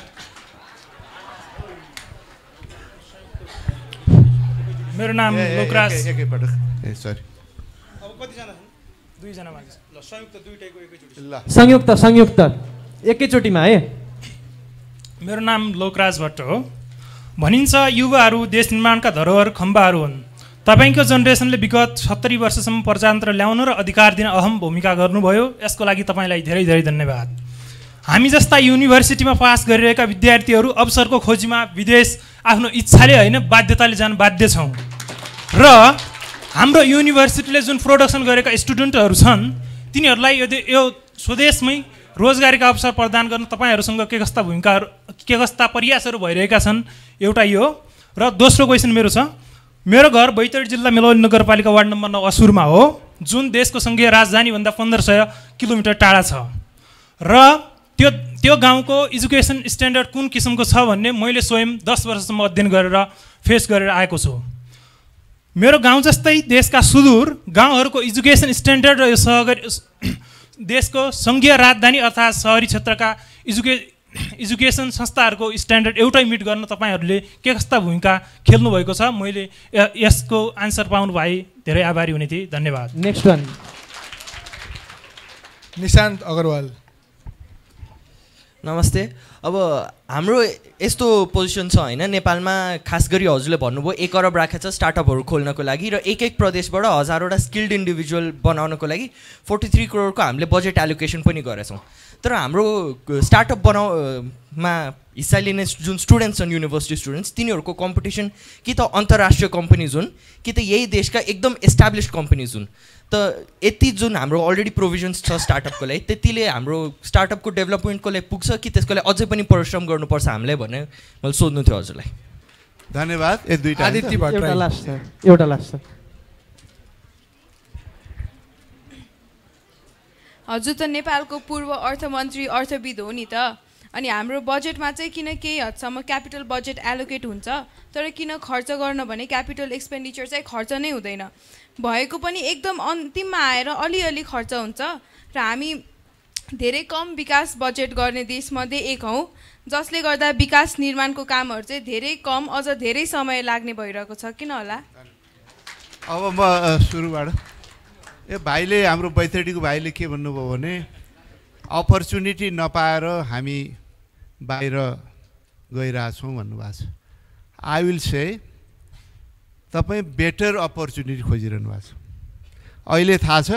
मेरो नाम लोकराज ए सरी अब ल संयुक्त दुईटैको ल संयुक्त संयुक्त एकैचोटिमा है मेरो नाम लोकराज भट्ट हो भनिन्छ युवाहरू देश निर्माणका धरोहर खम्बाहरू हुन् तपाईँको जेनेरेसनले विगत सत्तरी वर्षसम्म प्रजातन्त्र ल्याउनु र अधिकार दिन अहम भूमिका गर्नुभयो यसको लागि तपाईँलाई धेरै धेरै धन्यवाद हामी जस्ता युनिभर्सिटीमा पास गरिरहेका विद्यार्थीहरू अवसरको खोजीमा विदेश आफ्नो इच्छाले होइन बाध्यताले जान बाध्य छौँ र हाम्रो युनिभर्सिटीले जुन प्रोडक्सन गरेका स्टुडेन्टहरू छन् तिनीहरूलाई यदि यो स्वदेशमै रोजगारीका अवसर प्रदान गर्न तपाईँहरूसँग के कस्ता भूमिकाहरू के कस्ता प्रयासहरू भइरहेका छन् एउटा यो र दोस्रो क्वेसन मेरो छ मेरो घर बैतडी जिल्ला मेलौली नगरपालिका वार्ड नम्बर नौ असुरमा हो जुन देशको सङ्घीय राजधानीभन्दा पन्ध्र सय किलोमिटर टाढा छ र त्यो त्यो गाउँको एजुकेसन स्ट्यान्डर्ड कुन किसिमको छ भन्ने मैले स्वयं दस वर्षसम्म अध्ययन गरेर फेस गरेर आएको छु मेरो गाउँ जस्तै देशका सुदूर गाउँहरूको एजुकेसन स्ट्यान्डर्ड र यो सहकारी देशको सङ्घीय राजधानी अर्थात् सहरी क्षेत्रका एजुके एजुकेसन [COUGHS] संस्थाहरूको स्ट्यान्डर्ड एउटै मिट गर्न तपाईँहरूले के कस्ता भूमिका खेल्नुभएको छ मैले यसको आन्सर पाउनु भए धेरै आभारी हुने थिएँ धन्यवाद नेक्स्ट वान निशान्त अग्रवाल नमस्ते अब हाम्रो यस्तो पोजिसन छ होइन नेपालमा खास गरी हजुरले भन्नुभयो एक अरब राखेको छ स्टार्टअपहरू खोल्नको लागि र एक एक प्रदेशबाट हजारवटा स्किल्ड इन्डिभिजुअल बनाउनको लागि फोर्टी थ्री करोडको हामीले बजेट एलोकेसन पनि गरेछौँ तर हाम्रो स्टार्टअप बनाउमा हिस्सा लिने जुन स्टुडेन्ट्स छन् युनिभर्सिटी स्टुडेन्ट्स तिनीहरूको कम्पिटिसन कि त अन्तर्राष्ट्रिय कम्पनीज हुन् कि त यही देशका एकदम एस्टाब्लिस कम्पनीज हुन् त यति जुन हाम्रो अलरेडी प्रोभिजन्स छ स्टार्टअपको लागि त्यतिले हाम्रो स्टार्टअपको डेभलपमेन्टको लागि पुग्छ कि त्यसको लागि अझै पनि परिश्रम गर्नुपर्छ हामीले भने मैले सोध्नु थियो हजुरलाई धन्यवाद एउटा एउटा हजुर त नेपालको पूर्व अर्थमन्त्री अर्थविद हो नि त अनि हाम्रो बजेटमा चाहिँ किन केही हदसम्म क्यापिटल बजेट एलोकेट हुन्छ तर किन खर्च गर्न भने क्यापिटल एक्सपेन्डिचर चाहिँ खर्च नै हुँदैन भएको पनि एकदम अन्तिममा आएर अलिअलि खर्च हुन्छ र हामी धेरै कम विकास बजेट गर्ने देशमध्ये एक हौँ जसले गर्दा विकास निर्माणको कामहरू चाहिँ धेरै कम अझ धेरै समय लाग्ने भइरहेको छ किन होला अब म सुरुबाट ए भाइले हाम्रो बैतडीको भाइले के भन्नुभयो भने अपर्च्युनिटी नपाएर हामी बाहिर गइरहेछौँ भन्नुभएको छ आई विल से तपाईँ बेटर अपर्च्युनिटी खोजिरहनु भएको छ अहिले थाहा छ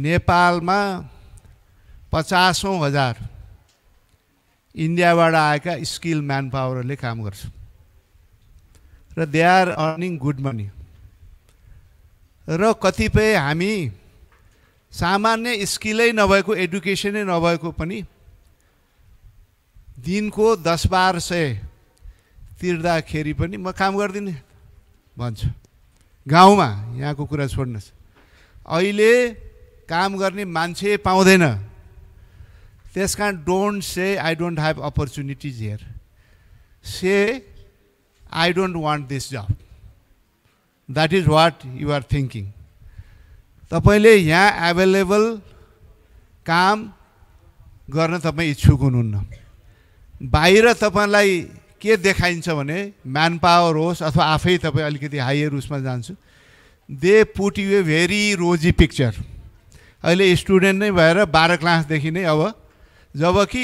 नेपालमा पचासौँ हजार इन्डियाबाट आएका स्किल म्यान पावरहरूले काम गर्छ र they are earning good money र कतिपय हामी सामान्य स्किलै नभएको एडुकेसनै नभएको पनि दिनको दस बाह्र सय तिर्दाखेरि पनि म काम गरिदिने भन्छु गाउँमा यहाँको कुरा छोड्नुहोस् अहिले काम गर्ने मान्छे पाउँदैन त्यस कारण don't say I don't have opportunities here say I don't want this job that is what you're thinking तपाईँले यहाँ एभाइलेबल काम गर्न तपाईँ इच्छुक हुनुहुन्न बाहिर तपाईँलाई के देखाइन्छ भने म्यान पावर होस् अथवा आफै तपाईँ अलिकति हाइयर उसमा जान्छु they put you a very rosy picture अहिले स्टुडेन्ट नै भएर बाह्र क्लासदेखि नै अब जबकि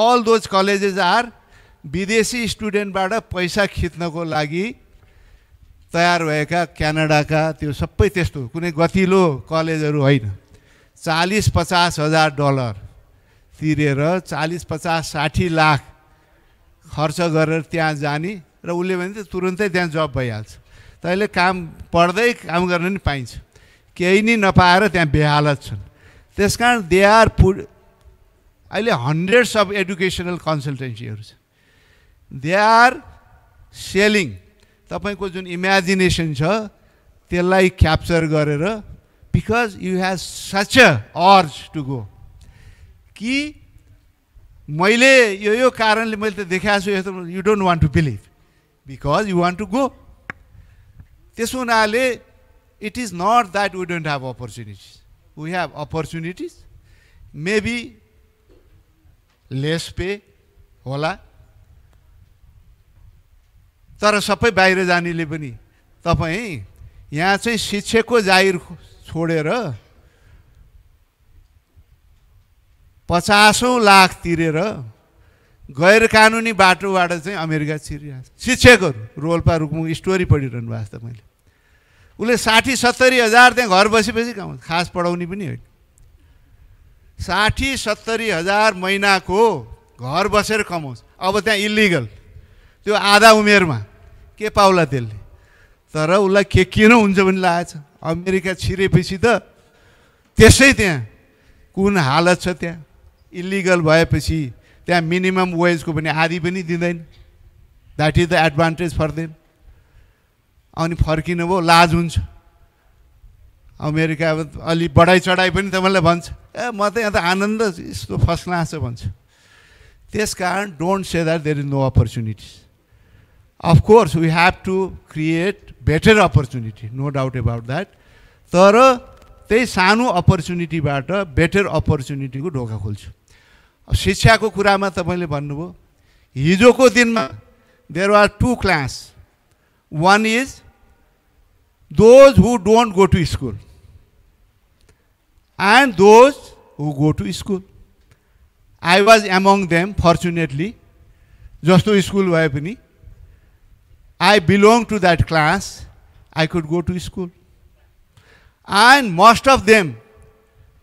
अल दोज कलेजेस आर विदेशी स्टुडेन्टबाट पैसा खिच्नको लागि तयार भएका क्यानाडाका त्यो सबै त्यस्तो कुनै गतिलो कलेजहरू होइन चालिस पचास हजार डलर तिरेर चालिस पचास साठी लाख खर्च गरेर त्यहाँ जाने र उसले भने त तुरुन्तै त्यहाँ जब भइहाल्छ त अहिले काम पढ्दै काम गर्न पनि पाइन्छ केही नै नपाएर त्यहाँ बेहालत छन् त्यस कारण दे आर पु अहिले हन्ड्रेड्स अफ एडुकेसनल कन्सल्टेन्सीहरू छ दे आर सेलिङ तपाईँको जुन इमेजिनेसन छ त्यसलाई क्याप्चर गरेर because you has such a urge to go कि मैले यो यो कारणले मैले त देखाएको छु यस्तो you don't want to believe because you want to go त्यसो हुनाले it is not that we don't have opportunities we have opportunities maybe less pay होला तर सबै बाहिर जानेले पनि तपाईँ यहाँ चाहिँ शिक्षकको जाहिर छोडेर पचासौँ लाख तिरेर गैर कानुनी बाटोबाट चाहिँ अमेरिका छिरिरहेको छ शिक्षकहरू रोल्पा रुकुम स्टोरी पढिरहनु भएको छ मैले उसले साठी सत्तरी हजार त्यहाँ घर बसेपछि कमाउँछ खास पढाउने पनि होइन साठी सत्तरी हजार महिनाको घर बसेर कमाउँछ अब त्यहाँ इलिगल त्यो आधा उमेरमा के पाउला त्यसले तर उसलाई के किन हुन्छ भने छ अमेरिका छिरेपछि त त्यसै त्यहाँ कुन हालत छ त्यहाँ इलिगल भएपछि त्यहाँ मिनिमम वेजको पनि आधी पनि दिँदैन that is the advantage for them अनि फर्किनु भयो लाज हुन्छ अमेरिका अब अलि बढाइ चढाइ पनि तपाईँलाई भन्छ ए म त यहाँ त आनन्द यस्तो फर्स्ट क्लास हो भन्छ त्यस कारण don't say that there is no opportunities of course we have to create better opportunity no doubt about that तर त्यही सानो अपर्च्युनिटीबाट बेटर अपर्च्युनिटीको ढोका खोल्छु शिक्षाको कुरामा तपाईँले भन्नुभयो हिजोको दिनमा there are two class one is those who don't go to school and those who go to school I was among them fortunately जस्तो स्कुल भए पनि I belong to that class I could go to school And most of them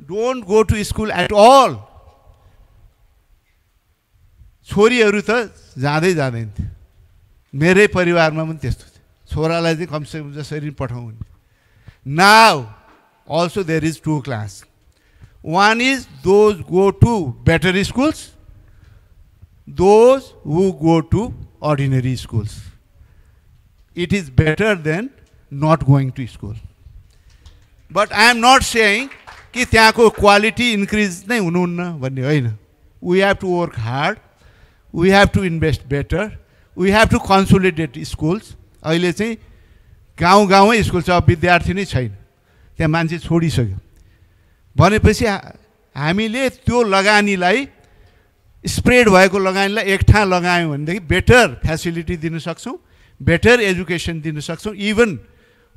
don't go to school at all. छोरीहरू त जाँदै जाँदैन थियो मेरै परिवारमा पनि त्यस्तो थियो छोरालाई चाहिँ कमसेकम जसरी पठाउनु now also there is two class one is those go to better schools those who go to ordinary schools it is better than not going to school but I am not saying कि त्यहाँको quality increase नै हुनुहुन्न भन्ने होइन we have to work hard we have to invest better we have to consolidate schools अहिले चाहिँ गाउँ गाउँमै स्कुल छ विद्यार्थी नै छैन त्यहाँ मान्छे छोडिसक्यो भनेपछि हामीले त्यो लगानीलाई स्प्रेड भएको लगानीलाई एक ठाउँ लगायौँ भनेदेखि बेटर फेसिलिटी दिन सक्छौँ बेटर एजुकेसन दिन सक्छौँ इभन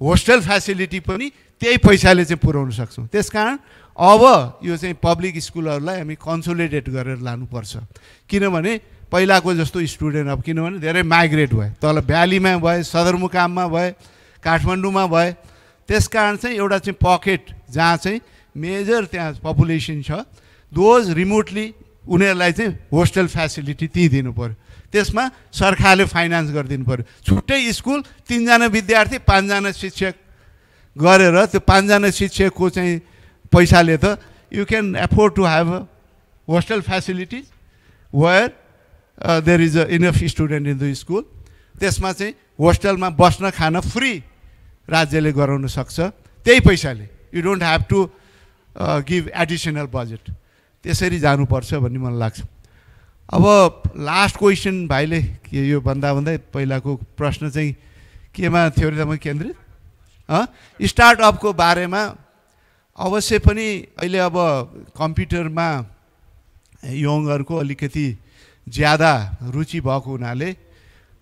होस्टेल फेसिलिटी पनि त्यही पैसाले चाहिँ पुऱ्याउन सक्छौँ त्यस कारण अब यो चाहिँ पब्लिक स्कुलहरूलाई हामी कन्सोलिडेट गरेर लानुपर्छ किनभने पहिलाको जस्तो स्टुडेन्ट अब किनभने धेरै माइग्रेट भयो तल भ्यालीमा भए सदरमुकाममा भए काठमाडौँमा भए त्यस कारण चाहिँ एउटा चाहिँ पकेट जहाँ चाहिँ मेजर त्यहाँ पपुलेसन छ दोज रिमोटली उनीहरूलाई चाहिँ होस्टेल फेसिलिटी त्यहीँ दिनु पऱ्यो त्यसमा सरकारले फाइनेन्स गरिदिनु पऱ्यो छुट्टै स्कुल तिनजना विद्यार्थी पाँचजना शिक्षक गरेर त्यो पाँचजना शिक्षकको चाहिँ पैसाले त you can afford to have a hostel facilities where there is a enough student in the school त्यसमा चाहिँ होस्टेलमा बस्न खान फ्री राज्यले गराउन सक्छ त्यही पैसाले you don't have to give additional budget त्यसरी जानुपर्छ भन्ने मलाई लाग्छ अब लास्ट क्वेसन भाइले के यो भन्दा भन्दै पहिलाको प्रश्न चाहिँ केमा थियो अरे म केन्द्रित स्टार्टअपको बारेमा अवश्य पनि अहिले अब कम्प्युटरमा यङहरूको अलिकति ज्यादा रुचि भएको हुनाले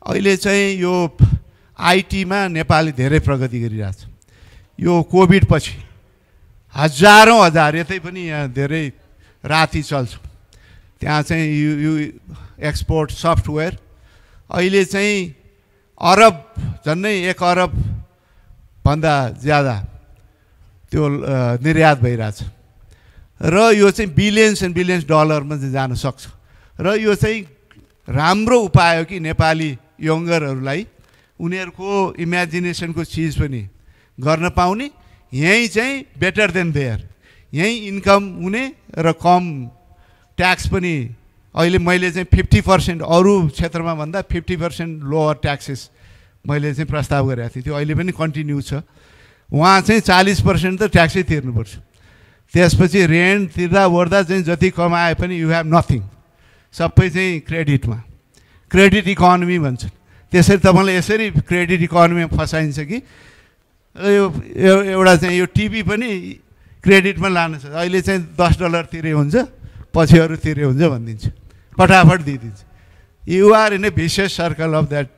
अहिले चाहिँ यो आइटीमा नेपाली धेरै प्रगति गरिरहेछ यो कोभिडपछि हजारौँ हजार यतै पनि यहाँ धेरै राति चल्छ त्यहाँ चाहिँ यु यु एक्सपोर्ट सफ्टवेयर अहिले चाहिँ अरब झन्नै एक अरब भन्दा ज्यादा त्यो निर्यात भइरहेछ र यो चाहिँ बिलियन्स एन्ड बिलियन्स डलरमा चाहिँ जान सक्छ र यो चाहिँ राम्रो उपाय हो कि नेपाली यङ्गरहरूलाई उनीहरूको इमेजिनेसनको चिज पनि गर्न पाउने यहीँ चाहिँ बेटर देन देयर यहीँ इन्कम हुने र कम ट्याक्स पनि अहिले मैले चाहिँ फिफ्टी पर्सेन्ट अरू क्षेत्रमा भन्दा फिफ्टी पर्सेन्ट लोवर ट्याक्सेस मैले चाहिँ प्रस्ताव गरेको थिएँ त्यो अहिले पनि कन्टिन्यू छ उहाँ चाहिँ चालिस पर्सेन्ट त ट्याक्सै तिर्नुपर्छ त्यसपछि रेन्ट तिर्दा ओर्दा चाहिँ जति कमाए पनि यु हेभ नथिङ सबै चाहिँ क्रेडिटमा क्रेडिट इकोनोमी भन्छन् त्यसरी तपाईँलाई यसरी क्रेडिट इकोनोमीमा फसाइन्छ कि यो एउटा चाहिँ यो टिभी पनि क्रेडिटमा लानु छ अहिले चाहिँ दस डलर तिरे हुन्छ पछि अरू तिरे हुन्छ भनिदिन्छ फटाफट दिइदिन्छ you're in a vicious circle of that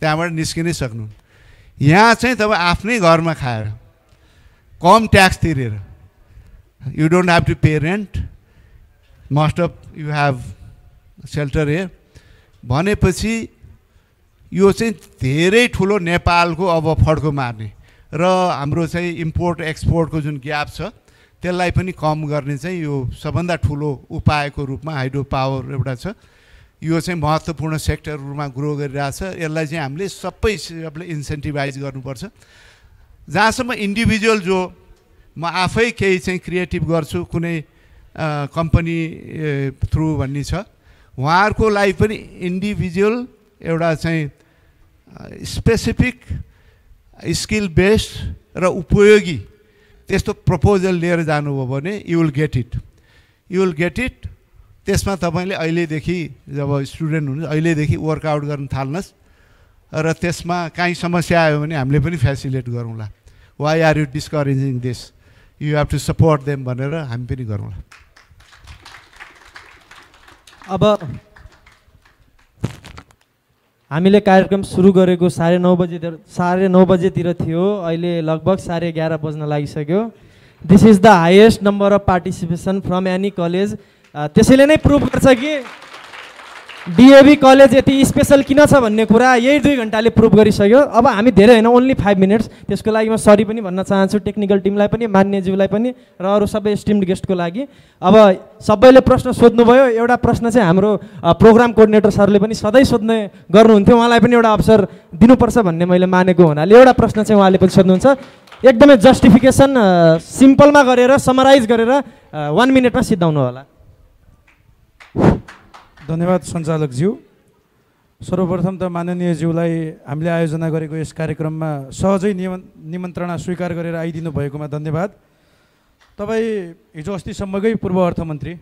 त्यहाँबाट निस्किनै सक्नु यहाँ चाहिँ तपाईँ आफ्नै घरमा खाएर कम ट्याक्स तिरेर you don't have to pay rent most of you have shelter here भनेपछि यो चाहिँ धेरै ठुलो नेपालको अब फड्को मार्ने र हाम्रो चाहिँ इम्पोर्ट एक्सपोर्टको जुन ग्याप छ त्यसलाई पनि कम गर्ने चाहिँ यो सबभन्दा ठुलो उपायको रूपमा हाइड्रो पावर एउटा छ यो चाहिँ महत्त्वपूर्ण सेक्टरहरूमा ग्रो गरिरहेछ यसलाई चाहिँ हामीले सबै हिसाबले इन्सेन्टिभाइज गर्नुपर्छ जहाँसम्म इन्डिभिजुअल जो म आफै केही चाहिँ क्रिएटिभ गर्छु कुनै कम्पनी थ्रु भन्ने छ उहाँहरूको लागि पनि इन्डिभिजुअल एउटा चाहिँ स्पेसिफिक स्किल बेस्ड र उपयोगी त्यस्तो प्रपोजल लिएर जानुभयो भने you will get it you will get it त्यसमा तपाईँले अहिलेदेखि जब स्टुडेन्ट हुनु अहिलेदेखि वर्कआउट गर्न थाल्नुहोस् र त्यसमा काहीँ समस्या आयो भने हामीले पनि फेसिलिट गरौँला why are you discouraging this you have to support them भनेर हामी पनि गरौँला अब हामीले कार्यक्रम सुरु गरेको साढे नौ बजे साढे नौ बजेतिर थियो अहिले लगभग साढे एघार बज्न लागिसक्यो this is the highest number of participation from any college त्यसैले नै प्रुभ गर्छ कि डिएभी कलेज यति स्पेसल किन छ भन्ने कुरा यही दुई घन्टाले प्रुभ गरिसक्यो अब हामी धेरै होइन ओन्ली फाइभ मिनट्स त्यसको लागि म सरी पनि भन्न चाहन्छु टेक्निकल टिमलाई पनि मान्यज्यूलाई पनि र अरू सबै स्टिम्ड गेस्टको लागि अब सबैले प्रश्न सोध्नुभयो एउटा प्रश्न चाहिँ हाम्रो प्रोग्राम कोर्डिनेटर सरले पनि सधैँ सोध्ने गर्नुहुन्थ्यो उहाँलाई पनि एउटा अवसर दिनुपर्छ भन्ने मैले मानेको हुनाले एउटा प्रश्न चाहिँ उहाँले पनि सोध्नुहुन्छ एकदमै जस्टिफिकेसन सिम्पलमा गरेर समराइज गरेर वान मिनटमा सिद्धाउनु होला धन्यवाद ज्यू सर्वप्रथम त माननीयज्यूलाई हामीले आयोजना गरेको यस कार्यक्रममा सहजै निम निमन्त्रणा स्वीकार गरेर आइदिनु भएकोमा धन्यवाद तपाईँ हिजो अस्तिसम्मकै पूर्व अर्थमन्त्री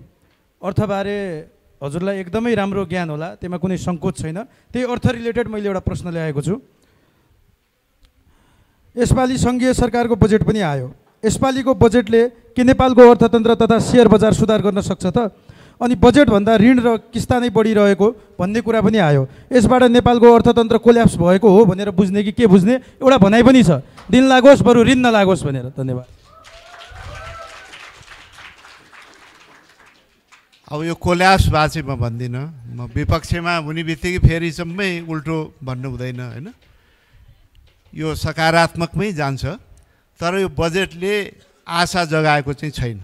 अर्थबारे हजुरलाई एकदमै राम्रो ज्ञान होला त्यसमा कुनै सङ्कोच छैन त्यही अर्थ रिलेटेड मैले एउटा प्रश्न ल्याएको छु यसपालि सङ्घीय सरकारको बजेट पनि आयो यसपालिको बजेटले के नेपालको अर्थतन्त्र तथा सेयर बजार सुधार गर्न सक्छ त अनि बजेटभन्दा ऋण र किस्ता नै बढिरहेको भन्ने कुरा पनि आयो यसबाट नेपालको अर्थतन्त्र कोल्याप्स भएको हो भनेर बुझ्ने कि के बुझ्ने एउटा भनाइ पनि छ दिन लागोस् बरु ऋण नलागोस् भनेर धन्यवाद अब यो कोल्याप्स भए चाहिँ म भन्दिनँ म विपक्षमा हुने बित्तिकै फेरि जम्मै उल्टो भन्नु हुँदैन होइन यो सकारात्मकमै जान्छ तर यो बजेटले आशा जगाएको चाहिँ छैन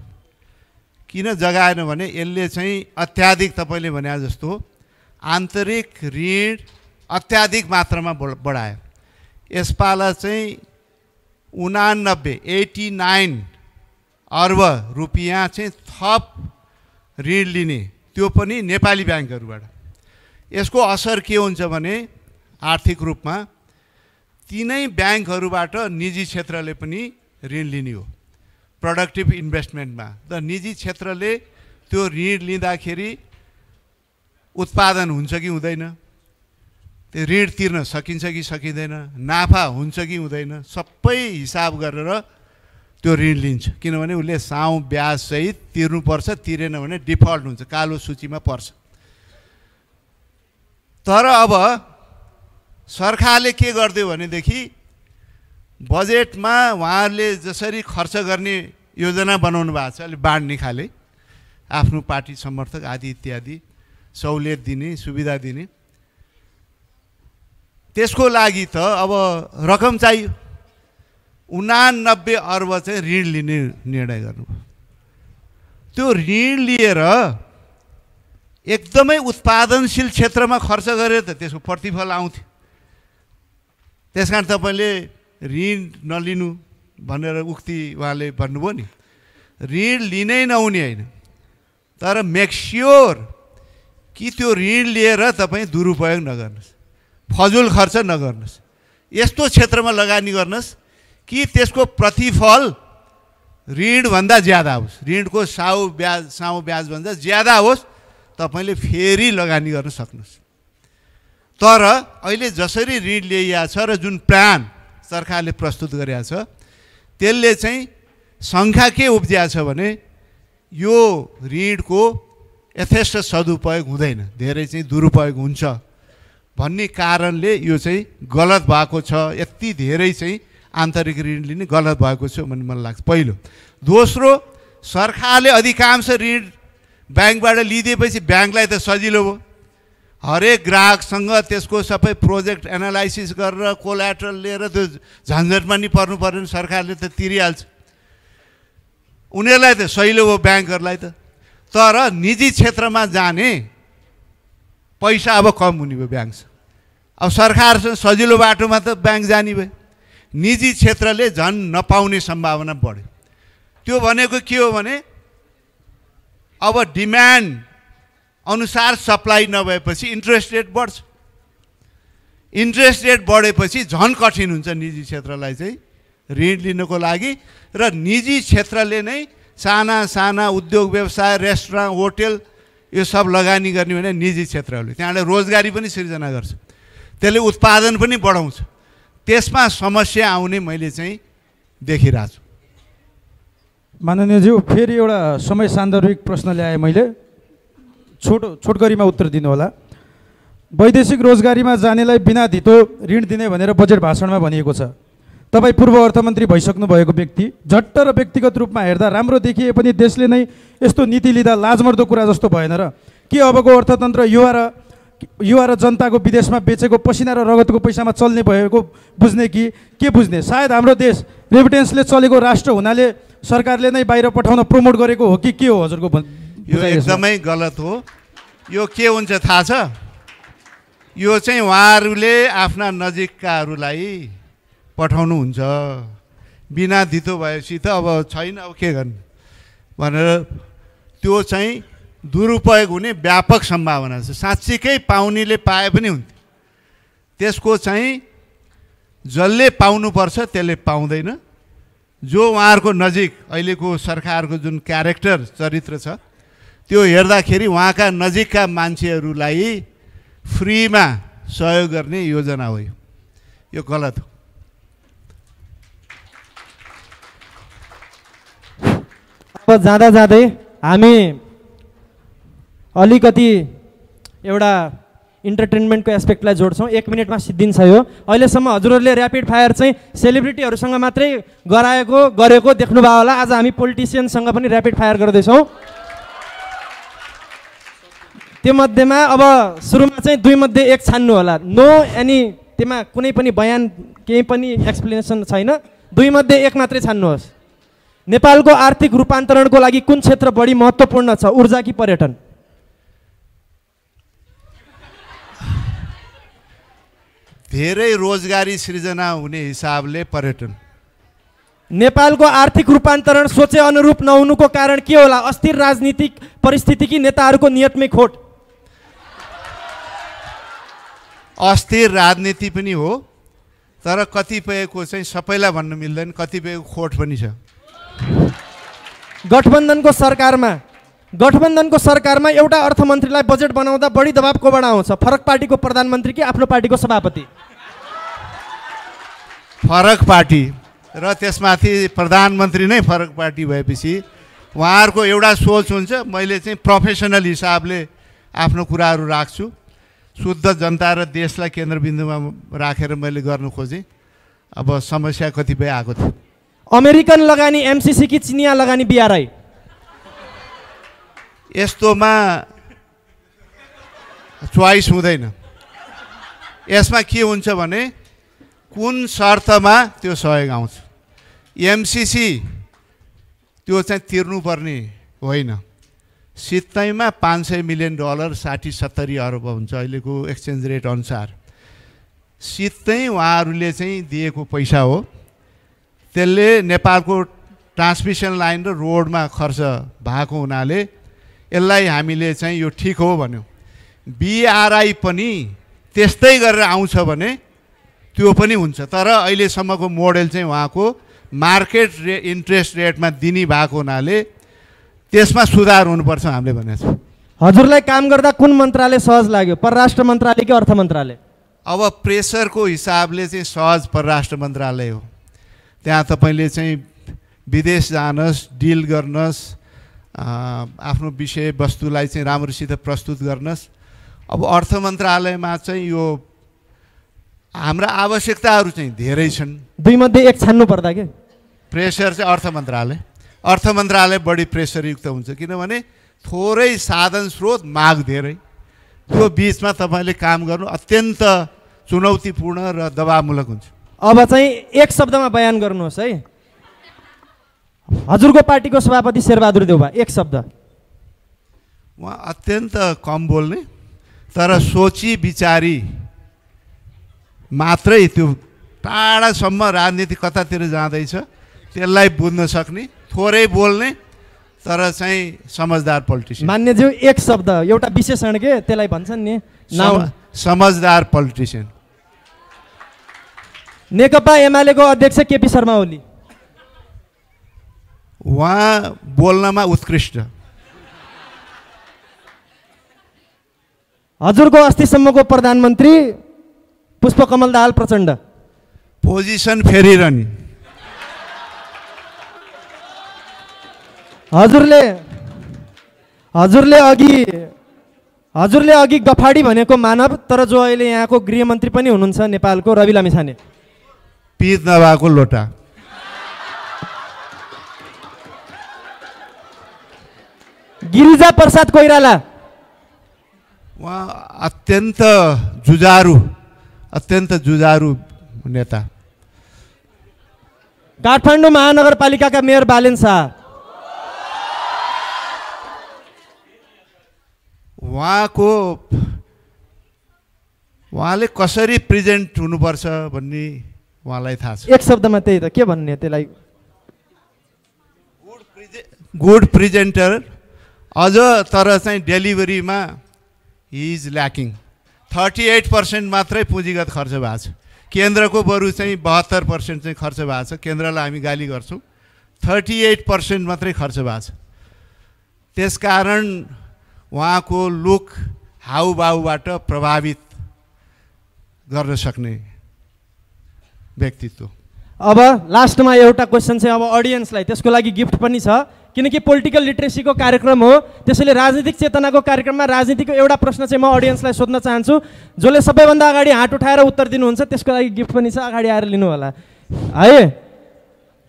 किन जगाएन भने यसले चाहिँ अत्याधिक तपाईँले भने जस्तो आन्तरिक ऋण अत्याधिक मात्रामा बढायो यसपाला चाहिँ उनानब्बे एटी नाइन अर्ब रुपियाँ चाहिँ थप ऋण लिने त्यो पनि नेपाली ब्याङ्कहरूबाट यसको असर के हुन्छ भने आर्थिक रूपमा तिनै ब्याङ्कहरूबाट निजी क्षेत्रले पनि ऋण लिने हो प्रडक्टिभ इन्भेस्टमेन्टमा त निजी क्षेत्रले त्यो ऋण लिँदाखेरि उत्पादन हुन्छ कि हुँदैन त्यो ऋण तिर्न सकिन्छ कि सकिँदैन नाफा हुन्छ कि हुँदैन सबै हिसाब गरेर त्यो ऋण लिन्छ किनभने उसले साउ ब्याजसहित तिर्नुपर्छ तिरेन भने डिफल्ट हुन्छ कालो सूचीमा पर्छ तर अब सरकारले के गरिदियो भनेदेखि बजेटमा उहाँहरूले जसरी खर्च गर्ने योजना बनाउनु भएको छ अलिक बाँड्ने खाले आफ्नो पार्टी समर्थक आदि इत्यादि सहुलियत दिने सुविधा दिने त्यसको लागि त अब रकम चाहियो उनानब्बे अर्ब चाहिँ ऋण लिने निर्णय गर्नुभयो त्यो ऋण लिएर एकदमै उत्पादनशील क्षेत्रमा खर्च गरेर त त्यसको प्रतिफल आउँथ्यो त्यस कारण तपाईँले ऋण नलिनु भनेर उक्ति उहाँले भन्नुभयो नि ऋण लिनै नहुने होइन तर मेक्स्योर कि त्यो ऋण लिएर तपाईँ दुरुपयोग नगर्नुहोस् फजुल खर्च नगर्नुहोस् यस्तो क्षेत्रमा लगानी गर्नुहोस् कि त्यसको प्रतिफल ऋणभन्दा ज्यादा होस् ऋणको साउ ब्याज साउ ब्याजभन्दा ज्यादा होस् तपाईँले फेरि लगानी गर्न सक्नुहोस् तर अहिले जसरी ऋण ल्याइएको छ र जुन प्लान सरकारले प्रस्तुत गरेको छ त्यसले चाहिँ शङ्का के उब्जिया छ भने यो ऋणको यथेष्ट सदुपयोग हुँदैन धेरै चाहिँ दुरुपयोग हुन्छ भन्ने कारणले यो चाहिँ गलत भएको छ यति धेरै चाहिँ आन्तरिक ऋण लिने गलत भएको छ भन्ने मलाई लाग्छ पहिलो दोस्रो सरकारले अधिकांश ऋण ब्याङ्कबाट लिइदिएपछि ब्याङ्कलाई त सजिलो भयो हरेक ग्राहकसँग त्यसको सबै प्रोजेक्ट एनालाइसिस गरेर कोल्याट्रल लिएर त्यो झन्झटमा नि पर्नु परेन सरकारले त तिरिहाल्छ उनीहरूलाई त सहिलो हो ब्याङ्कहरूलाई त तर निजी क्षेत्रमा जाने पैसा अब कम हुने भयो ब्याङ्कसँग अब सरकारसँग सजिलो बाटोमा त ब्याङ्क जाने भयो निजी क्षेत्रले झन् नपाउने सम्भावना बढ्यो त्यो भनेको के हो भने अब डिमान्ड अनुसार सप्लाई नभएपछि इन्ट्रेस्ट रेट बढ्छ इन्ट्रेस्ट रेट बढेपछि झन् कठिन हुन्छ निजी क्षेत्रलाई चाहिँ ऋण लिनको लागि र निजी क्षेत्रले नै साना साना उद्योग व्यवसाय रेस्टुरेन्ट होटेल यो सब लगानी गर्ने भने निजी क्षेत्रहरूले त्यहाँले रोजगारी पनि सिर्जना गर्छ त्यसले उत्पादन पनि बढाउँछ त्यसमा समस्या आउने मैले चाहिँ देखिरहेको छु माननीयज्यू फेरि एउटा समय सान्दर्भिक प्रश्न ल्याएँ मैले छोटो छोटगरीमा उत्तर दिनुहोला वैदेशिक रोजगारीमा जानेलाई बिना धितो ऋण दिने भनेर बजेट भाषणमा भनिएको छ तपाईँ पूर्व अर्थमन्त्री भइसक्नु भएको व्यक्ति झट्ट र व्यक्तिगत रूपमा हेर्दा राम्रो देखिए पनि देशले नै यस्तो नीति लिँदा लाजमर्दो कुरा जस्तो भएन र के अबको अर्थतन्त्र युवा र युवा र जनताको विदेशमा बेचेको पसिना र रगतको पैसामा चल्ने भएको बुझ्ने कि के बुझ्ने सायद हाम्रो देश रेभिडेन्सले चलेको राष्ट्र हुनाले सरकारले नै बाहिर पठाउन प्रमोट गरेको हो कि के हो हजुरको यो एकदमै गलत हो यो के हुन्छ थाहा छ यो चाहिँ उहाँहरूले आफ्ना नजिककाहरूलाई पठाउनुहुन्छ बिना धितो भएपछि त अब छैन अब के गर्नु भनेर त्यो चाहिँ दुरुपयोग हुने व्यापक सम्भावना छ साँच्चीकै पाउनेले पाए पनि हुन्थ्यो त्यसको चाहिँ जसले पाउनुपर्छ त्यसले पाउँदैन जो उहाँहरूको नजिक अहिलेको सरकारको जुन क्यारेक्टर चरित्र छ त्यो हेर्दाखेरि उहाँका नजिकका मान्छेहरूलाई फ्रीमा सहयोग गर्ने योजना हो यो गलत हो अब जाँदा जाँदै हामी अलिकति एउटा इन्टरटेन्मेन्टको एस्पेक्टलाई जोड्छौँ एक मिनटमा सिद्धिन्छ यो अहिलेसम्म हजुरहरूले ऱ्यापिड फायर चाहिँ सेलिब्रिटीहरूसँग मात्रै गराएको गरेको देख्नुभयो होला आज हामी पोलिटिसियनसँग पनि ऱ्यापिड फायर गर्दैछौँ त्यो मध्येमा अब सुरुमा चाहिँ दुई मध्ये एक छान्नु होला नो एनी त्यसमा कुनै पनि बयान केही पनि एक्सप्लेनेसन छैन दुई मध्ये एक मात्रै छान्नुहोस् नेपालको आर्थिक रूपान्तरणको लागि कुन क्षेत्र बढी महत्त्वपूर्ण छ ऊर्जा कि पर्यटन धेरै रोजगारी सृजना हुने हिसाबले पर्यटन नेपालको आर्थिक रूपान्तरण सोचे अनुरूप नहुनुको कारण के होला अस्थिर राजनीतिक परिस्थिति कि नेताहरूको नियतमै खोट अस्थिर राजनीति पनि हो तर कतिपयको चाहिँ सबैलाई भन्नु मिल्दैन कतिपयको खोट पनि छ गठबन्धनको सरकारमा गठबन्धनको सरकारमा एउटा अर्थमन्त्रीलाई बजेट बनाउँदा बढी दबाब कोबाट आउँछ फरक पार्टीको प्रधानमन्त्री कि आफ्नो पार्टीको सभापति फरक पार्टी र त्यसमाथि प्रधानमन्त्री नै फरक पार्टी भएपछि उहाँहरूको एउटा सोच हुन्छ मैले चाहिँ प्रोफेसनल हिसाबले आफ्नो कुराहरू राख्छु शुद्ध जनता र देशलाई केन्द्रबिन्दुमा राखेर मैले गर्नु खोजेँ अब समस्या कतिपय आएको थियो अमेरिकन लगानी एमसिसी कि चिनिया लगानी बिआरआई यस्तोमा चोइस हुँदैन यसमा के हुन्छ भने कुन शर्तमा त्यो सहयोग आउँछ एमसिसी त्यो चाहिँ तिर्नुपर्ने होइन सित्तैमा पाँच सय मिलियन डलर साठी सत्तरी अर्ब हुन्छ अहिलेको एक्सचेन्ज रेट अनुसार सित्तै उहाँहरूले चाहिँ दिएको पैसा हो त्यसले नेपालको ट्रान्समिसन लाइन र रोडमा खर्च भएको हुनाले यसलाई हामीले चाहिँ यो ठिक हो भन्यो बिआरआई पनि त्यस्तै गरेर आउँछ भने त्यो पनि हुन्छ तर अहिलेसम्मको मोडेल चाहिँ उहाँको मार्केट रे इन्ट्रेस्ट रेटमा दिने भएको हुनाले त्यसमा सुधार हुनुपर्छ हामीले भनेको छौँ हजुरलाई काम गर्दा कुन मन्त्रालय सहज लाग्यो परराष्ट्र मन्त्रालय कि अर्थ मन्त्रालय अब प्रेसरको हिसाबले चाहिँ सहज परराष्ट्र मन्त्रालय हो त्यहाँ तपाईँले चाहिँ विदेश जानुहोस् डिल गर्नुहोस् आफ्नो विषयवस्तुलाई चाहिँ राम्रोसित प्रस्तुत गर्नुहोस् अब अर्थ मन्त्रालयमा चाहिँ यो हाम्रा आवश्यकताहरू चाहिँ धेरै छन् दुईमध्ये एक छान्नु पर्दा के प्रेसर चाहिँ अर्थ मन्त्रालय अर्थ मन्त्रालय बढी प्रेसरयुक्त हुन्छ किनभने थोरै साधन स्रोत माग धेरै त्यो बिचमा तपाईँले काम गर्नु अत्यन्त चुनौतीपूर्ण र दबावमूलक हुन्छ अब चाहिँ एक शब्दमा बयान गर्नुहोस् है हजुरको पार्टीको सभापति शेरबहादुर देउबा एक शब्द उहाँ अत्यन्त कम बोल्ने तर सोची विचारी मात्रै त्यो टाढासम्म राजनीति कतातिर जाँदैछ त्यसलाई बुझ्न सक्ने थोरै बोल्ने तर चाहिँ समझदार पोलिटिसियन मान्यज्यू एक शब्द एउटा विशेषण के त्यसलाई भन्छन् नि नाउ समझदार पोलिटिसियन नेकपा एमालेको अध्यक्ष केपी शर्मा ओली उहाँ बोल्नमा उत्कृष्ट हजुरको अस्तिसम्मको प्रधानमन्त्री पुष्पकमल दाहाल प्रचण्ड पोजिसन फेरिरहने हजुरले हजुरले अघि हजुरले अघि गफाडी भनेको मानव तर जो अहिले यहाँको गृहमन्त्री पनि हुनुहुन्छ नेपालको रवि लामिछाने पिच नभएको लोटा गिरिजा प्रसाद कोइराला उहाँ अत्यन्त जुजारु अत्यन्त जुजारु नेता काठमाडौँ महानगरपालिकाका मेयर बालेन शाह उहाँको उहाँले कसरी प्रेजेन्ट हुनुपर्छ भन्ने उहाँलाई थाहा छ एक शब्दमा त्यही त के भन्ने त्यसलाई गुड प्रिजे गुड प्रिजेन्टर अझ तर चाहिँ डेलिभरीमा is lacking thirty eight percent मात्रै पुँजीगत खर्च भएको छ केन्द्रको बरु चाहिँ बहत्तर पर्सेन्ट चाहिँ खर्च भएको छ केन्द्रलाई हामी गाली गर्छौँ थर्टी एट पर्सेन्ट मात्रै खर्च भएको छ त्यस कारण उहाँको लुक हाउभाउबाट प्रभावित गर्न सक्ने व्यक्तित्व अब लास्टमा एउटा क्वेसन चाहिँ अब अडियन्सलाई त्यसको लागि गिफ्ट पनि छ किनकि पोलिटिकल लिट्रेसीको कार्यक्रम हो त्यसैले राजनीतिक चेतनाको कार्यक्रममा राजनीतिको एउटा प्रश्न चाहिँ म अडियन्सलाई सोध्न चाहन्छु जसले सबैभन्दा अगाडि हात उठाएर उत्तर दिनुहुन्छ त्यसको लागि गिफ्ट पनि छ अगाडि आएर लिनु होला है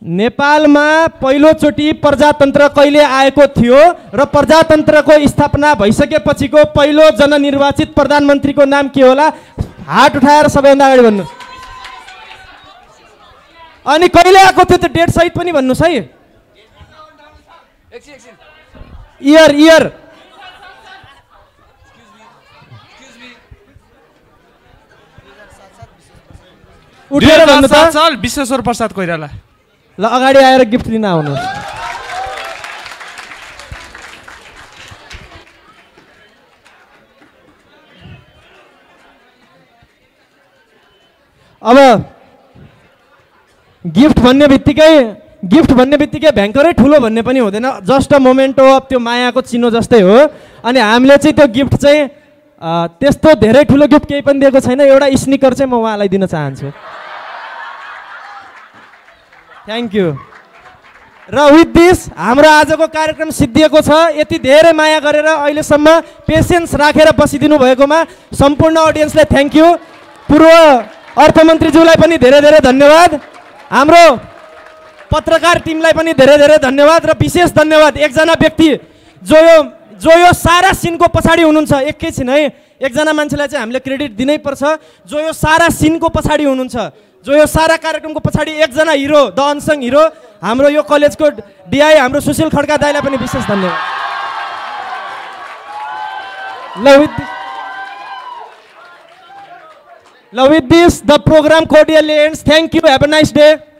नेपालमा पहिलोचोटि प्रजातन्त्र कहिले आएको थियो र प्रजातन्त्रको स्थापना भइसकेपछिको पहिलो जननिर्वाचित प्रधानमन्त्रीको नाम के होला हात उठाएर सबैभन्दा अगाडि भन्नु अनि कहिले आएको थियो त्यो डेट सहित पनि भन्नुहोस् है इयर इयर उठेर भन्नु त विश्वेश्वर प्रसाद कोइराला ल अगाडि आएर गिफ्ट दिन आउनुहोस् अब गिफ्ट भन्ने बित्तिकै गिफ्ट भन्ने बित्तिकै भ्याङ्करै ठुलो भन्ने पनि हुँदैन जस्ट अ मोमेन्ट हो त्यो मायाको चिनो जस्तै हो अनि हामीले चाहिँ त्यो गिफ्ट चाहिँ त्यस्तो धेरै ठुलो गिफ्ट केही पनि दिएको छैन एउटा स्निकर चाहिँ म उहाँलाई दिन चाहन्छु थ्याङ्क यू र विथ दिस हाम्रो आजको कार्यक्रम सिद्धिएको छ यति धेरै माया गरेर अहिलेसम्म पेसेन्स राखेर बसिदिनु भएकोमा सम्पूर्ण अडियन्सलाई थ्याङ्क यू पूर्व अर्थमन्त्रीज्यूलाई पनि धेरै धेरै धन्यवाद हाम्रो पत्रकार टिमलाई पनि धेरै धेरै धन्यवाद र विशेष धन्यवाद एकजना व्यक्ति जो यो जो यो सारा सिनको पछाडि हुनुहुन्छ एकैछिन है एकजना मान्छेलाई चाहिँ हामीले क्रेडिट दिनै पर्छ जो यो सारा सिनको पछाडि हुनुहुन्छ जो यो सारा कार्यक्रमको पछाडि एकजना हिरो द अनसङ हिरो हाम्रो यो कलेजको डिआई हाम्रो सुशील खड्का दाईलाई पनि विशेष धन्यवाद ल with this the program cordial ends thank you have a nice day